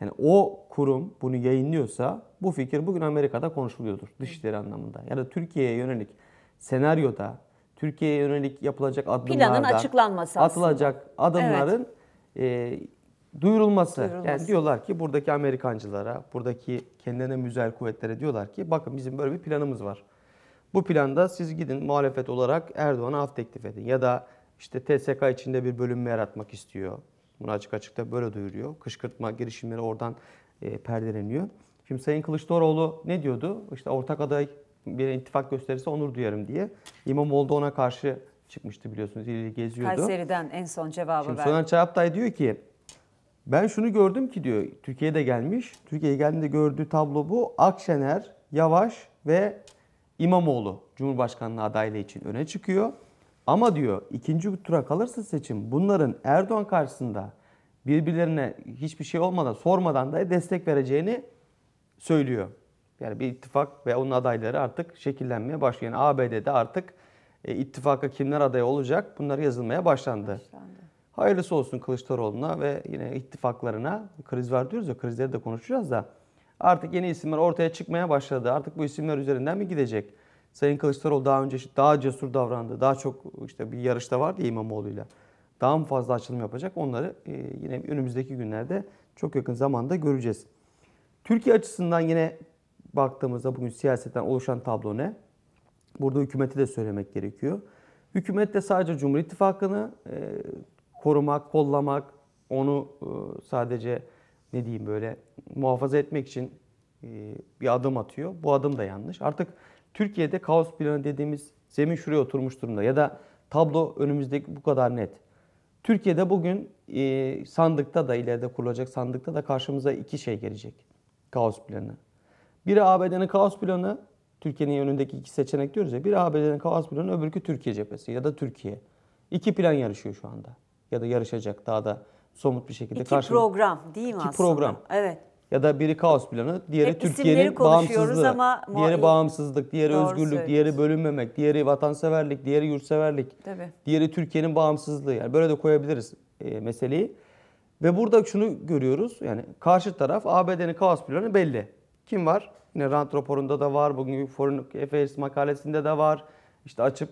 Yani o kurum bunu yayınlıyorsa bu fikir bugün Amerika'da konuşuluyordur dışişleri anlamında. Ya da Türkiye'ye yönelik senaryoda, Türkiye'ye yönelik yapılacak adımlarda, Planın açıklanması aslında. atılacak adımların evet. e, duyurulması. duyurulması. Yani diyorlar ki buradaki Amerikancılara, buradaki kendine müzel kuvvetlere diyorlar ki bakın bizim böyle bir planımız var. Bu planda siz gidin muhalefet olarak Erdoğan'a af teklif edin. Ya da işte TSK içinde bir bölünme yaratmak istiyor. Bunu açık açıkta böyle duyuruyor. Kışkırtma girişimleri oradan e, perdeleniyor. Şimdi Sayın Kılıçdaroğlu ne diyordu? İşte ortak aday bir ittifak gösterirse onur duyarım diye. İmamoğlu da ona karşı çıkmıştı biliyorsunuz. İlili geziyordu. Kayseri'den en son cevabı Şimdi verdi. Soner Çağaptay diyor ki ben şunu gördüm ki diyor Türkiye'de gelmiş. Türkiye'ye geldiğinde gördüğü tablo bu. Akşener, Yavaş ve İmamoğlu Cumhurbaşkanlığı adaylığı için öne çıkıyor. Ama diyor ikinci tura kalırsa seçim bunların Erdoğan karşısında birbirlerine hiçbir şey olmadan sormadan da destek vereceğini söylüyor. Yani bir ittifak ve onun adayları artık şekillenmeye başlıyor. Yani ABD'de artık e, ittifaka kimler aday olacak bunlar yazılmaya başlandı. başlandı. Hayırlısı olsun Kılıçdaroğlu'na ve yine ittifaklarına. Kriz var diyoruz ya krizleri de konuşacağız da. Artık yeni isimler ortaya çıkmaya başladı. Artık bu isimler üzerinden mi gidecek? Sayın Kılıçdaroğlu daha önce daha cesur davrandı. Daha çok işte bir yarışta vardı ya İmamoğlu'yla. Daha mı fazla açılım yapacak? Onları e, yine önümüzdeki günlerde çok yakın zamanda göreceğiz. Türkiye açısından yine baktığımızda bugün siyasetten oluşan tablo ne? Burada hükümeti de söylemek gerekiyor. Hükümet de sadece Cumhur İttifakı'nı e, korumak, kollamak, onu e, sadece ne diyeyim böyle muhafaza etmek için e, bir adım atıyor. Bu adım da yanlış. Artık Türkiye'de kaos planı dediğimiz zemin şuraya oturmuş durumda ya da tablo önümüzdeki bu kadar net. Türkiye'de bugün e, sandıkta da ileride kurulacak sandıkta da karşımıza iki şey gelecek. Kaos planı. Biri ABD'nin kaos planı, Türkiye'nin önündeki iki seçenek diyoruz ya. Biri ABD'nin kaos planı, öbürkü Türkiye cephesi ya da Türkiye. İki plan yarışıyor şu anda ya da yarışacak daha da somut bir şekilde İki program değil mi İki aslında? program. Evet. Ya da biri kaos planı, diğeri Türkiye'nin bağımsızlığı. Ama diğeri bağımsızlık, diğeri Doğru özgürlük, diğeri bölünmemek, diğeri vatanseverlik, diğeri yurtseverlik. Tabii. Diğeri Türkiye'nin bağımsızlığı. Yani böyle de koyabiliriz e, meseleyi. Ve burada şunu görüyoruz. Yani karşı taraf ABD'nin kaos planı belli. Kim var? Yine rant raporunda da var. Bugün Foreign Affairs makalesinde de var. İşte açıp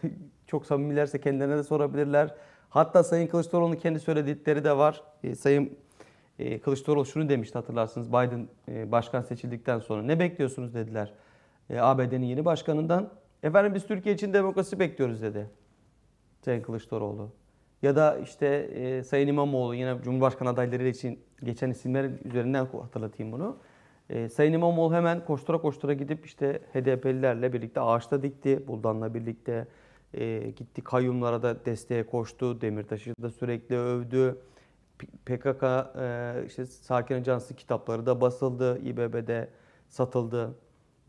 <laughs> çok samimilerse kendilerine de sorabilirler. Hatta Sayın Kılıçdaroğlu'nun kendi söyledikleri de var. E, Sayın e, Kılıçdaroğlu şunu demişti hatırlarsınız. Biden e, başkan seçildikten sonra ne bekliyorsunuz dediler e, ABD'nin yeni başkanından. Efendim biz Türkiye için demokrasi bekliyoruz dedi Sayın Kılıçdaroğlu. Ya da işte e, Sayın İmamoğlu yine Cumhurbaşkanı adayları için geçen isimler üzerinden hatırlatayım bunu. E, Sayın İmamoğlu hemen koştura koştura gidip işte HDP'lilerle birlikte ağaçta dikti, Buldan'la birlikte e, ee, gitti kayyumlara da desteğe koştu. Demirtaş'ı da sürekli övdü. PKK e, işte Sakin Cansı kitapları da basıldı. İBB'de satıldı.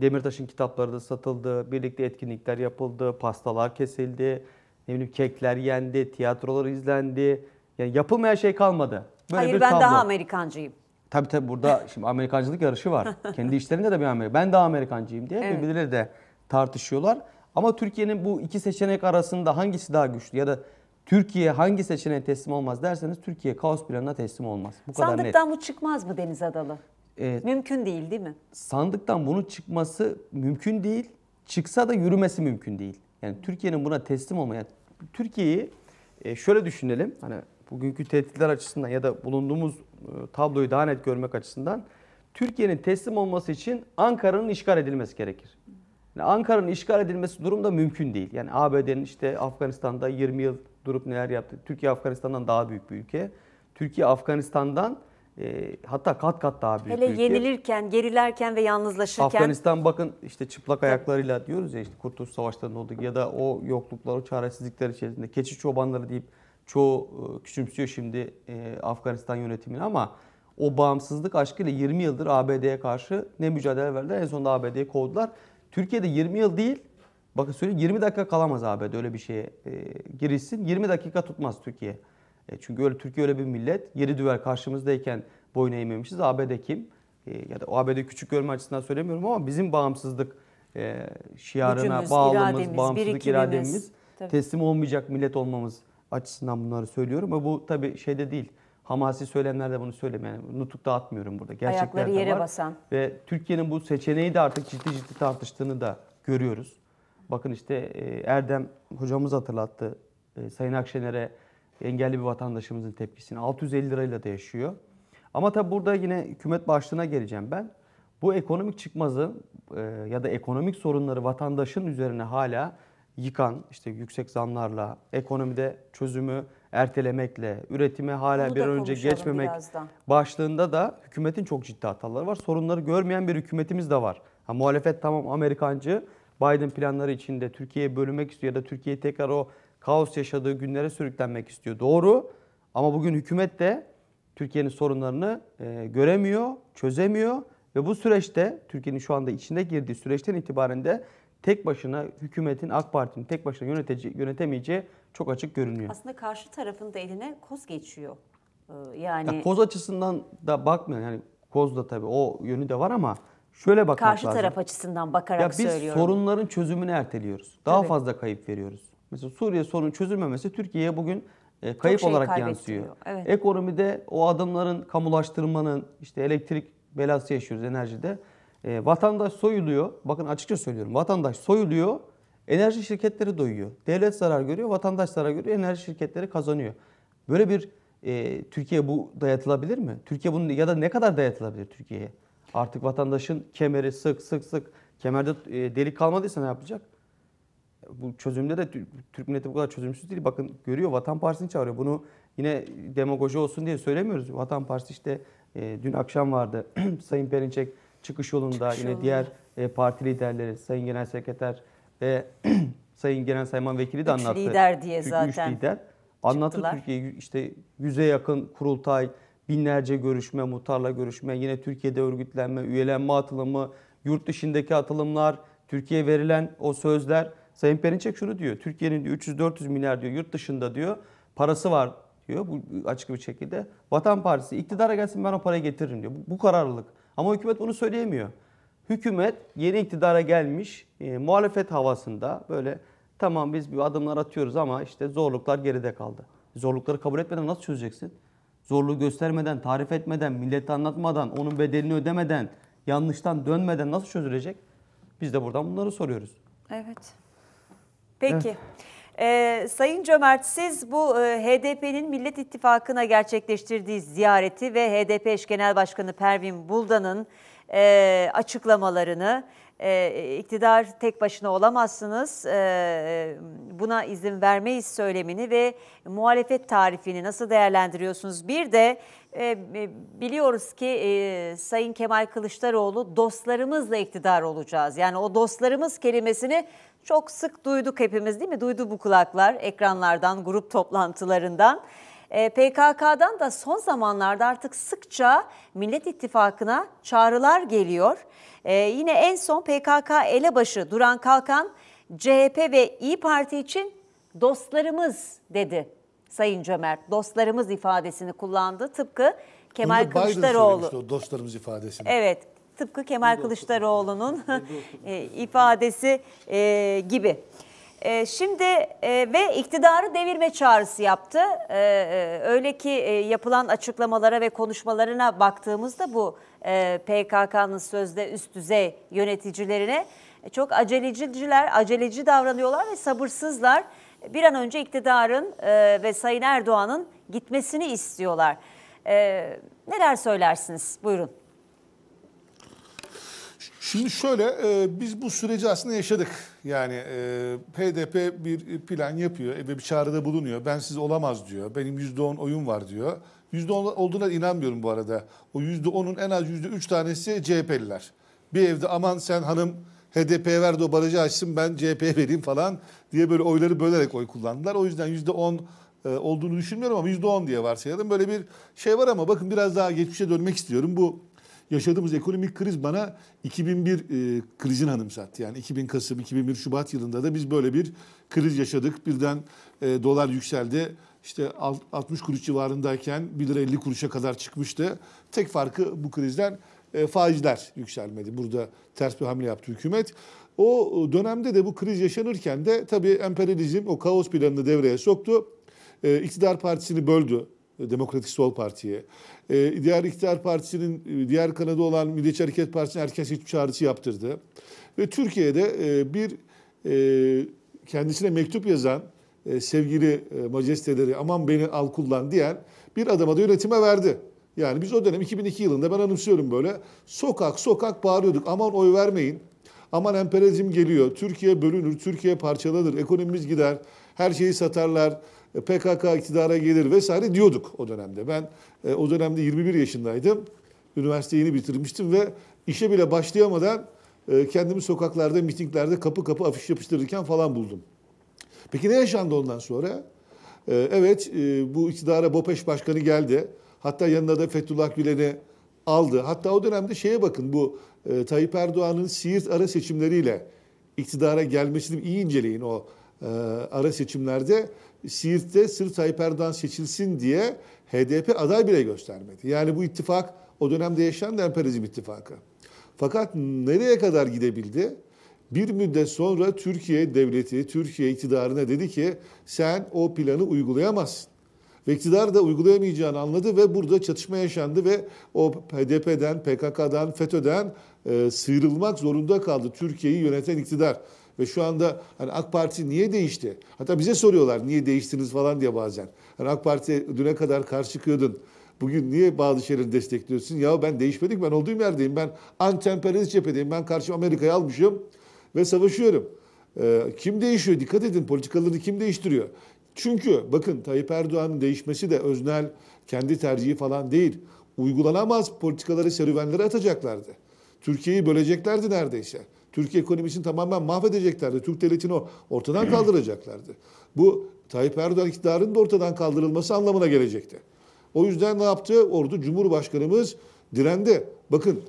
Demirtaş'ın kitapları da satıldı. Birlikte etkinlikler yapıldı. Pastalar kesildi. Ne bileyim kekler yendi. Tiyatrolar izlendi. Yani yapılmayan şey kalmadı. Böyle Hayır ben tablo. daha Amerikancıyım. Tabii tabii burada <laughs> şimdi Amerikancılık yarışı var. Kendi işlerinde de bir Amerika. Ben daha Amerikancıyım diye evet. birbirleri de tartışıyorlar. Ama Türkiye'nin bu iki seçenek arasında hangisi daha güçlü ya da Türkiye hangi seçeneğe teslim olmaz derseniz Türkiye kaos planına teslim olmaz. Bu kadar Sandıktan net. bu çıkmaz mı Deniz Adalı? Ee, mümkün değil değil mi? Sandıktan bunu çıkması mümkün değil. Çıksa da yürümesi mümkün değil. Yani Türkiye'nin buna teslim olmaya yani Türkiye'yi e, şöyle düşünelim. Hani bugünkü tehditler açısından ya da bulunduğumuz e, tabloyu daha net görmek açısından Türkiye'nin teslim olması için Ankara'nın işgal edilmesi gerekir. Yani Ankara'nın işgal edilmesi durumda mümkün değil. Yani ABD'nin işte Afganistan'da 20 yıl durup neler yaptı. Türkiye Afganistan'dan daha büyük bir ülke. Türkiye Afganistan'dan e, hatta kat kat daha büyük Hele bir ülke. yenilirken, gerilerken ve yalnızlaşırken. Afganistan bakın işte çıplak ayaklarıyla diyoruz ya işte Kurtuluş Savaşları'nda oldu ya da o yokluklar, o çaresizlikler içerisinde keçi çobanları deyip çoğu e, küçümsüyor şimdi e, Afganistan yönetimini ama o bağımsızlık aşkıyla 20 yıldır ABD'ye karşı ne mücadele verdiler en sonunda ABD'yi kovdular. Türkiye'de 20 yıl değil, bakın söyleyeyim 20 dakika kalamaz ABD öyle bir şeye e, girilsin. 20 dakika tutmaz Türkiye. E, çünkü öyle Türkiye öyle bir millet. Yeri düver karşımızdayken boyun eğmemişiz. ABD kim? E, ya da ABD küçük görme açısından söylemiyorum ama bizim bağımsızlık e, şiarına Gücümüz, bağlımız, irademiz, bağımsızlık irademiz, tabii. teslim olmayacak millet olmamız açısından bunları söylüyorum. Ama e, bu tabii şeyde değil Hamasi söylemlerde bunu söylemeyen, Yani nutuk dağıtmıyorum burada. Gerçekler Ayakları yere var. basan. Ve Türkiye'nin bu seçeneği de artık ciddi ciddi tartıştığını da görüyoruz. Bakın işte e, Erdem hocamız hatırlattı. E, Sayın Akşener'e engelli bir vatandaşımızın tepkisini 650 lirayla da yaşıyor. Ama tabi burada yine hükümet başlığına geleceğim ben. Bu ekonomik çıkmazı e, ya da ekonomik sorunları vatandaşın üzerine hala yıkan işte yüksek zamlarla ekonomide çözümü ertelemekle, üretime hala Bunu bir önce geçmemek birazdan. başlığında da hükümetin çok ciddi hataları var. Sorunları görmeyen bir hükümetimiz de var. Ha, muhalefet tamam Amerikancı, Biden planları içinde Türkiye'yi bölmek istiyor ya da Türkiye tekrar o kaos yaşadığı günlere sürüklenmek istiyor. Doğru ama bugün hükümet de Türkiye'nin sorunlarını e, göremiyor, çözemiyor ve bu süreçte Türkiye'nin şu anda içine girdiği süreçten itibaren de tek başına hükümetin, AK Parti'nin tek başına yönetici, yönetemeyeceği çok açık görünüyor. Aslında karşı tarafın da eline koz geçiyor. Ee, yani ya koz açısından da bakmayın. Yani koz da tabii o yönü de var ama şöyle bakmak karşı lazım. Karşı taraf açısından bakarak ya biz söylüyorum. sorunların çözümünü erteliyoruz. Daha tabii. fazla kayıp veriyoruz. Mesela Suriye sorunun çözülmemesi Türkiye'ye bugün e, kayıp şey olarak yansıyor. Evet. Ekonomide o adımların kamulaştırmanın işte elektrik belası yaşıyoruz enerjide. E, vatandaş soyuluyor. Bakın açıkça söylüyorum. Vatandaş soyuluyor. Enerji şirketleri doyuyor. Devlet zarar görüyor, vatandaş zarar görüyor, enerji şirketleri kazanıyor. Böyle bir e, Türkiye bu dayatılabilir mi? Türkiye bunun ya da ne kadar dayatılabilir Türkiye'ye? Artık vatandaşın kemeri sık sık sık kemerde e, delik kalmadıysa ne yapacak? Bu çözümde de Türk milleti bu kadar çözümsüz değil. Bakın görüyor Vatan Partisi'ni çağırıyor. Bunu yine demagoji olsun diye söylemiyoruz. Vatan Partisi işte e, dün akşam vardı <clears throat> Sayın Perinçek çıkış yolunda çıkış yine yolunda. diğer e, parti liderleri, Sayın Genel Sekreter ve <clears throat> Sayın Genel Sayman Vekili de üç anlattı. lider diye Çünkü zaten. Üç lider anlattı çıktılar. Türkiye işte yüze yakın kurultay, binlerce görüşme, muhtarla görüşme, yine Türkiye'de örgütlenme, üyelenme atılımı, yurt dışındaki atılımlar, Türkiye'ye verilen o sözler. Sayın Perinçek şunu diyor. Türkiye'nin 300-400 milyar diyor yurt dışında diyor parası var diyor bu açık bir şekilde. Vatan Partisi iktidara gelsin ben o parayı getiririm diyor. Bu, bu kararlılık. Ama hükümet bunu söyleyemiyor. Hükümet yeni iktidara gelmiş e, muhalefet havasında böyle tamam biz bir adımlar atıyoruz ama işte zorluklar geride kaldı. Zorlukları kabul etmeden nasıl çözeceksin? Zorluğu göstermeden, tarif etmeden, millete anlatmadan, onun bedelini ödemeden, yanlıştan dönmeden nasıl çözülecek? Biz de buradan bunları soruyoruz. Evet. Peki. Evet. Ee, Sayın Cömert siz bu e, HDP'nin Millet İttifakı'na gerçekleştirdiği ziyareti ve HDP eş genel başkanı Pervin Buldan'ın e, açıklamalarını e, iktidar tek başına olamazsınız ee, e, buna izin vermeyiz söylemini ve muhalefet tarifini nasıl değerlendiriyorsunuz? Bir de e, e, biliyoruz ki e, Sayın Kemal Kılıçdaroğlu dostlarımızla iktidar olacağız. Yani o dostlarımız kelimesini çok sık duyduk hepimiz değil mi? Duydu bu kulaklar ekranlardan, grup toplantılarından. E, PKK'dan da son zamanlarda artık sıkça Millet İttifakı'na çağrılar geliyor. E, yine en son PKK elebaşı Duran Kalkan CHP ve İyi Parti için dostlarımız dedi. Sayın Cömert dostlarımız ifadesini kullandı. Tıpkı Kemal Bunu Kılıçdaroğlu. o dostlarımız ifadesini. Evet. Tıpkı Kemal Kılıçdaroğlu'nun <laughs> e, ifadesi gibi. E, şimdi e, ve iktidarı devirme çağrısı yaptı. Ee, e, öyle ki e, yapılan açıklamalara ve konuşmalarına baktığımızda bu e, PKK'nın sözde üst düzey yöneticilerine çok aceleciciler, aceleci davranıyorlar ve sabırsızlar. Bir an önce iktidarın e, ve Sayın Erdoğan'ın gitmesini istiyorlar. E, neler söylersiniz? Buyurun. Şimdi şöyle e, biz bu süreci aslında yaşadık. Yani e, HDP bir plan yapıyor ve bir çağrıda bulunuyor. Ben siz olamaz diyor. Benim %10 oyun var diyor. %10 olduğuna inanmıyorum bu arada. O %10'un en az %3 tanesi CHP'liler. Bir evde aman sen hanım HDP'ye verdi o barajı açsın ben CHP vereyim falan diye böyle oyları bölerek oy kullandılar. O yüzden %10 e, olduğunu düşünmüyorum ama %10 diye varsayalım. Böyle bir şey var ama bakın biraz daha geçmişe dönmek istiyorum. Bu yaşadığımız ekonomik kriz bana 2001 e, krizin hanımsattı. Yani 2000 Kasım, 2001 Şubat yılında da biz böyle bir kriz yaşadık. Birden e, dolar yükseldi. İşte 60 kuruş civarındayken 1 lira 50 kuruşa kadar çıkmıştı. Tek farkı bu krizden e, faizler yükselmedi. Burada ters bir hamle yaptı hükümet. O dönemde de bu kriz yaşanırken de tabii emperyalizm o kaos planını devreye soktu. E, iktidar partisini böldü Demokratik Sol Parti'ye. Ee, diğer iktidar partisinin e, diğer kanadı olan Milliyetçi Hareket Partisi'ne erken seçim çağrısı yaptırdı. Ve Türkiye'de e, bir e, kendisine mektup yazan sevgili majesteleri aman beni al kullan diyen bir adama da yönetime verdi. Yani biz o dönem 2002 yılında ben anımsıyorum böyle sokak sokak bağırıyorduk aman oy vermeyin. Aman emperyalizm geliyor, Türkiye bölünür, Türkiye parçalanır, ekonomimiz gider, her şeyi satarlar, PKK iktidara gelir vesaire diyorduk o dönemde. Ben e, o dönemde 21 yaşındaydım. Üniversiteyi yeni bitirmiştim ve işe bile başlayamadan e, kendimi sokaklarda, mitinglerde kapı kapı afiş yapıştırırken falan buldum. Peki ne yaşandı ondan sonra? E, evet e, bu iktidara BOPEŞ başkanı geldi. Hatta yanında da Fethullah Gülen'i aldı. Hatta o dönemde şeye bakın bu e, Tayyip Erdoğan'ın Siirt ara seçimleriyle iktidara gelmesini iyi inceleyin o e, ara seçimlerde Siirt'te sırf Tayyip Erdoğan seçilsin diye HDP aday bile göstermedi. Yani bu ittifak o dönemde yaşayan da emperyalizm ittifakı. Fakat nereye kadar gidebildi? Bir müddet sonra Türkiye devleti, Türkiye iktidarına dedi ki sen o planı uygulayamazsın. Ve iktidar da uygulayamayacağını anladı ve burada çatışma yaşandı ve o HDP'den, PKK'dan, FETÖ'den e, sıyrılmak zorunda kaldı Türkiye'yi yöneten iktidar. Ve şu anda hani AK Parti niye değişti? Hatta bize soruyorlar niye değiştiniz falan diye bazen. Hani AK Parti düne kadar karşı çıkıyordun. Bugün niye bazı şeyleri destekliyorsun? Ya ben değişmedik ben olduğum yerdeyim. Ben anti antemperyalist cephedeyim. Ben karşı Amerika'yı almışım ve savaşıyorum. Ee, kim değişiyor? Dikkat edin politikalarını kim değiştiriyor? Çünkü bakın Tayyip Erdoğan'ın değişmesi de öznel kendi tercihi falan değil. Uygulanamaz politikaları serüvenlere atacaklardı. Türkiye'yi böleceklerdi neredeyse. Türkiye ekonomisini tamamen mahvedeceklerdi. Türk devletini ortadan kaldıracaklardı. Bu Tayyip Erdoğan iktidarının da ortadan kaldırılması anlamına gelecekti. O yüzden ne yaptı? Ordu Cumhurbaşkanımız direndi. Bakın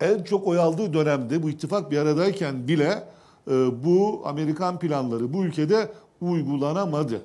en çok oy aldığı dönemde bu ittifak bir aradayken bile e, bu Amerikan planları bu ülkede uygulanamadı.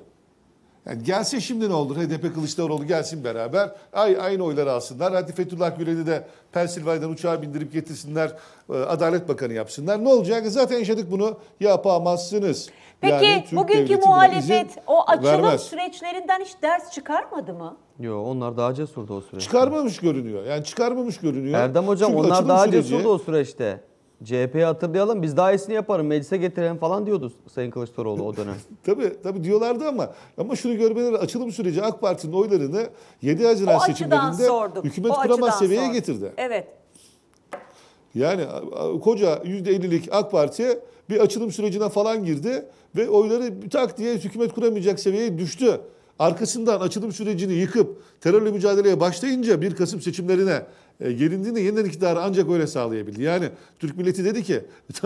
Yani gelsin şimdi ne olur? HDP Kılıçdaroğlu gelsin beraber. Ay, aynı oyları alsınlar. Hadi Fethullah Gülen'i de Pensilvanya'dan uçağa bindirip getirsinler. E, Adalet Bakanı yapsınlar. Ne olacak? Zaten yaşadık bunu yapamazsınız. Peki yani bugünkü muhalefet o açılım vermez. süreçlerinden hiç ders çıkarmadı mı? Yo onlar daha cesurdu o süreçte. Çıkarmamış görünüyor. Yani çıkarmamış görünüyor. Erdem Hocam Çünkü onlar daha süreci... cesurdu o süreçte. CHP'yi hatırlayalım biz daha iyisini yaparım meclise getirelim falan diyordu Sayın Kılıçdaroğlu o dönem. <laughs> tabii tabii diyorlardı ama ama şunu görmeleri açılım süreci AK Parti'nin oylarını 7 Haziran seçimlerinde sorduk. hükümet kuramaz seviyeye sorduk. getirdi. Evet. Yani koca %50'lik AK Parti bir açılım sürecine falan girdi ve oyları tak diye hükümet kuramayacak seviyeye düştü arkasından açılım sürecini yıkıp terörle mücadeleye başlayınca 1 Kasım seçimlerine e, gelindiğinde yeniden iktidarı ancak öyle sağlayabildi. Yani Türk milleti dedi ki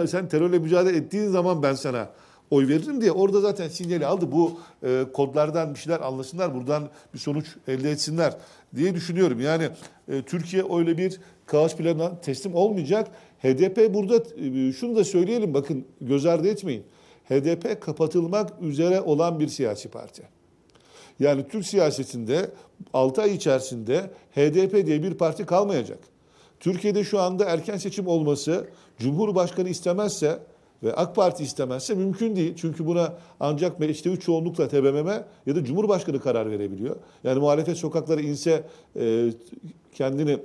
sen terörle mücadele ettiğin zaman ben sana oy veririm diye orada zaten sinyali aldı. Bu e, kodlardan bir şeyler anlasınlar, buradan bir sonuç elde etsinler diye düşünüyorum. Yani e, Türkiye öyle bir kaos planına teslim olmayacak. HDP burada e, şunu da söyleyelim bakın göz ardı etmeyin. HDP kapatılmak üzere olan bir siyasi parti. Yani Türk siyasetinde 6 ay içerisinde HDP diye bir parti kalmayacak. Türkiye'de şu anda erken seçim olması Cumhurbaşkanı istemezse ve AK Parti istemezse mümkün değil. Çünkü buna ancak mecliste üç çoğunlukla TBMM ya da Cumhurbaşkanı karar verebiliyor. Yani muhalefet sokaklara inse e, kendini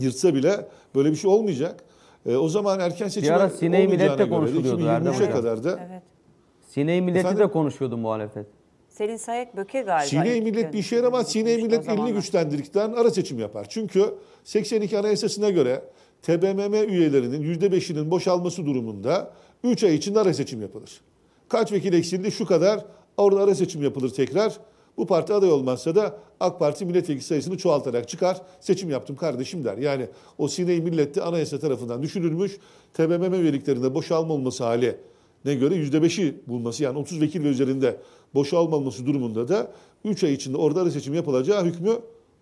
yırtsa bile böyle bir şey olmayacak. E, o zaman erken seçim. olmayacağına göre de 2023'e kadar da... Evet. Siney Milleti Efendim? de konuşuyordu muhalefet. Selin Sayek Böke galiba. Sine millet bir işe yaramaz. Sine millet elini güçlendirdikten ara seçim yapar. Çünkü 82 Anayasası'na göre TBMM üyelerinin %5'inin boşalması durumunda 3 ay içinde ara seçim yapılır. Kaç vekil eksildi? Şu kadar. Orada ara seçim yapılır tekrar. Bu parti aday olmazsa da AK Parti milletvekili sayısını çoğaltarak çıkar. Seçim yaptım kardeşim der. Yani o sineyi millette anayasa tarafından düşünülmüş TBMM üyeliklerinde boşalma olması hali ne göre %5'i bulması yani 30 vekil ve üzerinde almaması durumunda da 3 ay içinde orada seçim yapılacağı hükmü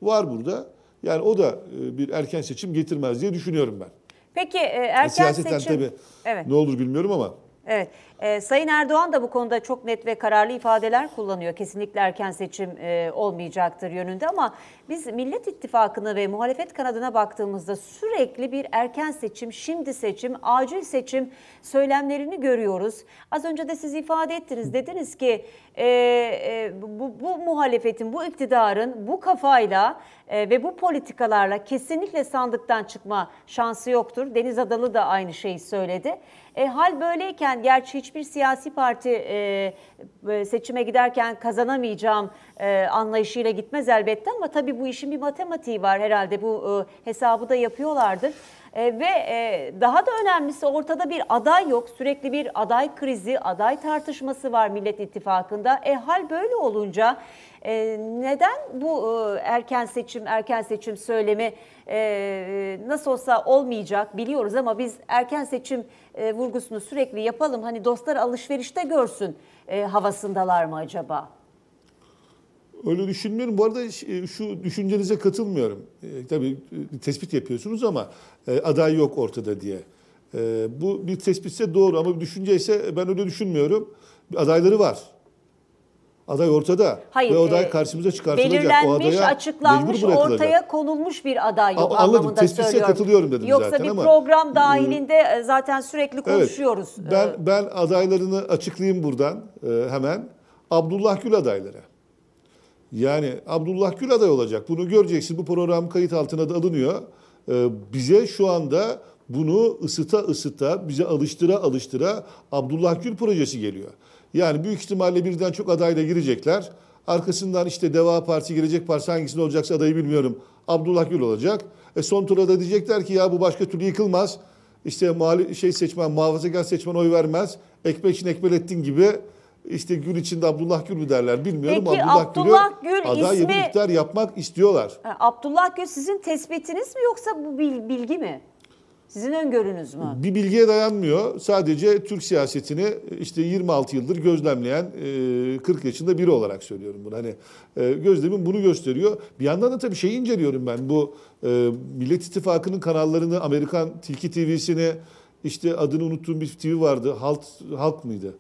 var burada. Yani o da e, bir erken seçim getirmez diye düşünüyorum ben. Peki e, erken Siyaseten seçim... tabii evet. ne olur bilmiyorum ama Evet. E, Sayın Erdoğan da bu konuda çok net ve kararlı ifadeler kullanıyor. Kesinlikle erken seçim e, olmayacaktır yönünde ama biz Millet İttifakı'nı ve muhalefet kanadına baktığımızda sürekli bir erken seçim, şimdi seçim, acil seçim söylemlerini görüyoruz. Az önce de siz ifade ettiniz. Dediniz ki e, e, bu, bu muhalefetin, bu iktidarın bu kafayla e, ve bu politikalarla kesinlikle sandıktan çıkma şansı yoktur. Deniz Adalı da aynı şeyi söyledi. E, hal böyleyken gerçi hiçbir siyasi parti e, e, seçime giderken kazanamayacağım e, anlayışıyla gitmez elbette ama tabii bu işin bir matematiği var herhalde bu e, hesabı da yapıyorlardır. E, ve e, daha da önemlisi ortada bir aday yok. Sürekli bir aday krizi, aday tartışması var Millet İttifakı'nda. E hal böyle olunca e, neden bu e, erken seçim, erken seçim söylemi e, e, nasıl olsa olmayacak biliyoruz ama biz erken seçim e, vurgusunu sürekli yapalım. Hani dostlar alışverişte görsün e, havasındalar mı acaba? Öyle düşünmüyorum. Bu arada e, şu düşüncenize katılmıyorum. E, tabii e, tespit yapıyorsunuz ama e, aday yok ortada diye. E, bu bir tespitse doğru ama bir düşünce ise ben öyle düşünmüyorum. Adayları var. Aday ortada. Hayır, ve aday e, karşımıza çıkartılacak. Belirlenmiş, o adaya açıklanmış, ortaya konulmuş bir aday A, anladım. anlamında katılıyorum dedim Yoksa zaten ama. Yoksa bir program e, dahilinde e, zaten sürekli konuşuyoruz. Evet, ben, ben adaylarını açıklayayım buradan hemen. Abdullah Gül adayları. Yani Abdullah Gül aday olacak. Bunu göreceksin. Bu program kayıt altına da alınıyor. bize şu anda bunu ısıta ısıta, bize alıştıra alıştıra Abdullah Gül projesi geliyor. Yani büyük ihtimalle birden çok adayla girecekler. Arkasından işte Deva parti Gelecek Partisi hangisinin olacaksa adayı bilmiyorum. Abdullah Gül olacak. E son tura da diyecekler ki ya bu başka türlü yıkılmaz. İşte muhali, şey seçmen, muhafazakar seçmen oy vermez. Ekmek için ekmel ettin gibi işte Gül içinde Abdullah Gül mü derler bilmiyorum. Peki Abdullah, Abdullah Gül, Gül aday ismi... yapmak istiyorlar. Abdullah Gül sizin tespitiniz mi yoksa bu bilgi mi? Sizin öngörünüz mü? Bir bilgiye dayanmıyor. Sadece Türk siyasetini işte 26 yıldır gözlemleyen 40 e, yaşında biri olarak söylüyorum bunu. Hani e, gözlemin bunu gösteriyor. Bir yandan da tabii şeyi inceliyorum ben. Bu e, Millet İttifakı'nın kanallarını, Amerikan Tilki TV'sini, işte adını unuttuğum bir TV vardı. Halk, Halk mıydı?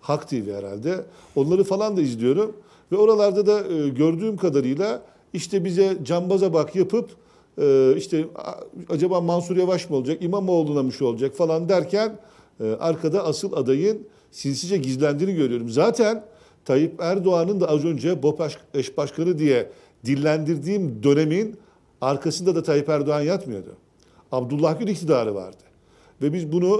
Halk TV herhalde. Onları falan da izliyorum. Ve oralarda da gördüğüm kadarıyla işte bize cambaza bak yapıp e, işte acaba Mansur Yavaş mı olacak, İmamoğlu'na mı şu olacak falan derken e, arkada asıl adayın sinsice gizlendiğini görüyorum. Zaten Tayyip Erdoğan'ın da az önce BOPAŞ eş başkanı diye dillendirdiğim dönemin arkasında da Tayyip Erdoğan yatmıyordu. Abdullah Gül iktidarı vardı. Ve biz bunu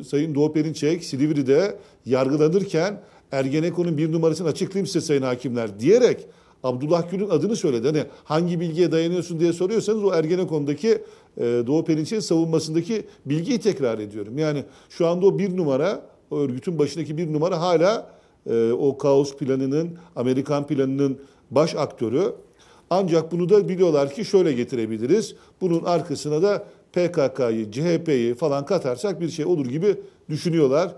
e, Sayın Doğu Perinçek Silivri'de yargılanırken Ergenekon'un bir numarasını açıklayayım size sayın hakimler diyerek Abdullah Gül'ün adını söyledi. Hani hangi bilgiye dayanıyorsun diye soruyorsanız o Ergenekon'daki e, Doğu Perinçek'in savunmasındaki bilgiyi tekrar ediyorum. Yani şu anda o bir numara, o örgütün başındaki bir numara hala e, o kaos planının, Amerikan planının baş aktörü. Ancak bunu da biliyorlar ki şöyle getirebiliriz. Bunun arkasına da PKK'yı, CHP'yi falan katarsak bir şey olur gibi düşünüyorlar.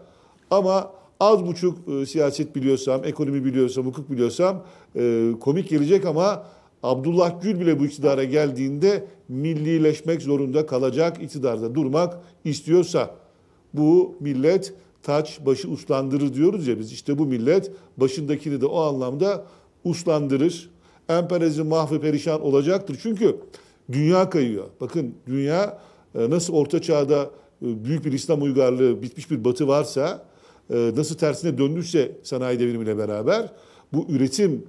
Ama az buçuk e, siyaset biliyorsam, ekonomi biliyorsam, hukuk biliyorsam ee, komik gelecek ama Abdullah Gül bile bu iktidara geldiğinde millileşmek zorunda kalacak, iktidarda durmak istiyorsa bu millet taç başı uslandırır diyoruz ya biz. İşte bu millet başındakini de o anlamda uslandırır. Emperyalizm mahve perişan olacaktır. Çünkü dünya kayıyor. Bakın dünya e, nasıl orta çağda e, büyük bir İslam uygarlığı, bitmiş bir batı varsa, e, nasıl tersine döndüyse sanayi devrimiyle beraber bu üretim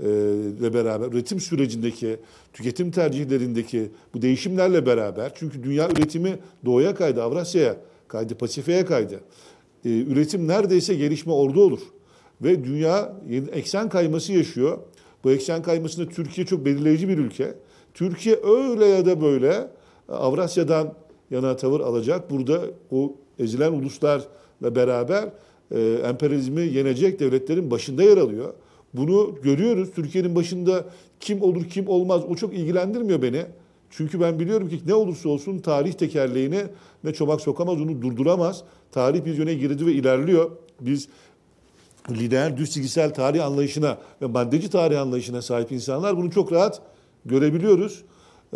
ile beraber üretim sürecindeki, tüketim tercihlerindeki bu değişimlerle beraber çünkü dünya üretimi doğuya kaydı, Avrasya'ya kaydı, Pasifik'e kaydı. E, üretim neredeyse gelişme ordu olur. Ve dünya eksen kayması yaşıyor. Bu eksen kaymasında Türkiye çok belirleyici bir ülke. Türkiye öyle ya da böyle e, Avrasya'dan yana tavır alacak. Burada o ezilen uluslarla beraber e, emperyalizmi yenecek devletlerin başında yer alıyor. Bunu görüyoruz. Türkiye'nin başında kim olur kim olmaz o çok ilgilendirmiyor beni. Çünkü ben biliyorum ki ne olursa olsun tarih tekerleğini ne çomak sokamaz, onu durduramaz. Tarih bir yöne girdi ve ilerliyor. Biz lider, düz çizgisel tarih anlayışına ve maddeci tarih anlayışına sahip insanlar bunu çok rahat görebiliyoruz.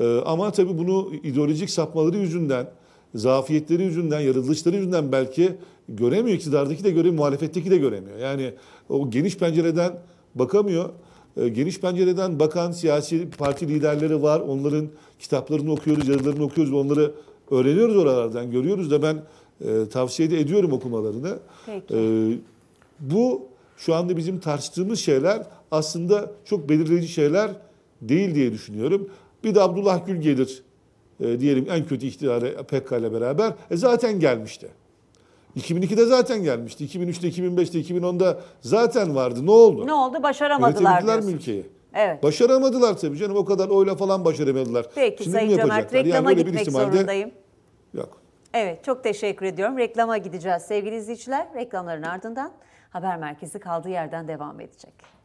Ee, ama tabii bunu ideolojik sapmaları yüzünden, zafiyetleri yüzünden, yaratılışları yüzünden belki göremiyor. İktidardaki de göremiyor, muhalefetteki de göremiyor. Yani o geniş pencereden bakamıyor. Ee, geniş pencereden bakan siyasi parti liderleri var. Onların kitaplarını okuyoruz, yazılarını okuyoruz. Onları öğreniyoruz oralardan, görüyoruz da ben e, tavsiye de ediyorum okumalarını. Peki. E, bu şu anda bizim tartıştığımız şeyler aslında çok belirleyici şeyler değil diye düşünüyorum. Bir de Abdullah Gül gelir e, diyelim en kötü ihtilale PKK ile beraber. E, zaten gelmişti. 2002'de zaten gelmişti. 2003'te, 2005'te, 2010'da zaten vardı. Ne oldu? Ne oldu? Başaramadılar diyorsun. mi ülkeyi? Evet. Başaramadılar tabii canım. O kadar oyla falan başaramadılar. Peki Şimdi Sayın Cömert, reklama yani gitmek zorundayım. Yok. Evet, çok teşekkür ediyorum. Reklama gideceğiz sevgili izleyiciler. Reklamların ardından Haber Merkezi kaldığı yerden devam edecek.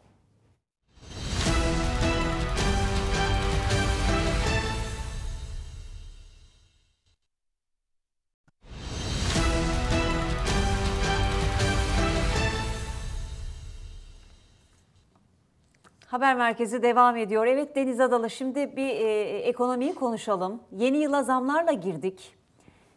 Haber merkezi devam ediyor. Evet Deniz Adalı şimdi bir e, ekonomiyi konuşalım. Yeni yıla zamlarla girdik.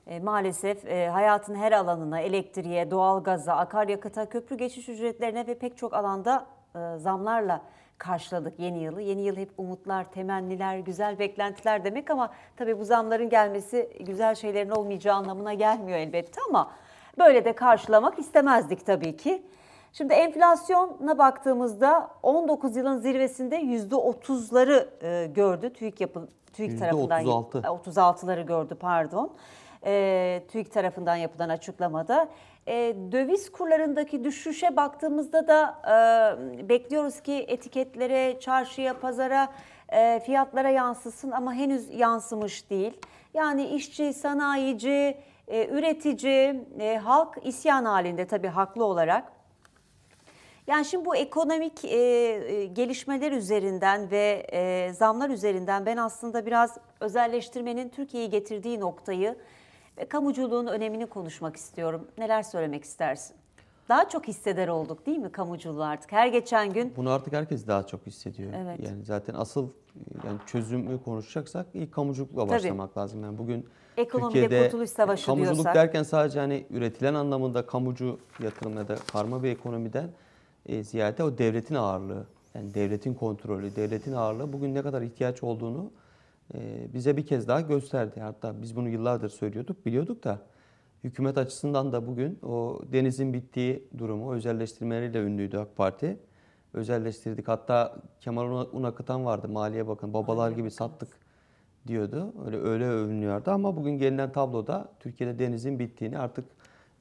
E, maalesef e, hayatın her alanına, elektriğe, doğalgaza, akaryakıta, köprü geçiş ücretlerine ve pek çok alanda e, zamlarla karşıladık yeni yılı. Yeni yıl hep umutlar, temenniler, güzel beklentiler demek ama tabii bu zamların gelmesi güzel şeylerin olmayacağı anlamına gelmiyor elbette ama böyle de karşılamak istemezdik tabii ki. Şimdi enflasyona baktığımızda 19 yılın zirvesinde %30'ları e, gördü TÜİK yapın TÜİK tarafından 36. 36'ları e, gördü pardon. E, TÜİK tarafından yapılan açıklamada e, döviz kurlarındaki düşüşe baktığımızda da e, bekliyoruz ki etiketlere, çarşıya, pazara fiyatlara yansısın ama henüz yansımış değil. Yani işçi, sanayici, üretici, halk isyan halinde tabii haklı olarak. Yani şimdi bu ekonomik e, e, gelişmeler üzerinden ve e, zamlar üzerinden ben aslında biraz özelleştirmenin Türkiye'yi getirdiği noktayı ve kamuculuğun önemini konuşmak istiyorum. Neler söylemek istersin? Daha çok hisseder olduk değil mi kamuculuğu artık? Her geçen gün. Bunu artık herkes daha çok hissediyor. Evet. Yani zaten asıl yani çözümü konuşacaksak ilk kamuculukla başlamak lazım. Yani bugün Ekonomide Türkiye'de kurtuluş savaşı kamuculuk diyorsak. derken sadece hani üretilen anlamında kamucu yatırım ya da karma bir ekonomiden e, ziyade o devletin ağırlığı, yani devletin kontrolü, devletin ağırlığı bugün ne kadar ihtiyaç olduğunu e, bize bir kez daha gösterdi. Hatta biz bunu yıllardır söylüyorduk, biliyorduk da hükümet açısından da bugün o denizin bittiği durumu özelleştirmeleriyle ünlüydü AK Parti. Özelleştirdik. Hatta Kemal Unakıtan vardı Maliye Bakanı. Babalar gibi sattık diyordu. Öyle öyle övünüyordu ama bugün gelinen tabloda Türkiye'de denizin bittiğini artık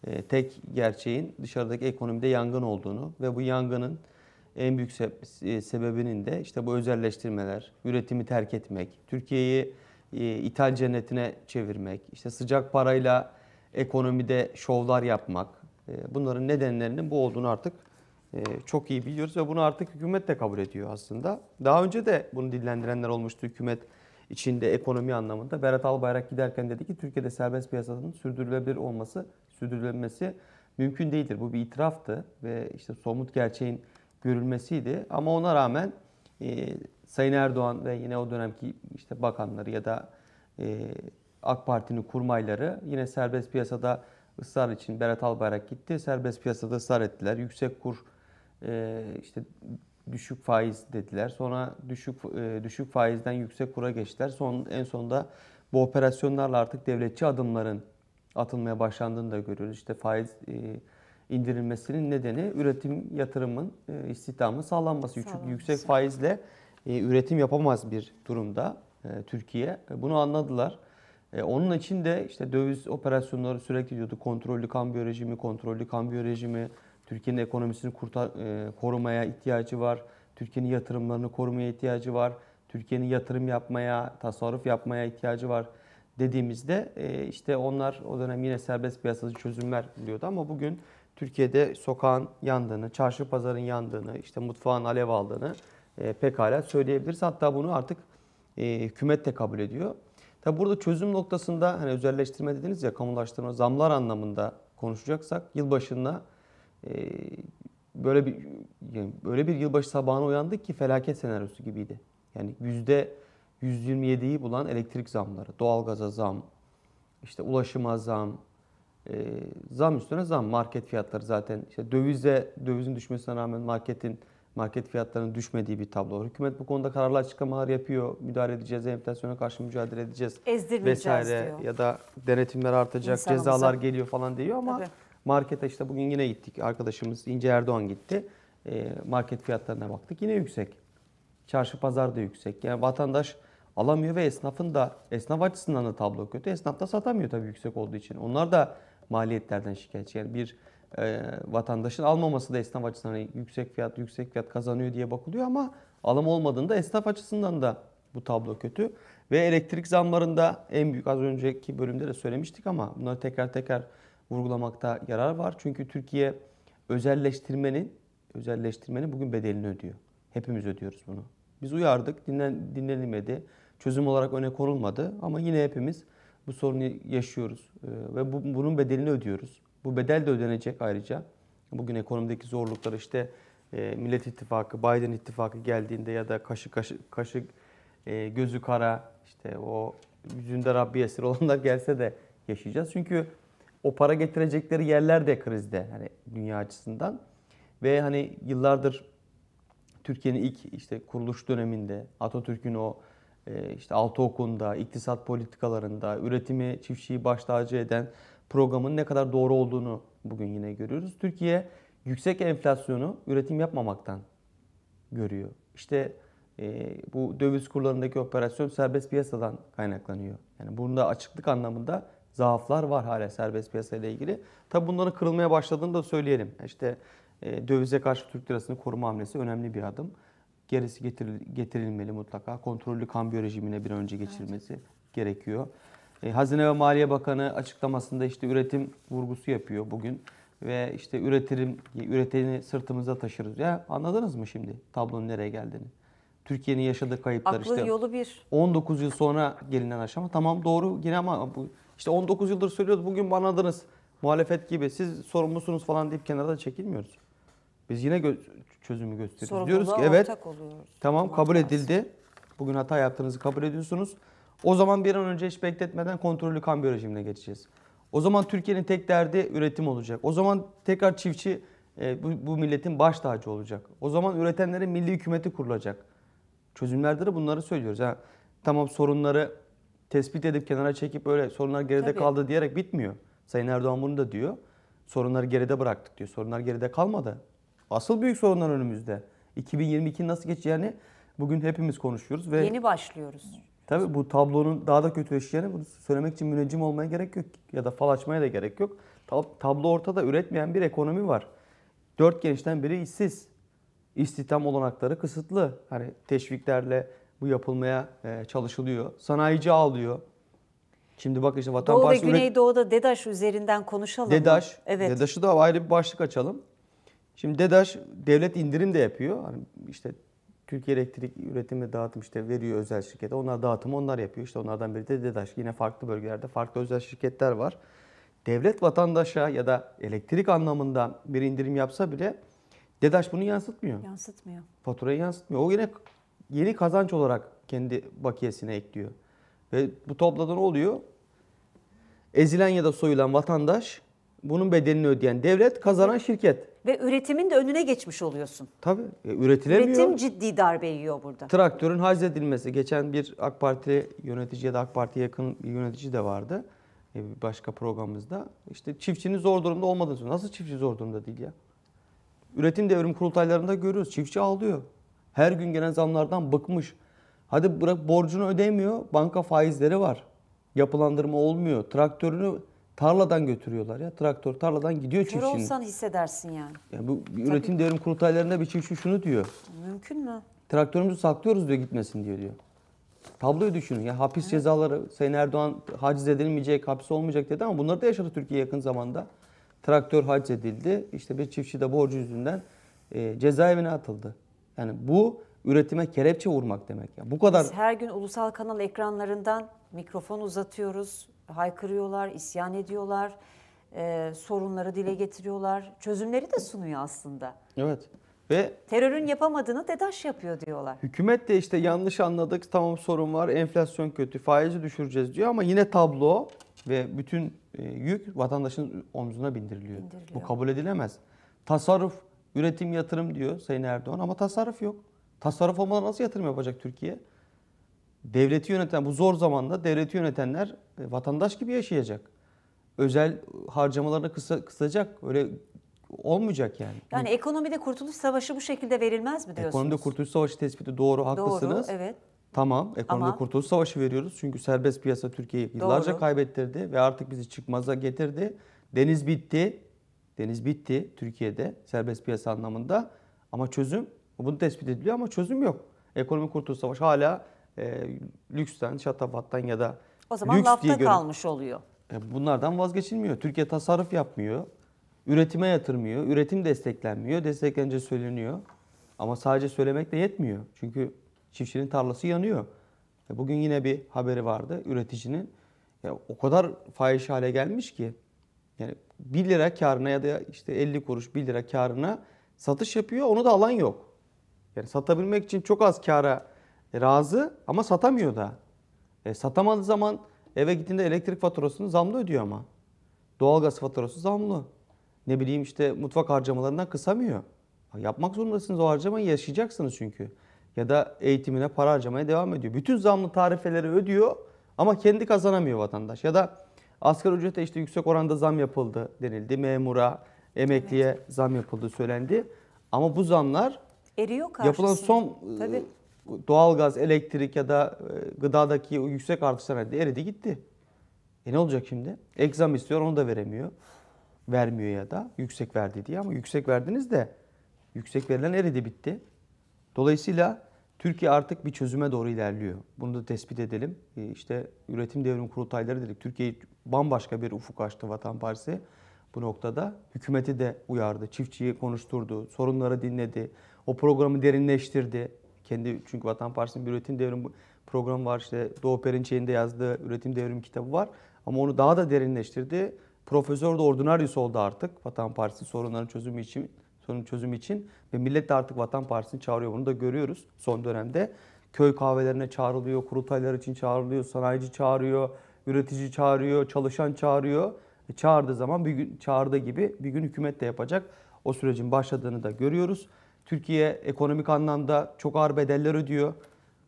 e, tek gerçeğin dışarıdaki ekonomide yangın olduğunu ve bu yangının en büyük e, sebebinin de işte bu özelleştirmeler, üretimi terk etmek, Türkiye'yi e, ithal cennetine çevirmek, işte sıcak parayla ekonomide şovlar yapmak, bunların nedenlerinin bu olduğunu artık çok iyi biliyoruz ve bunu artık hükümet de kabul ediyor aslında. Daha önce de bunu dillendirenler olmuştu hükümet içinde ekonomi anlamında. Berat Albayrak giderken dedi ki Türkiye'de serbest piyasanın sürdürülebilir olması sürdürülmesi mümkün değildir. Bu bir itiraftı ve işte somut gerçeğin görülmesiydi. Ama ona rağmen e, Sayın Erdoğan ve yine o dönemki işte bakanları ya da e, AK Parti'nin kurmayları yine serbest piyasada ısrar için Berat Albayrak gitti. Serbest piyasada ısrar ettiler. Yüksek kur e, işte düşük faiz dediler. Sonra düşük e, düşük faizden yüksek kura geçtiler. Son en sonunda bu operasyonlarla artık devletçi adımların atılmaya başlandığını da görüyoruz. İşte faiz e, indirilmesinin nedeni üretim yatırımın e, istihdamın sağlanması. Sağlanması. Yüksek faizle e, üretim yapamaz bir durumda e, Türkiye. Bunu anladılar. onun için de işte döviz operasyonları sürekli diyordu. Kontrollü kambiyo rejimi, kontrollü kambiyo rejimi. Türkiye'nin ekonomisini kurtar, korumaya ihtiyacı var. Türkiye'nin yatırımlarını korumaya ihtiyacı var. Türkiye'nin yatırım yapmaya, tasarruf yapmaya ihtiyacı var dediğimizde e, işte onlar o dönem yine serbest piyasacı çözümler biliyordu ama bugün Türkiye'de sokağın yandığını, çarşı pazarın yandığını, işte mutfağın alev aldığını e, pekala söyleyebiliriz. Hatta bunu artık e, hükümet de kabul ediyor. Tabi burada çözüm noktasında hani özelleştirme dediniz ya kamulaştırma zamlar anlamında konuşacaksak yılbaşında e, böyle bir yani böyle bir yılbaşı sabahına uyandık ki felaket senaryosu gibiydi. Yani yüzde 127'yi bulan elektrik zamları, doğalgaza zam, işte ulaşıma zam, e, zam üstüne zam market fiyatları zaten işte dövize dövizin düşmesine rağmen marketin market fiyatlarının düşmediği bir tablo Hükümet bu konuda kararlı açıklamalar yapıyor. Müdahale edeceğiz, enflasyona karşı mücadele edeceğiz vesaire diyor. ya da denetimler artacak, İnsanımıza. cezalar geliyor falan diyor ama Tabii. markete işte bugün yine gittik. Arkadaşımız İnce Erdoğan gitti. E, market fiyatlarına baktık. Yine yüksek. Çarşı pazar da yüksek. Yani vatandaş alamıyor ve esnafın da esnaf açısından da tablo kötü. Esnaf da satamıyor tabii yüksek olduğu için. Onlar da maliyetlerden şikayetçi. Yani bir e, vatandaşın almaması da esnaf açısından hani yüksek fiyat yüksek fiyat kazanıyor diye bakılıyor ama alım olmadığında esnaf açısından da bu tablo kötü. Ve elektrik zamlarında en büyük az önceki bölümde de söylemiştik ama bunları tekrar tekrar vurgulamakta yarar var. Çünkü Türkiye özelleştirmenin özelleştirmenin bugün bedelini ödüyor. Hepimiz ödüyoruz bunu. Biz uyardık, dinlen, dinlenilmedi çözüm olarak öne konulmadı. Ama yine hepimiz bu sorunu yaşıyoruz ee, ve bu, bunun bedelini ödüyoruz. Bu bedel de ödenecek ayrıca. Bugün ekonomideki zorluklar işte e, Millet İttifakı, Biden İttifakı geldiğinde ya da kaşı kaşı, kaşı e, gözü kara işte o yüzünde Rabbi esir <laughs> olanlar gelse de yaşayacağız. Çünkü o para getirecekleri yerler de krizde hani dünya açısından. Ve hani yıllardır Türkiye'nin ilk işte kuruluş döneminde Atatürk'ün o ee, işte okunda, iktisat politikalarında, üretimi çiftçiyi baş tacı eden programın ne kadar doğru olduğunu bugün yine görüyoruz. Türkiye yüksek enflasyonu üretim yapmamaktan görüyor. İşte e, bu döviz kurlarındaki operasyon serbest piyasadan kaynaklanıyor. Yani bunda açıklık anlamında zaaflar var hala serbest piyasa ile ilgili. Tabi bunların kırılmaya başladığını da söyleyelim. İşte e, dövize karşı Türk lirasını koruma hamlesi önemli bir adım. Gerisi getiril, getirilmeli mutlaka. Kontrollü kambiyo rejimine bir önce geçirmesi evet. gerekiyor. E, Hazine ve Maliye Bakanı açıklamasında işte üretim vurgusu yapıyor bugün ve işte üretirim üreteni sırtımıza taşırız. Ya anladınız mı şimdi tablonun nereye geldiğini? Türkiye'nin yaşadığı kayıplar Aklı işte. yolu bir. 19 yıl sonra gelinen aşama. Tamam doğru yine ama bu işte 19 yıldır söylüyoruz bugün anladınız. Muhalefet gibi siz sorumlusunuz falan deyip kenarda çekilmiyoruz. Biz yine gö- çözümü gösteriyoruz. Sorumluluğa Diyoruz ki evet tamam kabul edildi. Bugün hata yaptığınızı kabul ediyorsunuz. O zaman bir an önce hiç bekletmeden kontrollü kambiyo rejimine geçeceğiz. O zaman Türkiye'nin tek derdi üretim olacak. O zaman tekrar çiftçi e, bu, bu milletin baş tacı olacak. O zaman üretenlerin milli hükümeti kurulacak. Çözümlerde de bunları söylüyoruz. Ha, tamam sorunları tespit edip kenara çekip öyle sorunlar geride Tabii. kaldı diyerek bitmiyor. Sayın Erdoğan bunu da diyor. Sorunları geride bıraktık diyor. Sorunlar geride kalmadı. Asıl büyük sorunlar önümüzde. 2022 nasıl geçeceğini bugün hepimiz konuşuyoruz ve yeni başlıyoruz. Tabii bu tablonun daha da kötüleşeceğini bunu söylemek için müneccim olmaya gerek yok ya da fal açmaya da gerek yok. Tablo ortada üretmeyen bir ekonomi var. Dört gençten biri işsiz. İstihdam olanakları kısıtlı. Hani teşviklerle bu yapılmaya e, çalışılıyor. Sanayici ağlıyor. Şimdi bak işte Vatan Doğu Partisi... Doğu ve Güneydoğu'da üret... DEDAŞ üzerinden konuşalım. DEDAŞ. Mı? Evet. DEDAŞ'ı da ayrı bir başlık açalım. Şimdi DEDAŞ devlet indirim de yapıyor. Hani işte Türkiye Elektrik Üretim ve Dağıtım işte veriyor özel şirkete. Onlar dağıtım onlar yapıyor. İşte onlardan biri de DEDAŞ. Yine farklı bölgelerde farklı özel şirketler var. Devlet vatandaşa ya da elektrik anlamında bir indirim yapsa bile DEDAŞ bunu yansıtmıyor. Yansıtmıyor. Faturayı yansıtmıyor. O yine yeni kazanç olarak kendi bakiyesine ekliyor. Ve bu topladan oluyor? Ezilen ya da soyulan vatandaş, bunun bedelini ödeyen devlet, kazanan şirket ve üretimin de önüne geçmiş oluyorsun. Tabii e, üretilemiyor. Üretim ciddi darbe yiyor burada. Traktörün hazledilmesi. Geçen bir AK Parti yönetici ya da AK Parti yakın yönetici de vardı. E, başka programımızda. İşte çiftçinin zor durumda olmadığını söylüyor. Nasıl çiftçi zor durumda değil ya? Üretim devrim kurultaylarında görüyoruz. Çiftçi ağlıyor. Her gün gelen zamlardan bıkmış. Hadi bırak borcunu ödemiyor. Banka faizleri var. Yapılandırma olmuyor. Traktörünü Tarladan götürüyorlar ya. Traktör tarladan gidiyor Kör çiftçinin. olsan hissedersin yani. yani bu bir üretim devrim kurultaylarında bir çiftçi şunu diyor. Mümkün mü? Traktörümüzü saklıyoruz diyor gitmesin diyor diyor. Tabloyu düşünün ya hapis cezaları Sayın Erdoğan haciz edilmeyecek, hapis olmayacak dedi ama bunları da yaşadı Türkiye yakın zamanda. Traktör haciz edildi. İşte bir çiftçi de borcu yüzünden e, cezaevine atıldı. Yani bu üretime kerepçe vurmak demek. ya. bu kadar Biz her gün ulusal kanal ekranlarından mikrofon uzatıyoruz haykırıyorlar, isyan ediyorlar, e, sorunları dile getiriyorlar. Çözümleri de sunuyor aslında. Evet. Ve terörün yapamadığını DEDAŞ yapıyor diyorlar. Hükümet de işte yanlış anladık, tamam sorun var, enflasyon kötü, faizi düşüreceğiz diyor ama yine tablo ve bütün e, yük vatandaşın omzuna bindiriliyor. bindiriliyor. Bu kabul edilemez. Tasarruf, üretim, yatırım diyor Sayın Erdoğan ama tasarruf yok. Tasarruf olmadan nasıl yatırım yapacak Türkiye? devleti yöneten bu zor zamanda devleti yönetenler e, vatandaş gibi yaşayacak. Özel harcamalarını kısa, kısacak. Öyle olmayacak yani. Yani ekonomide kurtuluş savaşı bu şekilde verilmez mi diyorsunuz? Ekonomide kurtuluş savaşı tespiti doğru, haklısınız. Doğru, evet. Tamam, ekonomide Ama... kurtuluş savaşı veriyoruz. Çünkü serbest piyasa Türkiye'yi yıllarca doğru. kaybettirdi ve artık bizi çıkmaza getirdi. Deniz bitti. Deniz bitti Türkiye'de serbest piyasa anlamında. Ama çözüm, bunu tespit ediliyor ama çözüm yok. Ekonomi kurtuluş savaşı hala e, lüksten, şatafattan ya da o zaman lüks lafta diye göre... kalmış oluyor. E, bunlardan vazgeçilmiyor. Türkiye tasarruf yapmıyor. Üretime yatırmıyor. Üretim desteklenmiyor. Desteklenince söyleniyor. Ama sadece söylemek de yetmiyor. Çünkü çiftçinin tarlası yanıyor. E, bugün yine bir haberi vardı üreticinin. Ya, e, o kadar fahiş hale gelmiş ki. Yani 1 lira karına ya da işte 50 kuruş 1 lira karına satış yapıyor. Onu da alan yok. Yani satabilmek için çok az kara e, razı ama satamıyor da. E, satamadığı zaman eve gittiğinde elektrik faturasını zamlı ödüyor ama. Doğalgaz faturası zamlı. Ne bileyim işte mutfak harcamalarından kısamıyor. Yapmak zorundasınız o harcamayı yaşayacaksınız çünkü. Ya da eğitimine para harcamaya devam ediyor. Bütün zamlı tarifeleri ödüyor ama kendi kazanamıyor vatandaş. Ya da asgari ücrete işte yüksek oranda zam yapıldı denildi. Memura, emekliye evet. zam yapıldı söylendi. Ama bu zamlar Eriyor yapılan son Tabii. E, doğalgaz, elektrik ya da e, gıdadaki o yüksek artışlar halinde eridi gitti. E ne olacak şimdi? Egzam istiyor onu da veremiyor. Vermiyor ya da yüksek verdi diye ama yüksek verdiniz de yüksek verilen eridi bitti. Dolayısıyla Türkiye artık bir çözüme doğru ilerliyor. Bunu da tespit edelim. E, işte üretim devrim kurultayları dedik. Türkiye bambaşka bir ufuk açtı Vatan Partisi. Bu noktada hükümeti de uyardı, çiftçiyi konuşturdu, sorunları dinledi, o programı derinleştirdi. Kendi çünkü Vatan Partisi'nin bir üretim devrim programı var. İşte Doğu Perinçek'in de yazdığı üretim devrim kitabı var. Ama onu daha da derinleştirdi. Profesör de ordinaryus oldu artık Vatan Partisi sorunların çözümü için sorun çözümü için ve millet de artık Vatan Partisi'ni çağırıyor. Bunu da görüyoruz son dönemde. Köy kahvelerine çağrılıyor, kurultaylar için çağrılıyor, sanayici çağırıyor, üretici çağırıyor, çalışan çağırıyor. E çağırdığı zaman bir gün çağırdığı gibi bir gün hükümet de yapacak. O sürecin başladığını da görüyoruz. Türkiye ekonomik anlamda çok ağır bedeller ödüyor.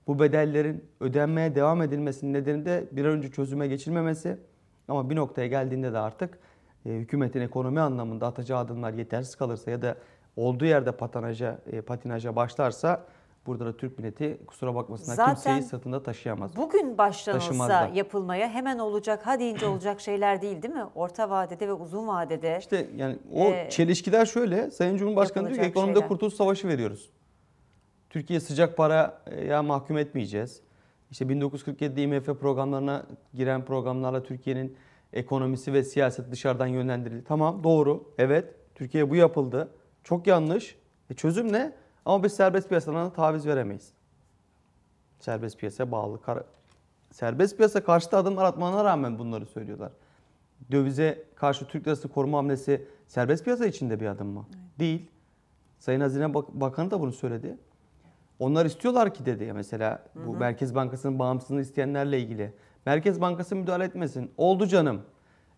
Bu bedellerin ödenmeye devam edilmesinin nedeni de bir an önce çözüme geçilmemesi. Ama bir noktaya geldiğinde de artık e, hükümetin ekonomi anlamında atacağı adımlar yetersiz kalırsa ya da olduğu yerde patanaja, e, patinaja başlarsa Burada da Türk milleti kusura bakmasınlar Zaten kimseyi satında taşıyamaz. Bugün başlanılsa yapılmaya hemen olacak, ha deyince olacak şeyler değil değil mi? Orta vadede ve uzun vadede. İşte yani o e, çelişkiler şöyle. Sayın Cumhurbaşkanı diyor ki ekonomide şeyler. kurtuluş savaşı veriyoruz. Türkiye sıcak paraya mahkum etmeyeceğiz. İşte 1947 IMF programlarına giren programlarla Türkiye'nin ekonomisi ve siyaset dışarıdan yönlendirildi. Tamam doğru evet Türkiye bu yapıldı. Çok yanlış. E çözüm ne? Ama biz serbest piyasalarına taviz veremeyiz. Serbest piyasaya bağlı. Kar serbest piyasa karşıtı adımlar atmalarına rağmen bunları söylüyorlar. Dövize karşı Türk lirası koruma hamlesi serbest piyasa içinde bir adım mı? Evet. Değil. Sayın Hazine Bak Bakanı da bunu söyledi. Onlar istiyorlar ki dedi ya mesela bu hı hı. Merkez Bankası'nın bağımsızlığını isteyenlerle ilgili. Merkez Bankası müdahale etmesin. Oldu canım.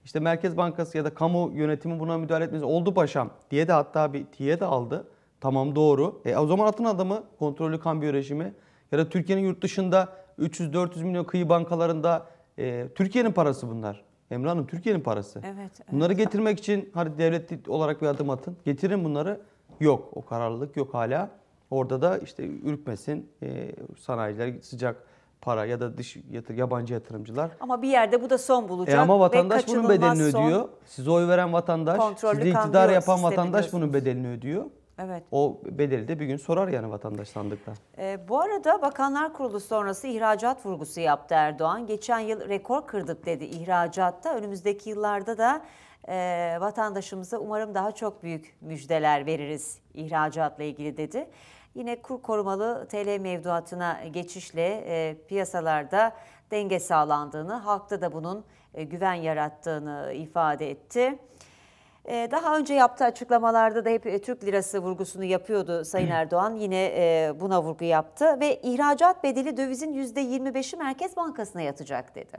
İşte Merkez Bankası ya da kamu yönetimi buna müdahale etmesin. Oldu paşam diye de hatta bir tiye de aldı. Tamam doğru. E, o zaman atın adamı kontrollü kambiyo rejimi ya da Türkiye'nin yurt dışında 300-400 milyon kıyı bankalarında e, Türkiye'nin parası bunlar. Emre Hanım Türkiye'nin parası. Evet, evet. Bunları getirmek için hadi devlet olarak bir adım atın. Getirin bunları. Yok o kararlılık yok hala. Orada da işte ürkmesin e, sanayiciler sıcak para ya da dış yatır, yabancı yatırımcılar. Ama bir yerde bu da son bulacak. E ama vatandaş bunun bedelini son, ödüyor. Size oy veren vatandaş, size iktidar yapan vatandaş bunun bedelini ödüyor. Evet. O bedeli de bir gün sorar yani vatandaş sandıkta. E, bu arada Bakanlar Kurulu sonrası ihracat vurgusu yaptı Erdoğan. Geçen yıl rekor kırdık dedi ihracatta. Önümüzdeki yıllarda da e, vatandaşımıza umarım daha çok büyük müjdeler veririz ihracatla ilgili dedi. Yine kur korumalı TL mevduatına geçişle e, piyasalarda denge sağlandığını, halkta da bunun e, güven yarattığını ifade etti. Ee, daha önce yaptığı açıklamalarda da hep e, Türk lirası vurgusunu yapıyordu Sayın Erdoğan. Yine e, buna vurgu yaptı ve ihracat bedeli dövizin %25'i Merkez Bankası'na yatacak dedi.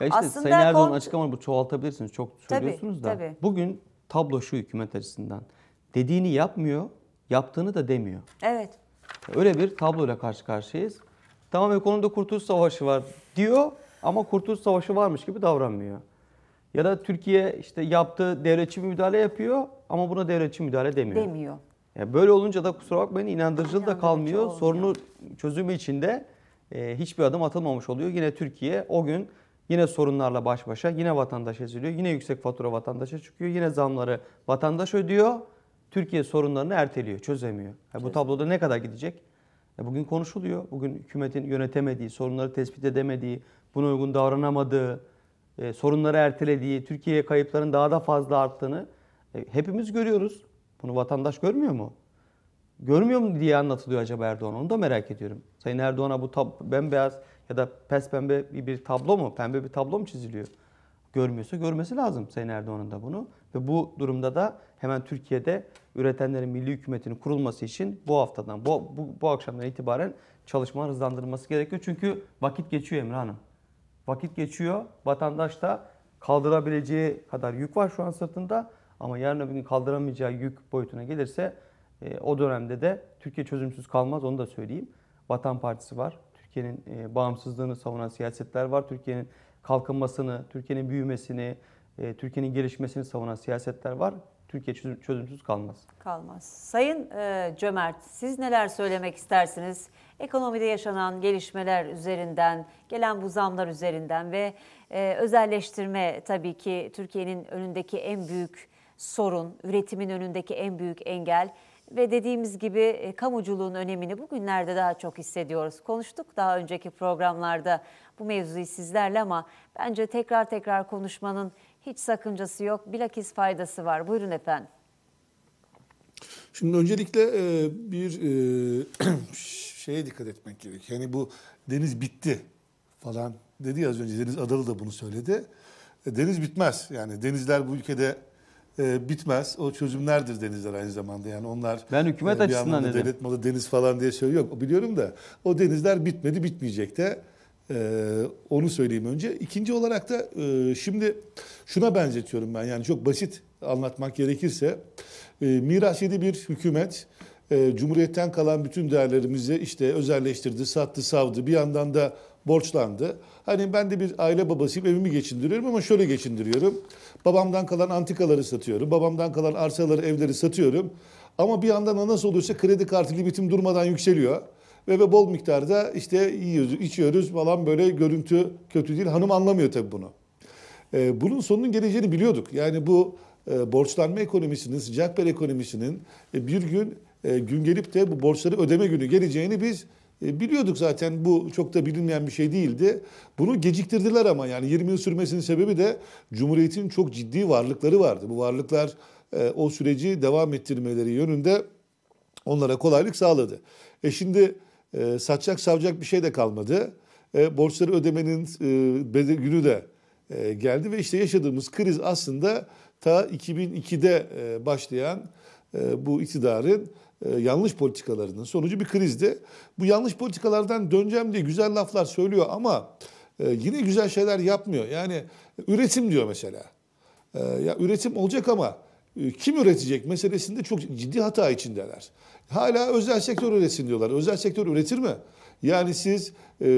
Ya işte Aslında Sayın Erdoğan açıklamaları bu çoğaltabilirsiniz. Çok söylüyorsunuz tabii, da. Tabii. Bugün tablo şu hükümet açısından. Dediğini yapmıyor, yaptığını da demiyor. Evet. Öyle bir tabloyla karşı karşıyayız. Tamam ekonomide kurtuluş savaşı var diyor ama kurtuluş savaşı varmış gibi davranmıyor. Ya da Türkiye işte yaptığı devletçi bir müdahale yapıyor ama buna devletçi müdahale demiyor. Demiyor. Yani böyle olunca da kusura bakmayın inandırıcı da kalmıyor. Olmuyor. Sorunu çözümü içinde e, hiçbir adım atılmamış oluyor. Yine Türkiye o gün yine sorunlarla baş başa, yine vatandaş eziliyor, yine yüksek fatura vatandaşa çıkıyor, yine zamları vatandaş ödüyor. Türkiye sorunlarını erteliyor, çözemiyor. Yani bu tabloda ne kadar gidecek? E, bugün konuşuluyor. Bugün hükümetin yönetemediği, sorunları tespit edemediği, buna uygun davranamadığı, e, sorunları ertelediği, Türkiye'ye kayıpların daha da fazla arttığını e, hepimiz görüyoruz. Bunu vatandaş görmüyor mu? Görmüyor mu diye anlatılıyor acaba Erdoğan? Onu da merak ediyorum. Sayın Erdoğan'a bu tab- bembeyaz ya da pes pembe bir, bir tablo mu, pembe bir tablo mu çiziliyor? Görmüyorsa görmesi lazım Sayın Erdoğan'ın da bunu. Ve bu durumda da hemen Türkiye'de üretenlerin milli hükümetinin kurulması için bu haftadan, bu, bu, bu akşamdan itibaren çalışmalar hızlandırılması gerekiyor. Çünkü vakit geçiyor Emre Hanım. Vakit geçiyor. Vatandaş da kaldırabileceği kadar yük var şu an sırtında. Ama yarın öbür gün kaldıramayacağı yük boyutuna gelirse e, o dönemde de Türkiye çözümsüz kalmaz onu da söyleyeyim. Vatan Partisi var. Türkiye'nin e, bağımsızlığını savunan siyasetler var. Türkiye'nin kalkınmasını, Türkiye'nin büyümesini, e, Türkiye'nin gelişmesini savunan siyasetler var. Türkiye çözümsüz kalmaz. Kalmaz. Sayın e, Cömert siz neler söylemek istersiniz? Ekonomide yaşanan gelişmeler üzerinden, gelen bu zamlar üzerinden ve e, özelleştirme tabii ki Türkiye'nin önündeki en büyük sorun, üretimin önündeki en büyük engel ve dediğimiz gibi e, kamuculuğun önemini bugünlerde daha çok hissediyoruz. Konuştuk daha önceki programlarda bu mevzuyu sizlerle ama bence tekrar tekrar konuşmanın hiç sakıncası yok. Bilakis faydası var. Buyurun efendim. Şimdi öncelikle e, bir e, <clears throat> şeye dikkat etmek gerek. Yani bu deniz bitti falan dedi ya az önce Deniz Adalı da bunu söyledi. E, deniz bitmez. Yani denizler bu ülkede bitmez. O çözümlerdir denizler aynı zamanda. Yani onlar Ben hükümet açısından anlamda dedim. devlet malı deniz falan diye söylüyor. Biliyorum da o denizler bitmedi, bitmeyecek de. Ee, onu söyleyeyim önce. İkinci olarak da e, şimdi şuna benzetiyorum ben yani çok basit anlatmak gerekirse e, miras yedi bir hükümet e, Cumhuriyet'ten kalan bütün değerlerimizi işte özelleştirdi, sattı, savdı. Bir yandan da borçlandı. Hani ben de bir aile babasıyım evimi geçindiriyorum ama şöyle geçindiriyorum. Babamdan kalan antikaları satıyorum. Babamdan kalan arsaları, evleri satıyorum. Ama bir yandan da nasıl oluyorsa kredi kartı limitim durmadan yükseliyor ve, ve bol miktarda işte yiyoruz, içiyoruz falan böyle görüntü kötü değil. Hanım anlamıyor tabii bunu. E, bunun sonunun geleceğini biliyorduk. Yani bu e, borçlanma ekonomisinin, sıcak bir ekonomisinin e, bir gün e, gün gelip de bu borçları ödeme günü geleceğini biz e, biliyorduk zaten bu çok da bilinmeyen bir şey değildi. Bunu geciktirdiler ama yani 20 yıl sürmesinin sebebi de Cumhuriyet'in çok ciddi varlıkları vardı. Bu varlıklar e, o süreci devam ettirmeleri yönünde onlara kolaylık sağladı. E şimdi e, satacak savacak bir şey de kalmadı. E, borçları ödemenin e, günü de e, geldi ve işte yaşadığımız kriz aslında ta 2002'de e, başlayan e, bu iktidarın e, yanlış politikalarının sonucu bir krizdi. Bu yanlış politikalardan döneceğim diye güzel laflar söylüyor ama e, yine güzel şeyler yapmıyor. Yani üretim diyor mesela. E, ya üretim olacak ama e, kim üretecek meselesinde çok ciddi hata içindeler. Hala özel sektör üretsin diyorlar. Özel sektör üretir mi? Yani siz e,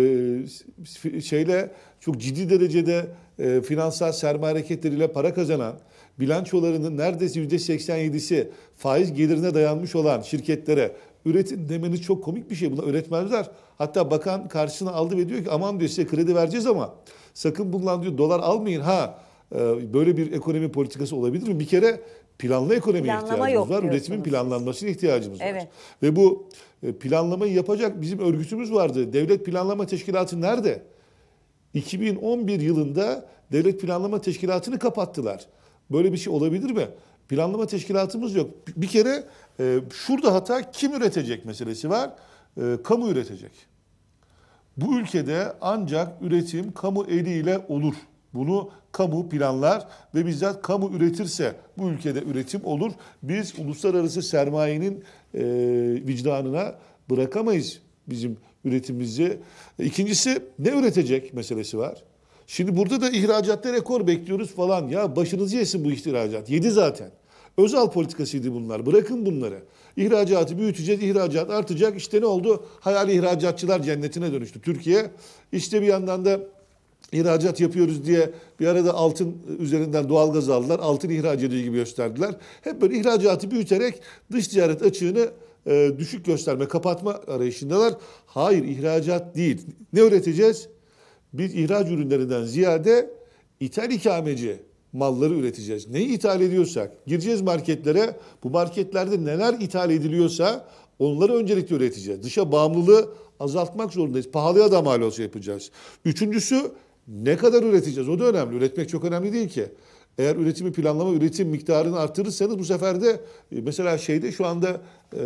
şeyle çok ciddi derecede e, finansal sermaye hareketleriyle para kazanan, bilançolarının neredeyse %87'si faiz gelirine dayanmış olan şirketlere üretin demeniz çok komik bir şey. Bunlar öğretmezler. Hatta bakan karşısına aldı ve diyor ki aman diyor size kredi vereceğiz ama sakın bundan diyor dolar almayın ha e, böyle bir ekonomi politikası olabilir mi? Bir kere planlı ekonomiye Planlama ihtiyacımız yok var. Üretimin diyorsunuz. planlanmasına ihtiyacımız Evet. var. Ve bu e, planlamayı yapacak bizim örgütümüz vardı. Devlet Planlama Teşkilatı nerede? 2011 yılında Devlet Planlama Teşkilatı'nı kapattılar. Böyle bir şey olabilir mi? Planlama teşkilatımız yok. Bir kere e, şurada hata kim üretecek meselesi var. E, kamu üretecek. Bu ülkede ancak üretim kamu eliyle olur. Bunu kamu planlar ve bizzat kamu üretirse bu ülkede üretim olur. Biz uluslararası sermayenin e, vicdanına bırakamayız bizim üretimimizi. E, ikincisi ne üretecek meselesi var. Şimdi burada da ihracatta rekor bekliyoruz falan. Ya başınızı yesin bu ihracat. Yedi zaten. Özel politikasıydı bunlar. Bırakın bunları. İhracatı büyüteceğiz, ihracat artacak. İşte ne oldu? Hayali ihracatçılar cennetine dönüştü Türkiye. İşte bir yandan da ihracat yapıyoruz diye bir arada altın üzerinden doğalgaz aldılar. Altın ihraç ediyor gibi gösterdiler. Hep böyle ihracatı büyüterek dış ticaret açığını e, düşük gösterme, kapatma arayışındalar. Hayır ihracat değil. Ne üreteceğiz? Biz ihraç ürünlerinden ziyade ithal ikameci malları üreteceğiz. Neyi ithal ediyorsak, gireceğiz marketlere, bu marketlerde neler ithal ediliyorsa onları öncelikle üreteceğiz. Dışa bağımlılığı azaltmak zorundayız. Pahalıya da mal olsa yapacağız. Üçüncüsü ne kadar üreteceğiz? O da önemli. Üretmek çok önemli değil ki. Eğer üretimi planlama, üretim miktarını artırırsanız bu sefer de e, mesela şeyde şu anda e,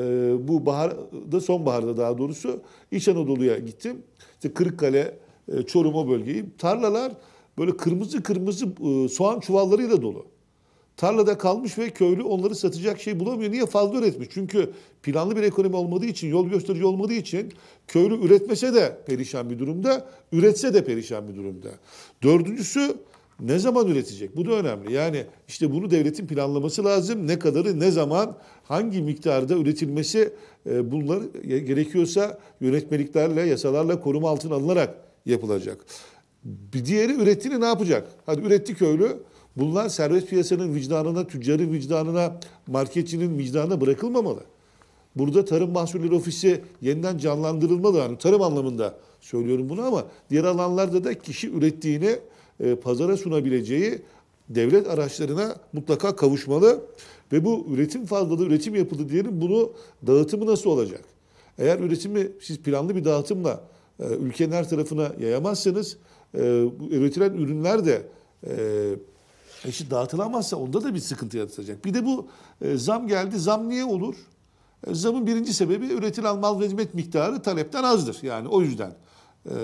bu baharda, sonbaharda daha doğrusu İç Anadolu'ya gittim. İşte Kırıkkale, e, Çorum o bölgeyi. Tarlalar böyle kırmızı kırmızı e, soğan çuvallarıyla dolu tarlada kalmış ve köylü onları satacak şey bulamıyor. Niye? Fazla üretmiş. Çünkü planlı bir ekonomi olmadığı için, yol gösterici olmadığı için köylü üretmese de perişan bir durumda, üretse de perişan bir durumda. Dördüncüsü ne zaman üretecek? Bu da önemli. Yani işte bunu devletin planlaması lazım. Ne kadarı, ne zaman, hangi miktarda üretilmesi e, bunlar gerekiyorsa yönetmeliklerle, yasalarla koruma altına alınarak yapılacak. Bir diğeri ürettiğini ne yapacak? Hadi üretti köylü Bunlar serbest piyasanın vicdanına, tüccarın vicdanına, marketçinin vicdanına bırakılmamalı. Burada Tarım Mahsulleri Ofisi yeniden canlandırılmalı. Yani tarım anlamında söylüyorum bunu ama diğer alanlarda da kişi ürettiğini e, pazara sunabileceği devlet araçlarına mutlaka kavuşmalı. Ve bu üretim fazlalığı, üretim yapıldı diyelim bunu dağıtımı nasıl olacak? Eğer üretimi siz planlı bir dağıtımla e, ülkenin her tarafına yayamazsanız e, üretilen ürünler de e, e şimdi dağıtılamazsa onda da bir sıkıntı yaratacak. Bir de bu e, zam geldi. Zam niye olur? E, zamın birinci sebebi üretilen mal ve hizmet miktarı talepten azdır. Yani o yüzden e,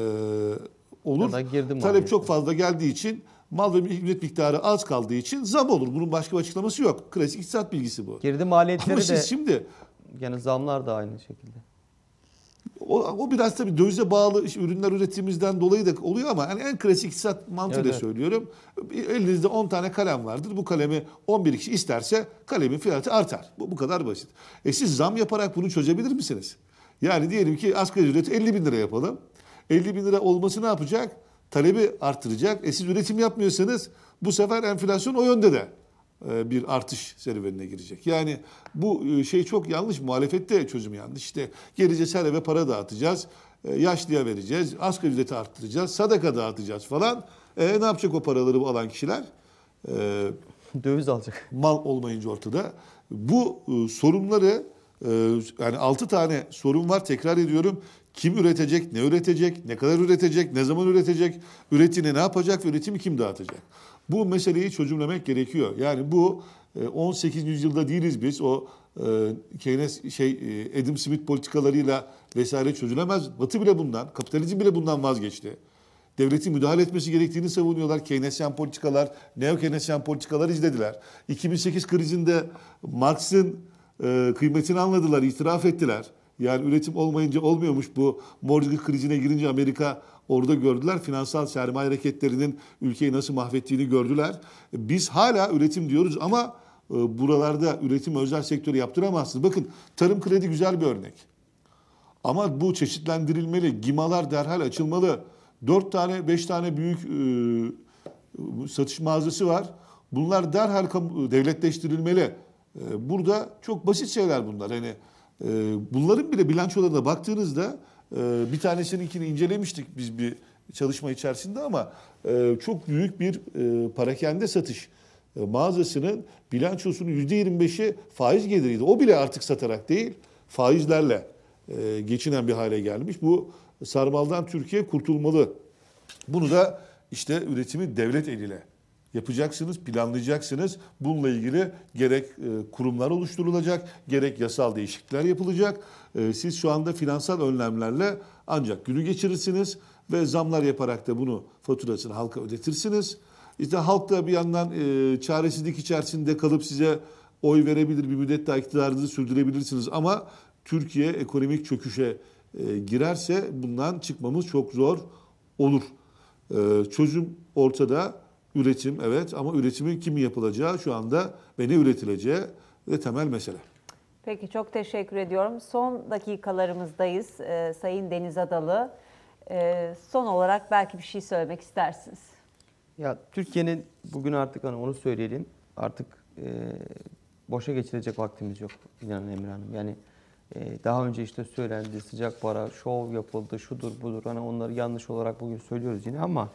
olur. Talep çok fazla geldiği için mal ve hizmet miktarı az kaldığı için zam olur. Bunun başka bir açıklaması yok. Klasik iktisat bilgisi bu. Girdi maliyetleri Ama siz de şimdi yani zamlar da aynı şekilde. O, o biraz tabii dövize bağlı ürünler üretimimizden dolayı da oluyor ama yani en klasik iktisat mantığı evet. söylüyorum. Elinizde 10 tane kalem vardır. Bu kalemi 11 kişi isterse kalemin fiyatı artar. Bu, bu kadar basit. E siz zam yaparak bunu çözebilir misiniz? Yani diyelim ki asgari ücret 50 bin lira yapalım. 50 bin lira olması ne yapacak? Talebi arttıracak. E siz üretim yapmıyorsanız bu sefer enflasyon o yönde de e, bir artış serüvenine girecek. Yani bu e, şey çok yanlış. Muhalefette çözüm yanlış. İşte geleceğiz her eve para dağıtacağız. E, yaşlıya vereceğiz. Asgari ücreti arttıracağız. Sadaka dağıtacağız falan. E, ne yapacak o paraları bu alan kişiler? E, Döviz alacak. Mal olmayınca ortada. Bu e, sorunları e, yani altı tane sorun var tekrar ediyorum. Kim üretecek, ne üretecek, ne kadar üretecek, ne zaman üretecek, üretini ne yapacak ve üretimi kim dağıtacak? Bu meseleyi çözümlemek gerekiyor. Yani bu 18. E, yüzyılda değiliz biz. O e, Keynes şey e, Adam Smith politikalarıyla vesaire çözülemez. Batı bile bundan, kapitalizm bile bundan vazgeçti. Devletin müdahale etmesi gerektiğini savunuyorlar. Keynesyen politikalar, neo-Keynesyen politikalar izlediler. 2008 krizinde Marx'ın kıymetini anladılar, itiraf ettiler. Yani üretim olmayınca olmuyormuş bu mortgage krizine girince Amerika Orada gördüler finansal sermaye hareketlerinin ülkeyi nasıl mahvettiğini gördüler. Biz hala üretim diyoruz ama e, buralarda üretim özel sektörü yaptıramazsınız. Bakın tarım kredi güzel bir örnek. Ama bu çeşitlendirilmeli. Gimalar derhal açılmalı. 4 tane 5 tane büyük e, satış mağazası var. Bunlar derhal devletleştirilmeli. E, burada çok basit şeyler bunlar. Hani bunların bile bilançolarına baktığınızda ee, bir tanesinin ikini incelemiştik biz bir çalışma içerisinde ama e, çok büyük bir e, parakende satış e, mağazasının bilançosunun %25'i faiz geliriydi. O bile artık satarak değil faizlerle geçinen bir hale gelmiş. Bu sarmaldan Türkiye kurtulmalı. Bunu da işte üretimi devlet eliyle yapacaksınız, planlayacaksınız. Bununla ilgili gerek e, kurumlar oluşturulacak, gerek yasal değişiklikler yapılacak. E, siz şu anda finansal önlemlerle ancak günü geçirirsiniz ve zamlar yaparak da bunu faturasını halka ödetirsiniz. İşte halk da bir yandan e, çaresizlik içerisinde kalıp size oy verebilir, bir müddet daha iktidarınızı sürdürebilirsiniz ama Türkiye ekonomik çöküşe girerse bundan çıkmamız çok zor olur. Çözüm ortada Üretim evet ama üretimin kim yapılacağı şu anda ve ne üretileceği ve temel mesele. Peki çok teşekkür ediyorum. Son dakikalarımızdayız ee, Sayın Deniz Adalı. Ee, son olarak belki bir şey söylemek istersiniz. Ya Türkiye'nin bugün artık hani onu söyleyelim. Artık e, boşa geçirecek vaktimiz yok İnan Emre Hanım. Yani e, daha önce işte söylendi sıcak para, şov yapıldı, şudur budur. Hani onları yanlış olarak bugün söylüyoruz yine ama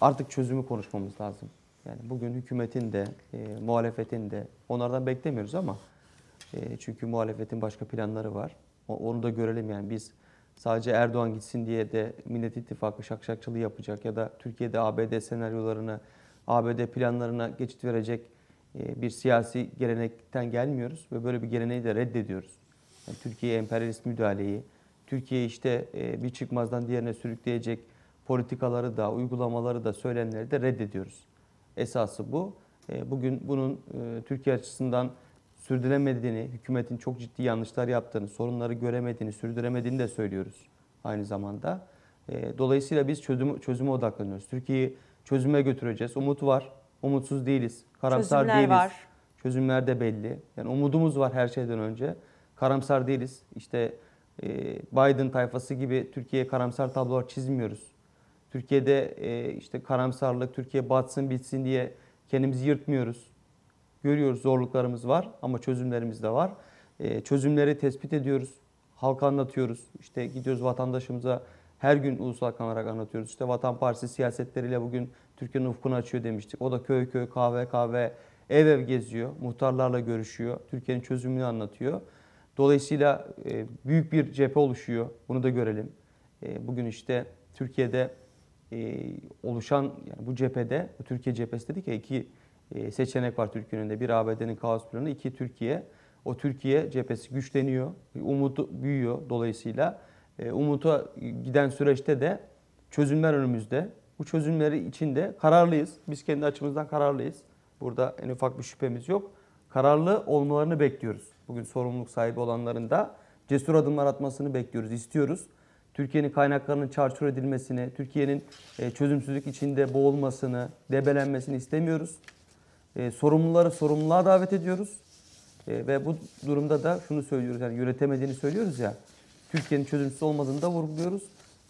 artık çözümü konuşmamız lazım. Yani bugün hükümetin de, e, muhalefetin de onlardan beklemiyoruz ama e, çünkü muhalefetin başka planları var. O, onu da görelim yani biz sadece Erdoğan gitsin diye de Millet İttifakı şakşakçılığı yapacak ya da Türkiye'de ABD senaryolarını, ABD planlarına geçit verecek e, bir siyasi gelenekten gelmiyoruz ve böyle bir geleneği de reddediyoruz. Yani Türkiye emperyalist müdahaleyi, Türkiye işte e, bir çıkmazdan diğerine sürükleyecek politikaları da, uygulamaları da, söylemleri de reddediyoruz. Esası bu. E, bugün bunun e, Türkiye açısından sürdürülemediğini, hükümetin çok ciddi yanlışlar yaptığını, sorunları göremediğini, sürdüremediğini de söylüyoruz aynı zamanda. E, dolayısıyla biz çözüm, çözüme odaklanıyoruz. Türkiye'yi çözüme götüreceğiz. Umut var. Umutsuz değiliz. Karamsar Çözümler değiliz. Var. Çözümler de belli. Yani umudumuz var her şeyden önce. Karamsar değiliz. İşte Biden tayfası gibi Türkiye'ye karamsar tablolar çizmiyoruz. Türkiye'de e, işte karamsarlık, Türkiye batsın bitsin diye kendimizi yırtmıyoruz. Görüyoruz zorluklarımız var ama çözümlerimiz de var. E, çözümleri tespit ediyoruz, halka anlatıyoruz. İşte gidiyoruz vatandaşımıza her gün ulusal kan olarak anlatıyoruz. İşte Vatan Partisi siyasetleriyle bugün Türkiye'nin ufkunu açıyor demiştik. O da köy köy, kahve kahve, ev ev geziyor, muhtarlarla görüşüyor, Türkiye'nin çözümünü anlatıyor. Dolayısıyla e, büyük bir cephe oluşuyor. Bunu da görelim. E, bugün işte Türkiye'de e, oluşan yani bu cephede, bu Türkiye cephesi dedik ki iki e, seçenek var Türkiye'nin de. Bir ABD'nin kaos planı, iki Türkiye. O Türkiye cephesi güçleniyor, umut büyüyor dolayısıyla. E, umuta giden süreçte de çözümler önümüzde. Bu çözümleri içinde kararlıyız. Biz kendi açımızdan kararlıyız. Burada en ufak bir şüphemiz yok. Kararlı olmalarını bekliyoruz. Bugün sorumluluk sahibi olanların da cesur adımlar atmasını bekliyoruz, istiyoruz. Türkiye'nin kaynaklarının çarçur edilmesini, Türkiye'nin e, çözümsüzlük içinde boğulmasını, debelenmesini istemiyoruz. E, sorumluları sorumluluğa davet ediyoruz. E, ve bu durumda da şunu söylüyoruz, yani yönetemediğini söylüyoruz ya, Türkiye'nin çözümsüz olmadığını da vurguluyoruz.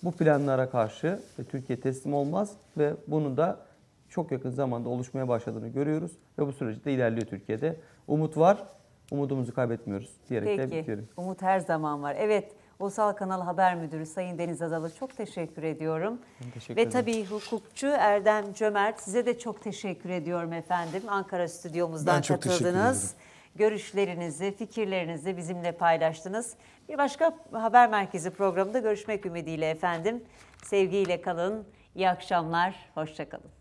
Bu planlara karşı Türkiye teslim olmaz ve bunu da çok yakın zamanda oluşmaya başladığını görüyoruz. Ve bu süreçte ilerliyor Türkiye'de. Umut var, umudumuzu kaybetmiyoruz diyerek Peki. de bitiyorum. Umut her zaman var. Evet Ulusal Kanal Haber Müdürü Sayın Deniz Adalı çok teşekkür ediyorum. teşekkür Ve tabii hukukçu Erdem Cömert size de çok teşekkür ediyorum efendim. Ankara stüdyomuzdan ben çok katıldınız. Görüşlerinizi, fikirlerinizi bizimle paylaştınız. Bir başka haber merkezi programında görüşmek ümidiyle efendim. Sevgiyle kalın, iyi akşamlar, hoşçakalın.